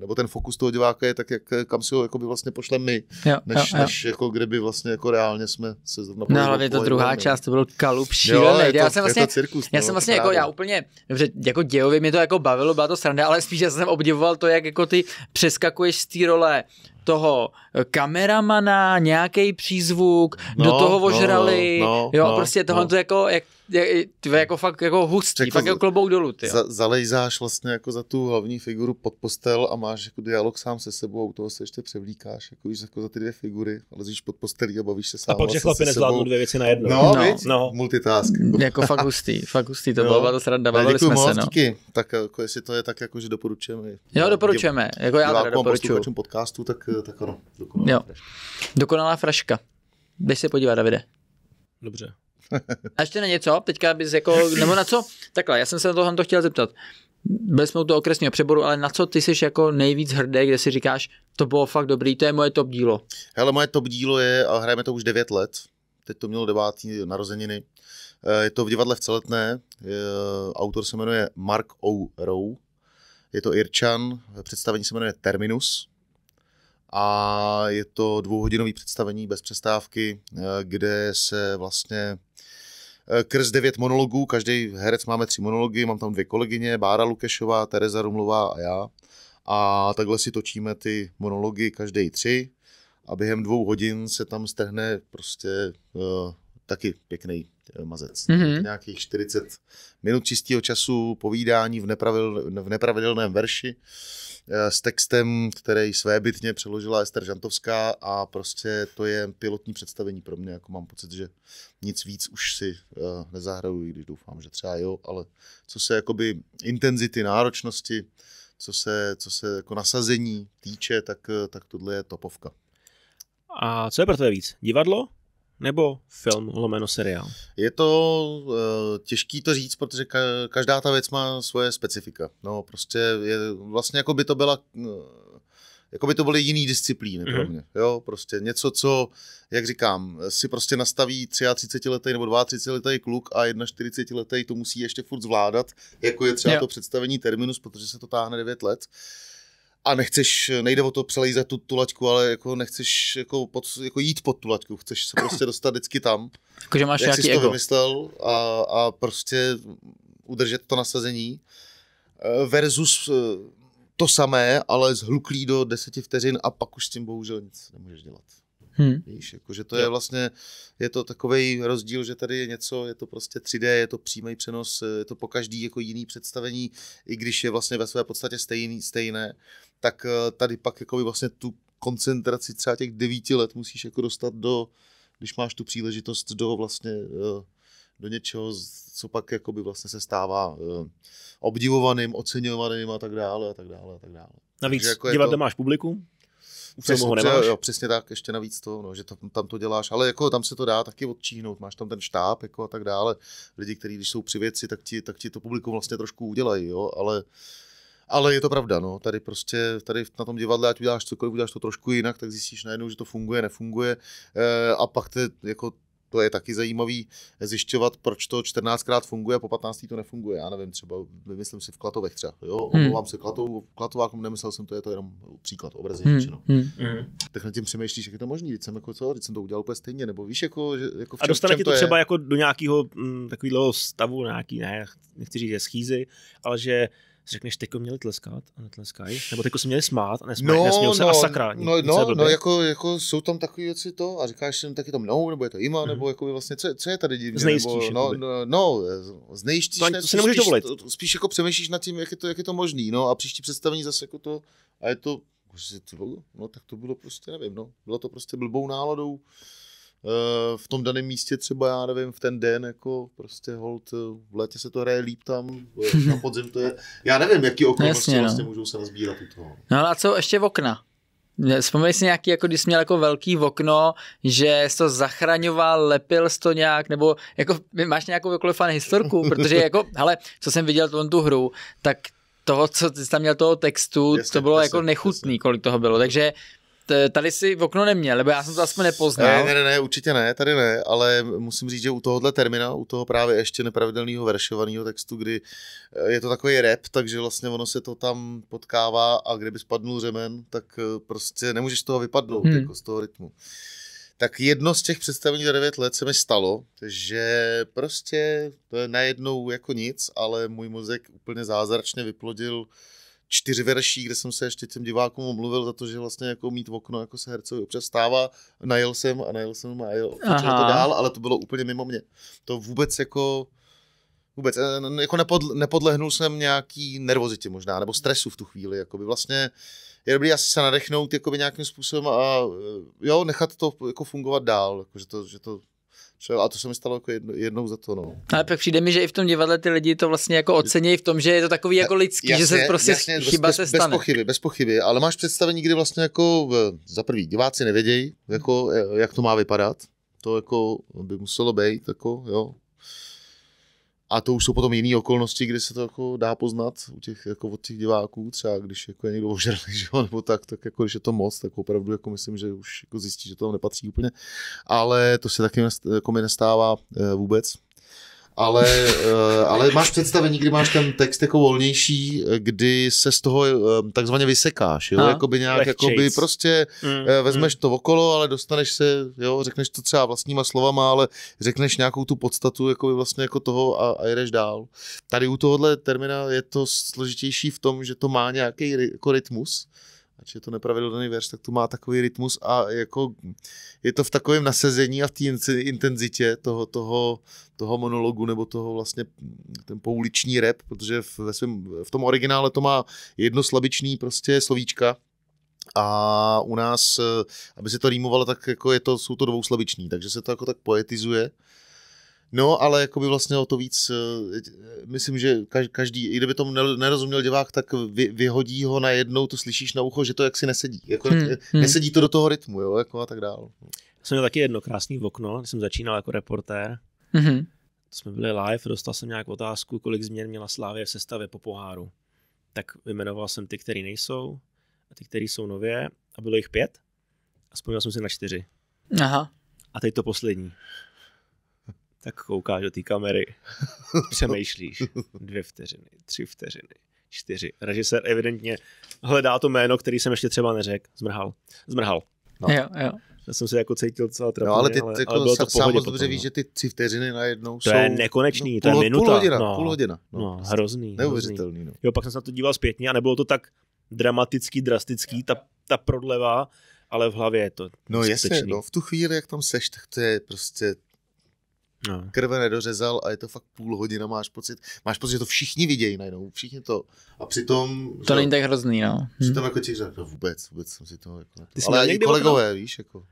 nebo ten fokus toho diváka je tak, jak, kam si ho jako by vlastně pošle my, jo, než, jo, jo. než jako kdyby vlastně jako reálně jsme se zrovna No, hlavně je to druhá my. No. část, to byl kalup šílený. já jsem vlastně, cirkus, já no, jsem vlastně jako, já úplně, dobře, jako dějově mě to jako bavilo, byla to sranda, ale spíš já jsem obdivoval to, jak jako ty přeskakuješ z té role toho kameramana, nějaký přízvuk, no, do toho ožrali, no, no, no, jo, no, prostě tohle no. to jako, jak je, jako fakt jako hustý, Řekl, jako fakt jako klobouk dolů. Ty, za, zalejzáš vlastně jako za tu hlavní figuru pod postel a máš jako dialog sám se sebou, u toho se ještě převlíkáš, jako, víš, jako za ty dvě figury, lezíš pod postelí a bavíš se sám. A pak, že chlapi nezvládnou dvě věci na jedno. No, no, víc? no. multitask. Jako. jako fakt hustý, fakt hustý, to bylo, to sranda, bavili jsme moc, se. No. Díky. Tak jako, jestli to je tak, jako, že doporučujeme. Jo, no, doporučujeme, dě, jako já teda doporučuju. podcastu, tak, tak ano, dokonalá jo. Dokonalá fraška. Jdeš se podívat, Davide. Dobře. A ještě na něco, teďka bys jako, nebo na co? Takhle, já jsem se na tohle to chtěl zeptat. Byli jsme u toho okresního přeboru, ale na co ty jsi jako nejvíc hrdý, kde si říkáš, to bylo fakt dobrý, to je moje top dílo? Hele, moje top dílo je, a hrajeme to už 9 let, teď to mělo devátý narozeniny, eh, je to v divadle v Celetné, autor se jmenuje Mark O. Rowe, je to Irčan, představení se jmenuje Terminus, a je to dvouhodinové představení bez přestávky, eh, kde se vlastně Krz eh, devět monologů, každý herec máme tři monology, mám tam dvě kolegyně, Bára Lukešová, Tereza Rumlová a já. A takhle si točíme ty monology každý tři a během dvou hodin se tam strhne prostě uh, taky pěkný Eh, mazec. Mm-hmm. Nějakých 40 minut čistého času povídání v, nepravil, v nepravidelném verši eh, s textem, který svébytně přeložila Ester Žantovská a prostě to je pilotní představení pro mě, jako mám pocit, že nic víc už si eh, nezahraju, i když doufám, že třeba jo, ale co se jakoby intenzity, náročnosti, co se, co se jako nasazení týče, tak, tak tohle je topovka. A co je pro tebe víc? Divadlo nebo film lomeno seriál? Je to uh, těžký to říct, protože ka- každá ta věc má svoje specifika. No prostě je vlastně jako by to byla... Uh, jako by to byly jiný disciplíny mm-hmm. pro mhm. mě. Jo, prostě něco, co, jak říkám, si prostě nastaví 33-letý nebo 32-letý kluk a 41-letý to musí ještě furt zvládat, jako je třeba to představení Terminus, protože se to táhne 9 let. Uh, a nechceš, nejde o to přelejzat tu, tu laťku, ale jako nechceš jako, pod, jako jít pod tu laťku, chceš se prostě dostat vždycky tam. Jakože máš jak nějaký jsi ego. to vymyslel a, a prostě udržet to nasazení e, versus e, to samé, ale zhluklý do deseti vteřin a pak už s tím bohužel nic nemůžeš dělat. Hmm. Víš, jako, že to je vlastně, je to takový rozdíl, že tady je něco, je to prostě 3D, je to přímý přenos, je to po každý jako jiný představení, i když je vlastně ve své podstatě stejný, stejné, tak eh, tady pak jako vlastně tu koncentraci třeba těch devíti let musíš jako dostat do, když máš tu příležitost do vlastně eh, do něčeho, co pak jakoby vlastně se stává eh, obdivovaným, oceňovaným a tak dále a tak dále a tak dále. Navíc jako divadle to... máš publikum, už přesně, ho nemáš. Jo, přesně tak, ještě navíc to, no, že tam, tam to děláš, ale jako tam se to dá taky odčíhnout, máš tam ten štáb jako a tak dále. Lidi, kteří když jsou při věci, tak ti, tak ti to publikum vlastně trošku udělají, jo, ale ale je to pravda, no. Tady prostě, tady na tom divadle, ať uděláš cokoliv, uděláš to trošku jinak, tak zjistíš najednou, že to funguje, nefunguje. E, a pak te, jako to je taky zajímavý zjišťovat, proč to 14krát funguje a po 15 to nefunguje. Já nevím, třeba vymyslím si v Klatovech třeba. Jo, hmm. se se Klatovou, Klatovákům, nemyslel jsem to, je to jenom příklad, obrazně hmm. řečeno. Hmm. Mhm. Tak nad tím přemýšlíš, jak je to možné, když jsem, jako, co, když jsem to udělal úplně stejně, nebo víš, jako, že, jako v čem, A dostane to, to třeba jako do nějakého mm, takového stavu, nějaký, ne, nechci říct, že schýzy, ale že řekneš, teďko měli tleskat a netleskají, nebo teďko se měli smát a nesmí, no, nesmějou se no, a sakra. No, no, no jako, jako, jsou tam takové věci to a říkáš jim taky to mnou, nebo je to jima, mm-hmm. nebo jako vlastně, co, co je tady divně. Znejistíš. Nebo, no, no, no, znejistíš, to, ne, to si nemůžeš spíš, dovolit. Spíš jako přemýšlíš nad tím, jak je to, jak je to možný, no a příští představení zase jako to, a je to, no tak to bylo prostě, nevím, no, bylo to prostě blbou náladou, Eh, v tom daném místě třeba, já nevím, v ten den, jako prostě hold, eh, v létě se to hraje líp tam, eh, na podzim to je, já nevím, jaký no okolnosti Jasně, vlastně no. vlastně můžou se nazbírat u toho. No ale a co ještě v okna? Vzpomněl si nějaký, jako když jsi měl jako velký okno, že jsi to zachraňoval, lepil jsi to nějak, nebo jako máš nějakou jakoukoliv fan historku, protože jako, hele, co jsem viděl tu, tu hru, tak toho, co jsi tam měl toho textu, jasně, to bylo jasně, jako nechutný, jasně. kolik toho bylo, takže tady si v okno neměl, nebo já jsem to aspoň nepoznal. Ne, ne, ne, ne, určitě ne, tady ne, ale musím říct, že u tohohle termina, u toho právě ještě nepravidelného veršovaného textu, kdy eh, je to takový rep, takže vlastně ono se to tam potkává a kdyby spadnul řemen, tak eh, prostě nemůžeš toho vypadnout, hmm. jako z toho rytmu. Tak jedno z těch představení za 9 let se mi stalo, že prostě to je najednou jako nic, ale můj mozek úplně zázračně vyplodil uh, čtyř verší, kde jsem se ještě těm divákům omluvil za to, že vlastně jako mít v okno jako se hercovi občas stává. Najel jsem a najel jsem a jel to dál, ale to bylo úplně mimo mě. To vůbec jako vůbec, eh, jako nepodle, nepodlehnul jsem nějaký nervozitě možná, nebo stresu v tu chvíli, jakoby vlastně je dobrý asi se nadechnout jakoby nějakým způsobem a eh, jo, nechat to jako fungovat dál, jako, že, to, že to třeba, a to se mi stalo jako jedno, jednou za to. No. Ale pak přijde mi, že i v tom divadle ty lidi to vlastně jako ocení v tom, že je to takový jako lidský, jasně, že se prostě jasně, chyba bez, se stane. Bez pochyby, bez pochyby, ale máš představení, kdy vlastně jako za prvý diváci nevědějí, jako, e, jak to má vypadat, to jako by muselo být, jako, jo, a to už jsou potom jiné okolnosti, kde se to jako dá poznat u těch, jako od těch diváků, třeba když jako je někdo ožrný, že jo, nebo tak, tak jako když je to moc, tak opravdu jako myslím, že už jako zjistí, že to tam nepatří úplně. Ale to se taky jako mi nestává eh, vůbec, ale, eh, ale máš představení, kdy máš ten text jako volnější, eh, kdy se z toho eh, takzvaně vysekáš, jo? jakoby nějak, jakoby prostě mm, mm, vezmeš mm. to okolo, ale dostaneš se, jo, řekneš to třeba vlastníma slovama, ale řekneš nějakou tu podstatu, jakoby vlastně jako toho a, a jedeš dál. Tady u tohohle termina je to složitější v tom, že to má nějaký jako rytmus, ač je to nepravidelný verš, tak to má takový rytmus a jako je to v takovém nasazení a v té intenzitě toho, toho, toho monologu nebo toho vlastně ten pouliční rap, protože ve svém, v tom originále to má jednoslabičný prostě slovíčka, a u nás, eh, aby se to rýmovalo, tak jako je to, jsou to dvouslabiční, takže se to jako tak poetizuje No, ale jako by vlastně o to víc, eh, eh, myslím, že každý, i kdyby tomu nerozuměl divák, tak vy, vyhodí ho najednou, to slyšíš na ucho, že to jaksi nesedí. Jako, hmm, hmm, nesedí to do toho rytmu, jo, jako a tak dál. Já jsem měl taky jedno krásný okno, když jsem začínal jako reportér. Mm-hmm. Jsme byli live, dostal jsem nějak otázku, kolik změn měla Slávě v sestavě po poháru. Tak vymenoval jsem ty, které nejsou, a ty, které jsou nově, a bylo jich pět. A vzpomněl jsem si na čtyři. Aha. A teď to poslední tak koukáš do té kamery, přemýšlíš dvě vteřiny, tři vteřiny, čtyři. Režisér evidentně hledá to jméno, který jsem ještě třeba neřekl. Zmrhal. Zmrhal. No. Jo, jo. Já jsem se jako cítil celá trapně, no, ale ty ale, jako ale bylo to sám moc dobře víš, no. že ty tři vteřiny najednou to jsou... To je nekonečný, no, to je minuta. Půl hodina, no, půl hodina. No, no prostě hrozný. Neuvěřitelný. Hrozný. No. Jo, pak jsem se na to díval zpětně a nebylo to tak dramatický, drastický, ta, ta prodleva, ale v hlavě je to No jasně, no, v tu chvíli, jak tam seš, tak to je prostě no. krve nedořezal a je to fakt půl hodina, máš pocit, máš pocit, že to všichni vidějí najednou, všichni to. A přitom... To není tak hrozný, no. Přitom hm. jako ti řekl, no vůbec, vůbec jsem si to... Jako, Ty ale i kolegové, okno? víš, jako...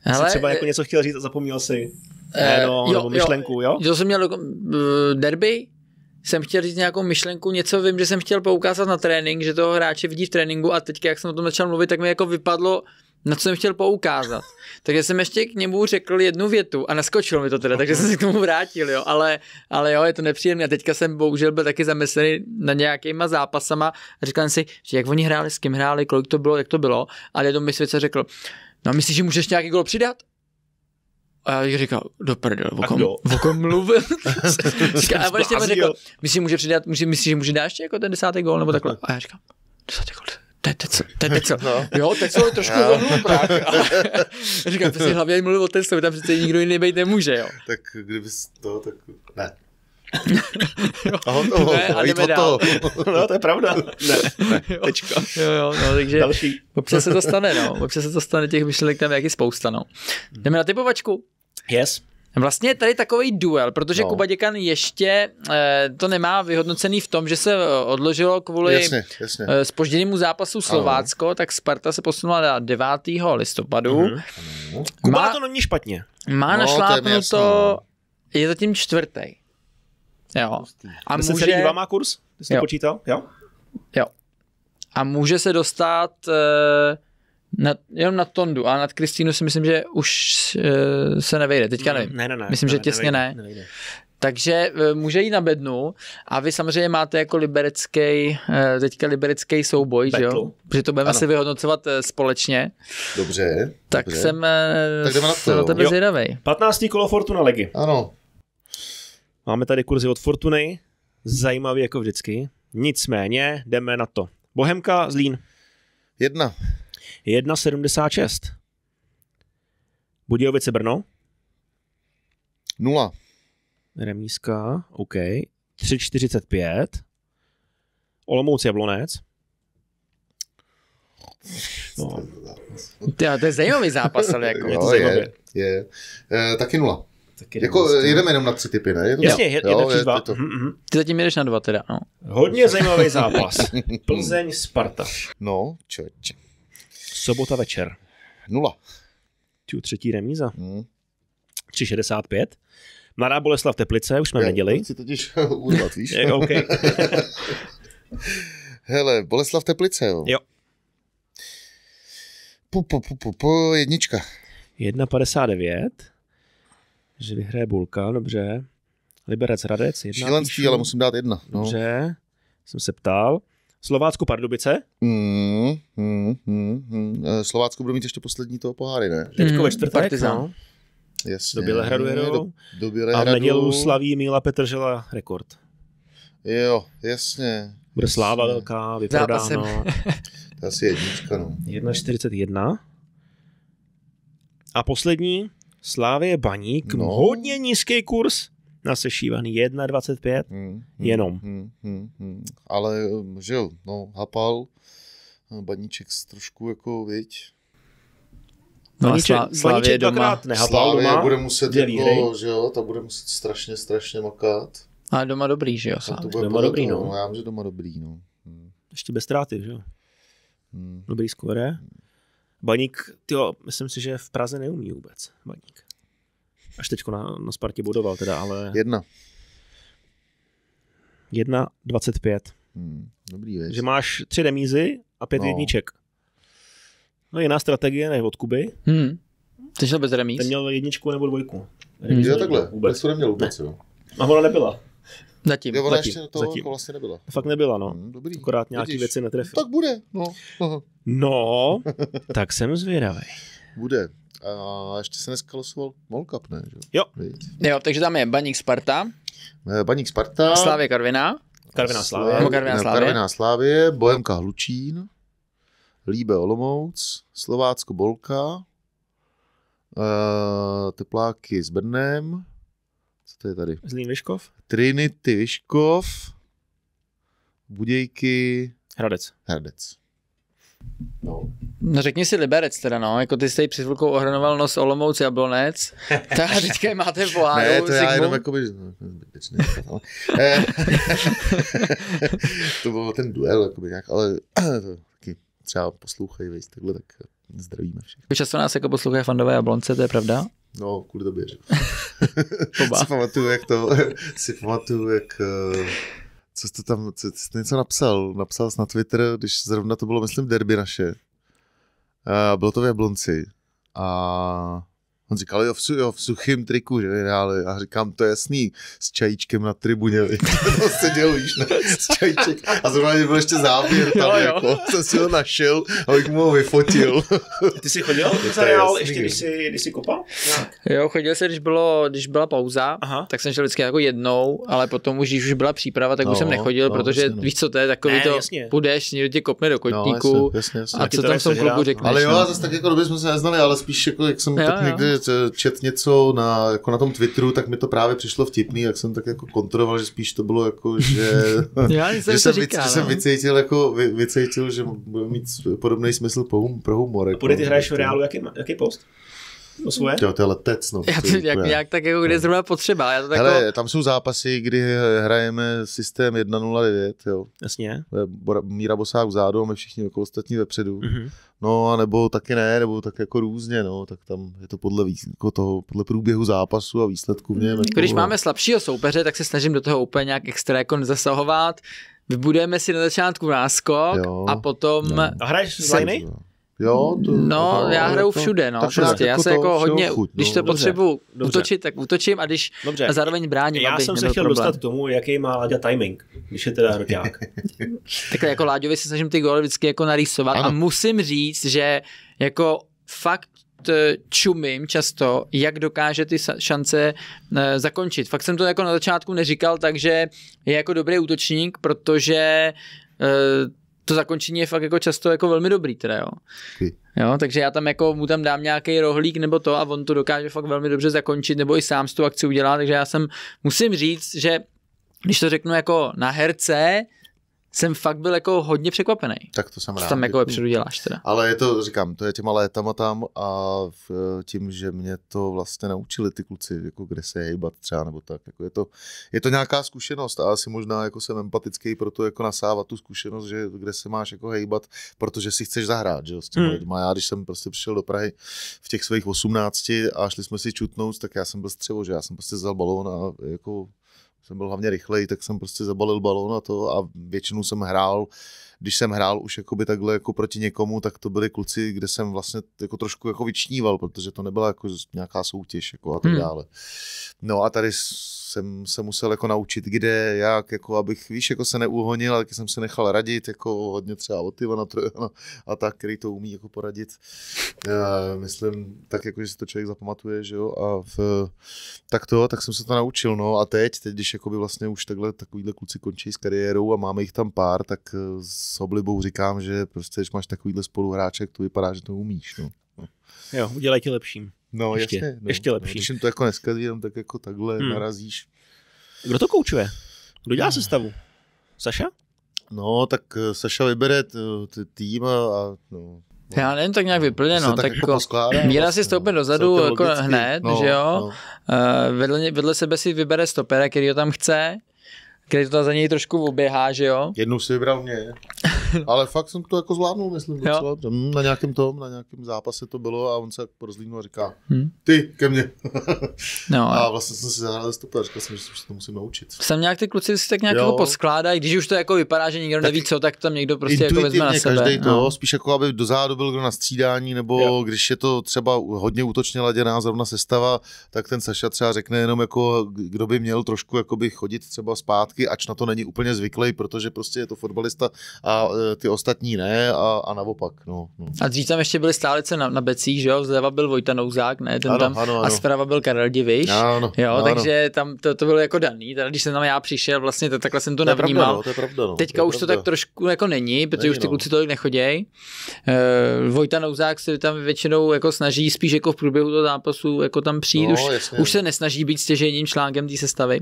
Hele, jsi třeba eh, jako něco chtěl říct a zapomněl si eh, jméno eh, jo, nebo myšlenku, jo? Jo, jsem měl eh, derby, jsem chtěl říct nějakou myšlenku, něco vím, že jsem chtěl poukázat na trénink, že toho hráče vidí v tréninku a teď, jak jsem o tom začal mluvit, tak mi jako vypadlo, na co jsem chtěl poukázat. Takže jsem ještě k němu řekl jednu větu a naskočilo mi to teda, takže jsem se k tomu vrátil, jo. Ale, ale jo, je to nepříjemné. A teďka jsem bohužel byl taky zamyslený na nějakýma zápasama a říkal jsem si, že jak oni hráli, s kým hráli, kolik to bylo, jak to bylo. A jednou mi světce řekl, no myslíš, že můžeš nějaký gol přidat? A já říkal, do prdele, o kom, o kom mluvil? říkal, a prostě on ještě mi řekl, myslíš, může přidat, myslíš, že může dát ještě jako ten desátý gol nebo takhle? A já říkám, desátý gol to je Tecel, to je Tecel. No. Jo, Tecel je trošku no. ale říkám, to si hlavně mluvil o Teslovi, tam přece nikdo jiný být nemůže, jo. Tak kdyby to, tak ne. jo, a hotovo, ne, a jdeme dál. No, to je pravda. Ne, ne jo, tečka. Jo, jo, no, takže Další. občas se to stane, no. Občas se to stane těch myšlenek tam jak je spousta, no. Jdeme na typovačku. Yes. Vlastně je tady takový duel, protože no. Kuba Děkan ještě eh, to nemá vyhodnocený v tom, že se eh, odložilo kvůli jasně, jasně. spožděnému eh, zápasu Slovácko, ano. tak Sparta se posunula na 9. listopadu. Mhm. Kuba má, to není špatně. Má no, našlápnuto, je, no. je zatím čtvrtý. Jo. A může... Se dívá, má kurz? Jsi jo. počítal? Jo? Jo. A může se dostat... E, nad, jenom na Tondu, a nad Kristínu si myslím, že už uh, se nevejde, teďka nevím. Ne, ne, ne, myslím, ne, že těsně nevejde, ne. Nevejde. Takže eh, může jít na bednu a vy samozřejmě máte jako liberecký, eh, teďka liberecký souboj, že jo? Protože to budeme ano. si vyhodnocovat společně. Dobře. Tak dobře. jsem tak jdeme na, to, na tebe jo. zvědavej. 15. kolo Fortuna Legy. Ano. Máme tady kurzy od Fortuny, zajímavý jako vždycky. Nicméně jdeme na to. Bohemka, Zlín. Jedna. 1,76. Budějovice Brno? Nula. Remízka, OK. 3,45. Olomouc Jablonec? No. Tyjo, to je zajímavý zápas, ale jako. Jo, je, to zajímavý. je, je. E, taky nula. Taky jako jedeme jenom na tři typy, ne? Je to... Jasně, jedna, jo, je, dva. To... Mm-hmm. Ty zatím jedeš na dva teda, no. Hodně zajímavý zápas. Plzeň, Sparta. No, čoče. Sobota večer. Nula. Tu třetí remíza. Hmm. 3,65. Mladá Boleslav Teplice, už jsme Já, si totiž urvat, víš? OK. Hele, Boleslav Teplice, jo. Jo. Po, po, po, po, po jednička. 1,59. Že vyhraje Bulka, dobře. Liberec Radec, jedna. Šílenství, ale musím dát jedna. No. Dobře, jsem se ptal. Slovácku Pardubice. Mm, mm, mm, mm. Slovácku budou mít ještě poslední toho poháry, ne? Teďko ve hmm, čtvrtek. Partizán. No. no. Jasně. Do Bělehradu jedou. Do, do Bělehradu. A v nedělu slaví Míla Petržela rekord. Jo, jasně. Bude sláva jasně. velká, vyprodáno. to je asi jednička, no. 1,41. A poslední, Slávě Baník, no. hodně nízký kurz, na sešívaný 1,25 hmm, hmm, jenom. Hmm, hmm, hmm. hmm. Ale um, že jo, no, hapal, eh, baníček trošku jako, viď, No Baníček, slá, Slávě doma. Nehapal Slávě doma, bude muset jako, že jo, ta bude muset strašně, strašně makat. A doma dobrý, že jo, bude Doma dobrý, no. no. Já že doma dobrý, no. Hmm. Ještě bez ztráty, že jo. Hmm. Dobrý skóre. Baník, tyjo, myslím si, že v Praze neumí vůbec Baník až teď na, na Spartě budoval teda, ale... Jedna. Jedna, 25. Hmm, dobrý věc. Že máš tři remízy a pět no. jedniček. No jiná strategie než od Kuby. Hmm. Ty šel bez remíz? Ten měl jedničku nebo dvojku. Remíz hmm. Jo, takhle, vůbec. to neměl vůbec, ne. jo. A ona nebyla. Zatím, jo, ona zatím, ještě to zatím. vlastně nebyla. Fakt nebyla, no. Hmm, dobrý. Akorát Vidíš. věci netrefil. tak bude, no. no, tak jsem zvědavý bude. A ještě se dneska losoval Mall Cup, ne? Že? Jo. Víte? Jo, takže tam je Baník Sparta. No Baník Sparta. Slávě Karviná. Karviná Slávě. Karviná no, Slávě. Karviná Slávě, Bohemka Hlučín, Líbe Olomouc, Slovácko Bolka, Uh, tepláky s Brnem. Co to je tady? Zlín Vyškov. Trinity Vyškov. Budějky. Hradec. Hradec. No. no řekni si Liberec teda, no, jako ty jsi tady před chvilkou ohranoval nos Olomouc Jablonec, tak teďka máte v Ne, to Sigmund. já jenom jakoby, no, zbytečný, to byl ten duel, jakoby nějak, ale taky třeba poslouchají, víš, takhle, tak zdravíme všechny. Jako často nás jako poslouchají fandové Jablonce, to je pravda? No, kvůli tobě, že? si pamatuju, jak to, si pamatuju, jak eh, co jste tam, co, jste něco napsal, napsal jsi na Twitter, když zrovna to bylo, myslím, derby naše. Uh, bylo to v Jablonci. A On říkal, jo v, jo, v suchým triku, že ale já říkám, to je jasný, s čajíčkem na tribuně, to seděl, víš, ne? s čajíček. A zrovna byl ještě záběr tam, jo, jo. jako, jsem si ho našel, abych mu ho vyfotil. Ty jsi chodil do seriálu ještě, když jsi, když jsi kopal? Jo, chodil jsem, když, bylo, když byla pauza, Aha. tak jsem šel vždycky jako jednou, ale potom už, když už byla příprava, tak no, už jsem nechodil, no, protože jasně, no. víš, co to je, takový ne, to, jasně. půjdeš, někdo tě kopne do no, kotníku no, jasně, jasně, jasně. a co tam v tom klubu řekneš. Ale jo, no. zase tak jako dobře jsme se neznali, ale spíš jako, jak jsem tak někdy čet něco na, jako na tom Twitteru, tak mi to právě přišlo vtipný, jak jsem tak jako kontroloval, že spíš to bylo jako, že, Já že, jsem, říká, že jsem no. vycítil, jako, vy, vycítil, že bude mít podobný smysl pro, hum, pro humor. Jako, bude ty hraješ v prostě. reálu, jaký, jaký post? No svoje? Jo, to je letec, no. Já to, jak, nějak, nějak tak jako, kde no. zrovna potřeba. Já to tako... Hele, jako- tam jsou zápasy, kdy hrajeme systém 1.09, jo. Jasně. Míra Bosák vzadu a my všichni jako ostatní vepředu. Mm-hmm. No a nebo taky ne, nebo tak jako různě, no, tak tam je to podle, jako toho, podle průběhu zápasu a výsledku v něm. Mm. Jako Když no. máme slabšího soupeře, tak se snažím do toho úplně nějak extra jako nezasahovat. Vybudujeme si na začátku náskok jo, a potom... No. A hraješ s Liny? Jo, to, no, to, já hraju to, všude, no, tak prostě. Jako já se jako hodně, chuť, když no, to potřebuji útočit, tak útočím a když dobře. a zároveň bráním, Já jsem se chtěl problém. dostat k tomu, jaký má Láďa timing, když je teda hroťák. Takhle jako Láďovi se snažím ty góly vždycky jako narýsovat ano. a musím říct, že jako fakt eh, čumím často, jak dokáže ty šance eh, zakončit. Fakt jsem to jako na začátku neříkal, takže je jako dobrý útočník, protože eh, to zakončení je fakt jako často jako velmi dobrý teda, jo. jo. takže já tam jako mu tam dám nějaký rohlík nebo to a on to dokáže fakt velmi dobře zakončit nebo i sám s tu akci udělá, takže já jsem, musím říct, že když to řeknu jako na herce, jsem fakt byl jako hodně překvapený. Tak to jsem rád. tam jako vepředu děláš teda. Ale je to, říkám, to je těma létama tam a e, tím, že mě to vlastně naučili ty kluci, jako kde se hejbat třeba nebo tak. Jako je, to, je to nějaká zkušenost a asi možná jako jsem empatický pro to jako nasávat tu zkušenost, že kde se máš jako hejbat, protože si chceš zahrát, že s těmi hmm. Já když jsem prostě přišel do Prahy v těch svých 18 a šli jsme si čutnout, tak já jsem byl střevo, že já jsem prostě vzal balón a jako jsem byl hlavně rychlej, tak jsem prostě zabalil balón a to a většinu jsem hrál když jsem hrál už jakoby takhle jako proti někomu, tak to byli kluci, kde jsem vlastně jako trošku jako vyčníval, protože to nebyla jako nějaká soutěž jako a tak hmm. dále. No a tady jsem se musel jako naučit, kde, jak, jako abych, víš, jako se neuhonil, ale taky jsem se nechal radit, jako hodně třeba od Ivana Trojana no, a tak, který to umí jako poradit. Já eh, myslím, tak jako, že si to člověk zapamatuje, že jo, a v, tak to, tak jsem se to naučil, no a teď, teď, když by vlastně už takhle takovýhle kluci končí s kariérou a máme jich tam pár, tak eh, s oblibou říkám, že prostě, když máš takovýhle spoluhráček, to vypadá, že to umíš. No. Jo, udělej ti lepším. No, ještě, jasně. No, ještě lepší. No, když jim to jako neskazí, jenom tak jako takhle hmm. narazíš. Kdo to koučuje? Kdo dělá sestavu? Saša? No, tak eh, Saša vybere eh, tým a no, No. Já nevím, tak nějak vyplně, prostě no, tak, tak jako, jako Míra prostě, si no. stoupne no, dozadu jako hned, no, že jo, no. Uh, vedle, vedle sebe si vybere stopera, který ho tam chce, když to za něj trošku oběhá, že jo? Jednou si vybral mě ale fakt jsem to jako zvládnul, myslím, docela Na nějakém tom, na nějakém zápase to bylo a on se jako rozlínul a říká, hmm. ty, ke mně. no, a vlastně jsem si zahrál stopa, říkal jsem, že se to musím naučit. Jsem nějak ty kluci si tak nějak jako poskládají, když už to jako vypadá, že nikdo tak neví co, tak tam někdo prostě jako vezme na sebe. Každý to, no. spíš jako aby dozadu byl kdo na střídání, nebo jo. když je to třeba hodně útočně laděná zrovna sestava, tak ten Saša třeba řekne jenom jako, kdo by měl trošku jakoby chodit třeba zpátky, ač na to není úplně zvyklý, protože prostě je to fotbalista a Eh, ty ostatní ne a, a naopak. No, no. A dřív tam ještě byly stálice na, na becích, že jo? Zleva byl Vojta Nouzák, ne? Ten ano, tam, ano, ano. a zprava byl Karel Diviš. Ano, jo, ano. takže tam to, to bylo jako daný. Teda, když jsem tam já přišel, vlastně to, takhle jsem to, to nevnímal. Pravda, no, to je pravda, no. Teďka to je už pravda. to tak trošku jako není, protože není, už ty no. kluci tolik nechodějí. Uh, eh, Vojta Nouzák se tam většinou jako snaží spíš jako v průběhu toho zápasu jako tam přijít. No, už, už se nesnaží být stěžením článkem té sestavy.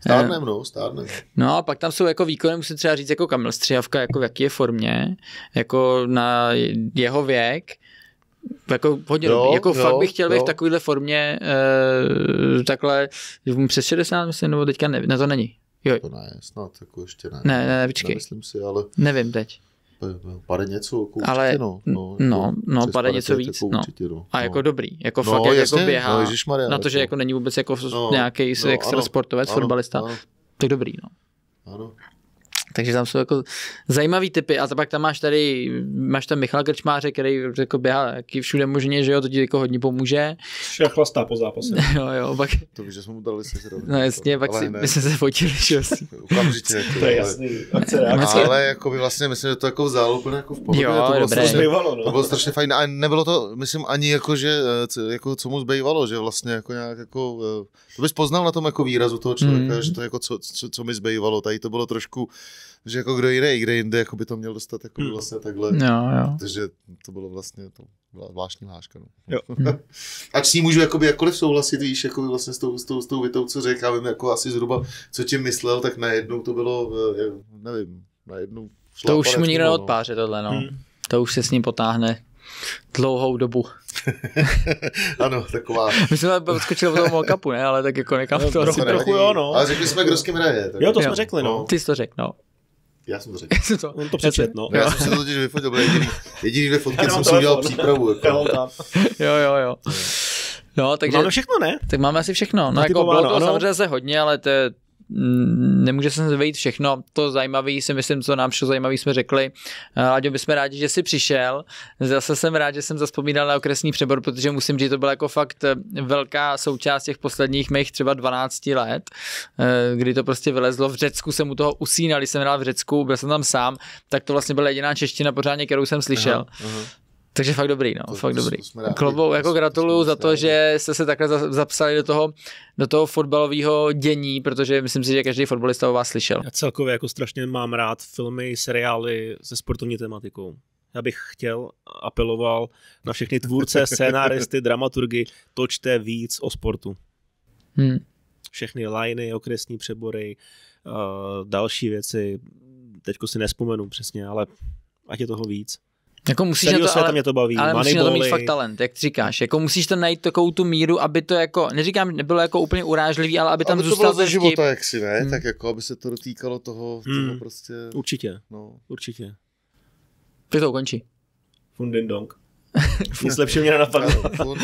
Stárnem, eh, no, stárnem. No a pak tam jsou jako výkony, musím třeba říct, jako Kamil Střihavka, jako jaký jaké formě, jako na jeho věk, jako hodně, jo, jako jo, fakt bych chtěl být v takovéhle formě, e, takhle přes 60, myslím, nebo teďka nevím, na to není. Jo. To ne, snad jako ještě ne. Ne, ne, ne Nemyslím si, ale... Nevím teď. Pade něco jako určitě, no, no, ale, jako no. No, no, no pade něco víc, jako no. Určitě, no. A jako no. dobrý, jako no, fakt jak jasně, jako běhá, no, Ježišmarja, na to, že jako, jako není vůbec jako no, nějaký no, extra ano, sportovec, ano, fotbalista, ano. tak dobrý, no. Ano. Takže tam jsou jako zajímavý typy. A pak tam máš tady, máš tam Michal Krčmáře, který jako běhá jaký všude možně, že jo, to ti jako hodně pomůže. Já chlastá po zápase. jo, jo, pak... To víš, že jsme mu dali se zrovna. No jasně, pak si, my jsme se fotili, že Okamžitě. to je jasný. Ale, ale jako by vlastně myslím, že to jako vzal úplně jako v pohodě. Jo, to, bylo strašně, bývalo, no. to bylo strašně fajn. A nebylo to, myslím, ani jako, že, eh, jako co mu zbývalo, že vlastně jako nějak jako eh, to bys poznal na tom jako výrazu toho člověka, mm. že to jako co, co, co, mi zbývalo, tady to bylo trošku, že jako kdo jiný, kde jinde, jako by to měl dostat jako mm. vlastně takhle. Jo, jo. Takže to bylo vlastně to byla zvláštní hláška. No. Jo. Ač s ní můžu jakoby jakkoliv souhlasit, víš, jakoby vlastně s tou, s tou, s tou větou, co řekl, já vím jako asi zhruba, co tím myslel, tak najednou to bylo, eh, nevím, najednou. To už mu nikdo no. neodpáře tohle, no. Mm. To už se s ním potáhne dlouhou dobu. ano, taková. My jsme odskočili v tom mockupu, ne? Ale tak jako nekam no, to trochu, asi trochu, jo, no. Ale řekli jsme, kdo s kým hraje. Tak... Jo, to jo. jsme řekli, no. no. Ty jsi to řekl, no. Já jsem to řekl. jsem to, On no, to přečet, no. Já jsem se totiž vyfotil, byl jediný, jediný dvě fotky, jsem si udělal přípravu. Jako. jo, jo, jo. No, takže, máme všechno, ne? Tak máme asi všechno. No, jako bylo to no, samozřejmě hodně, ale to je nemůže se vejít všechno. To zajímavé si myslím, co nám všechno zajímavé jsme řekli. Eh, Láďo, bychom rádi, že jsi přišel. Zase jsem rád, že jsem zaspomínal na okresní přebor, protože musím říct, to byla jako fakt eh, velká součást těch posledních mých třeba 12 let, eh, kdy to prostě vylezlo. V Řecku jsem u toho usínal, jsem hrál v Řecku, byl jsem tam sám, tak to vlastně byla jediná čeština pořádně, kterou jsem slyšel. Aha, aha. Takže fakt dobrý, no, to, fakt to, dobrý. Klobou, jako gratuluju za to, že jste se takhle za, zapsali do toho, do toho fotbalového dění, protože myslím si, že každý fotbalista o vás slyšel. Já celkově jako strašně mám rád filmy, seriály se sportovní tematikou. Já bych chtěl, apeloval na všechny tvůrce, scénáristy, dramaturgy, točte víc o sportu. Hmm. Všechny liney, okresní přebory, eh, další věci, teďko si nespomenu přesně, ale ať je toho víc. Jako musíš na to, ale, mě to baví. Ale musíš na to mít fakt talent, jak říkáš. Jako musíš to najít takovou tu míru, aby to jako, neříkám, nebylo jako úplně urážlivý, ale aby tam aby zůstal to bylo ze života, jak si ne, hmm. tak jako, aby se to dotýkalo toho, hmm. toho prostě. Určitě, no. určitě. Tak to ukončí. Fundin dong. Nic lepšího mě nenapadlo. dong.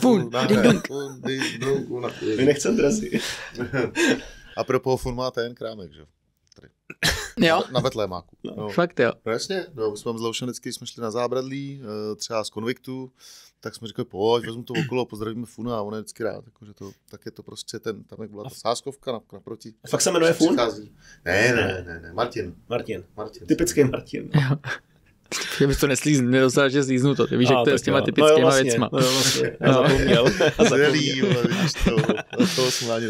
Fundin dong. Vy nechcem dresy. A pro fun má ten krámek, že? Jo? Na, na Betlémáku. No. No. Fakt jo. No, jasně, no, jsme s Leošem vždycky, jsme šli na zábradlí, eh, třeba z konviktu, tak jsme říkali pojď, vezmu to okolo, pozdravíme Funa a on je vždycky rád. Takže to, tak je to prostě ten, tam jak byla ta sáskovka naproti. A fakt se jmenuje Fun? Ne, ne, ne, ne, Martin. Martin. Martin. Typický Martin. Jo. Já bych to neslízn, nedostal, že slíznu to. Ty víš, jak to je s těma no typickýma no, vlastně, věcma. No, vlastně. Já no. zapomněl. A zapomněl. vidíš to. toho jsme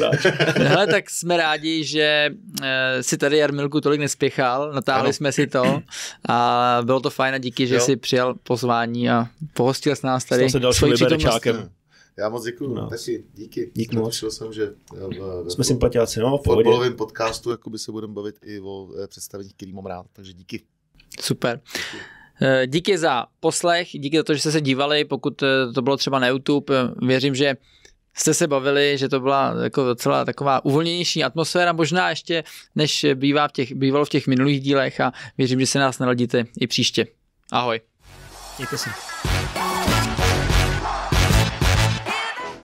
no Hele, tak jsme rádi, že eh, si tady Jarmilku tolik nespěchal. Natáhli ano. jsme si to a bylo to fajn a díky, že jo. jsi přijal pozvání a pohostil s nás tady. Stal se dalším liberečákem. Já moc děkuju, no. díky. Díky moc. jsem, že eh, v, jsme sympatiáci, no, v fotbalovém podcastu by se budeme bavit i o eh, představeních, který mám rád, takže díky. Super. Eh, díky za poslech, díky za to, že jste se dívali, pokud eh, to bylo třeba na YouTube, věřím, že jste se bavili, že to byla jako docela taková uvolněnější atmosféra, možná ještě než bývá v těch, bývalo v těch minulých dílech a věřím, že se nás naladíte i příště. Ahoj. Děkuji.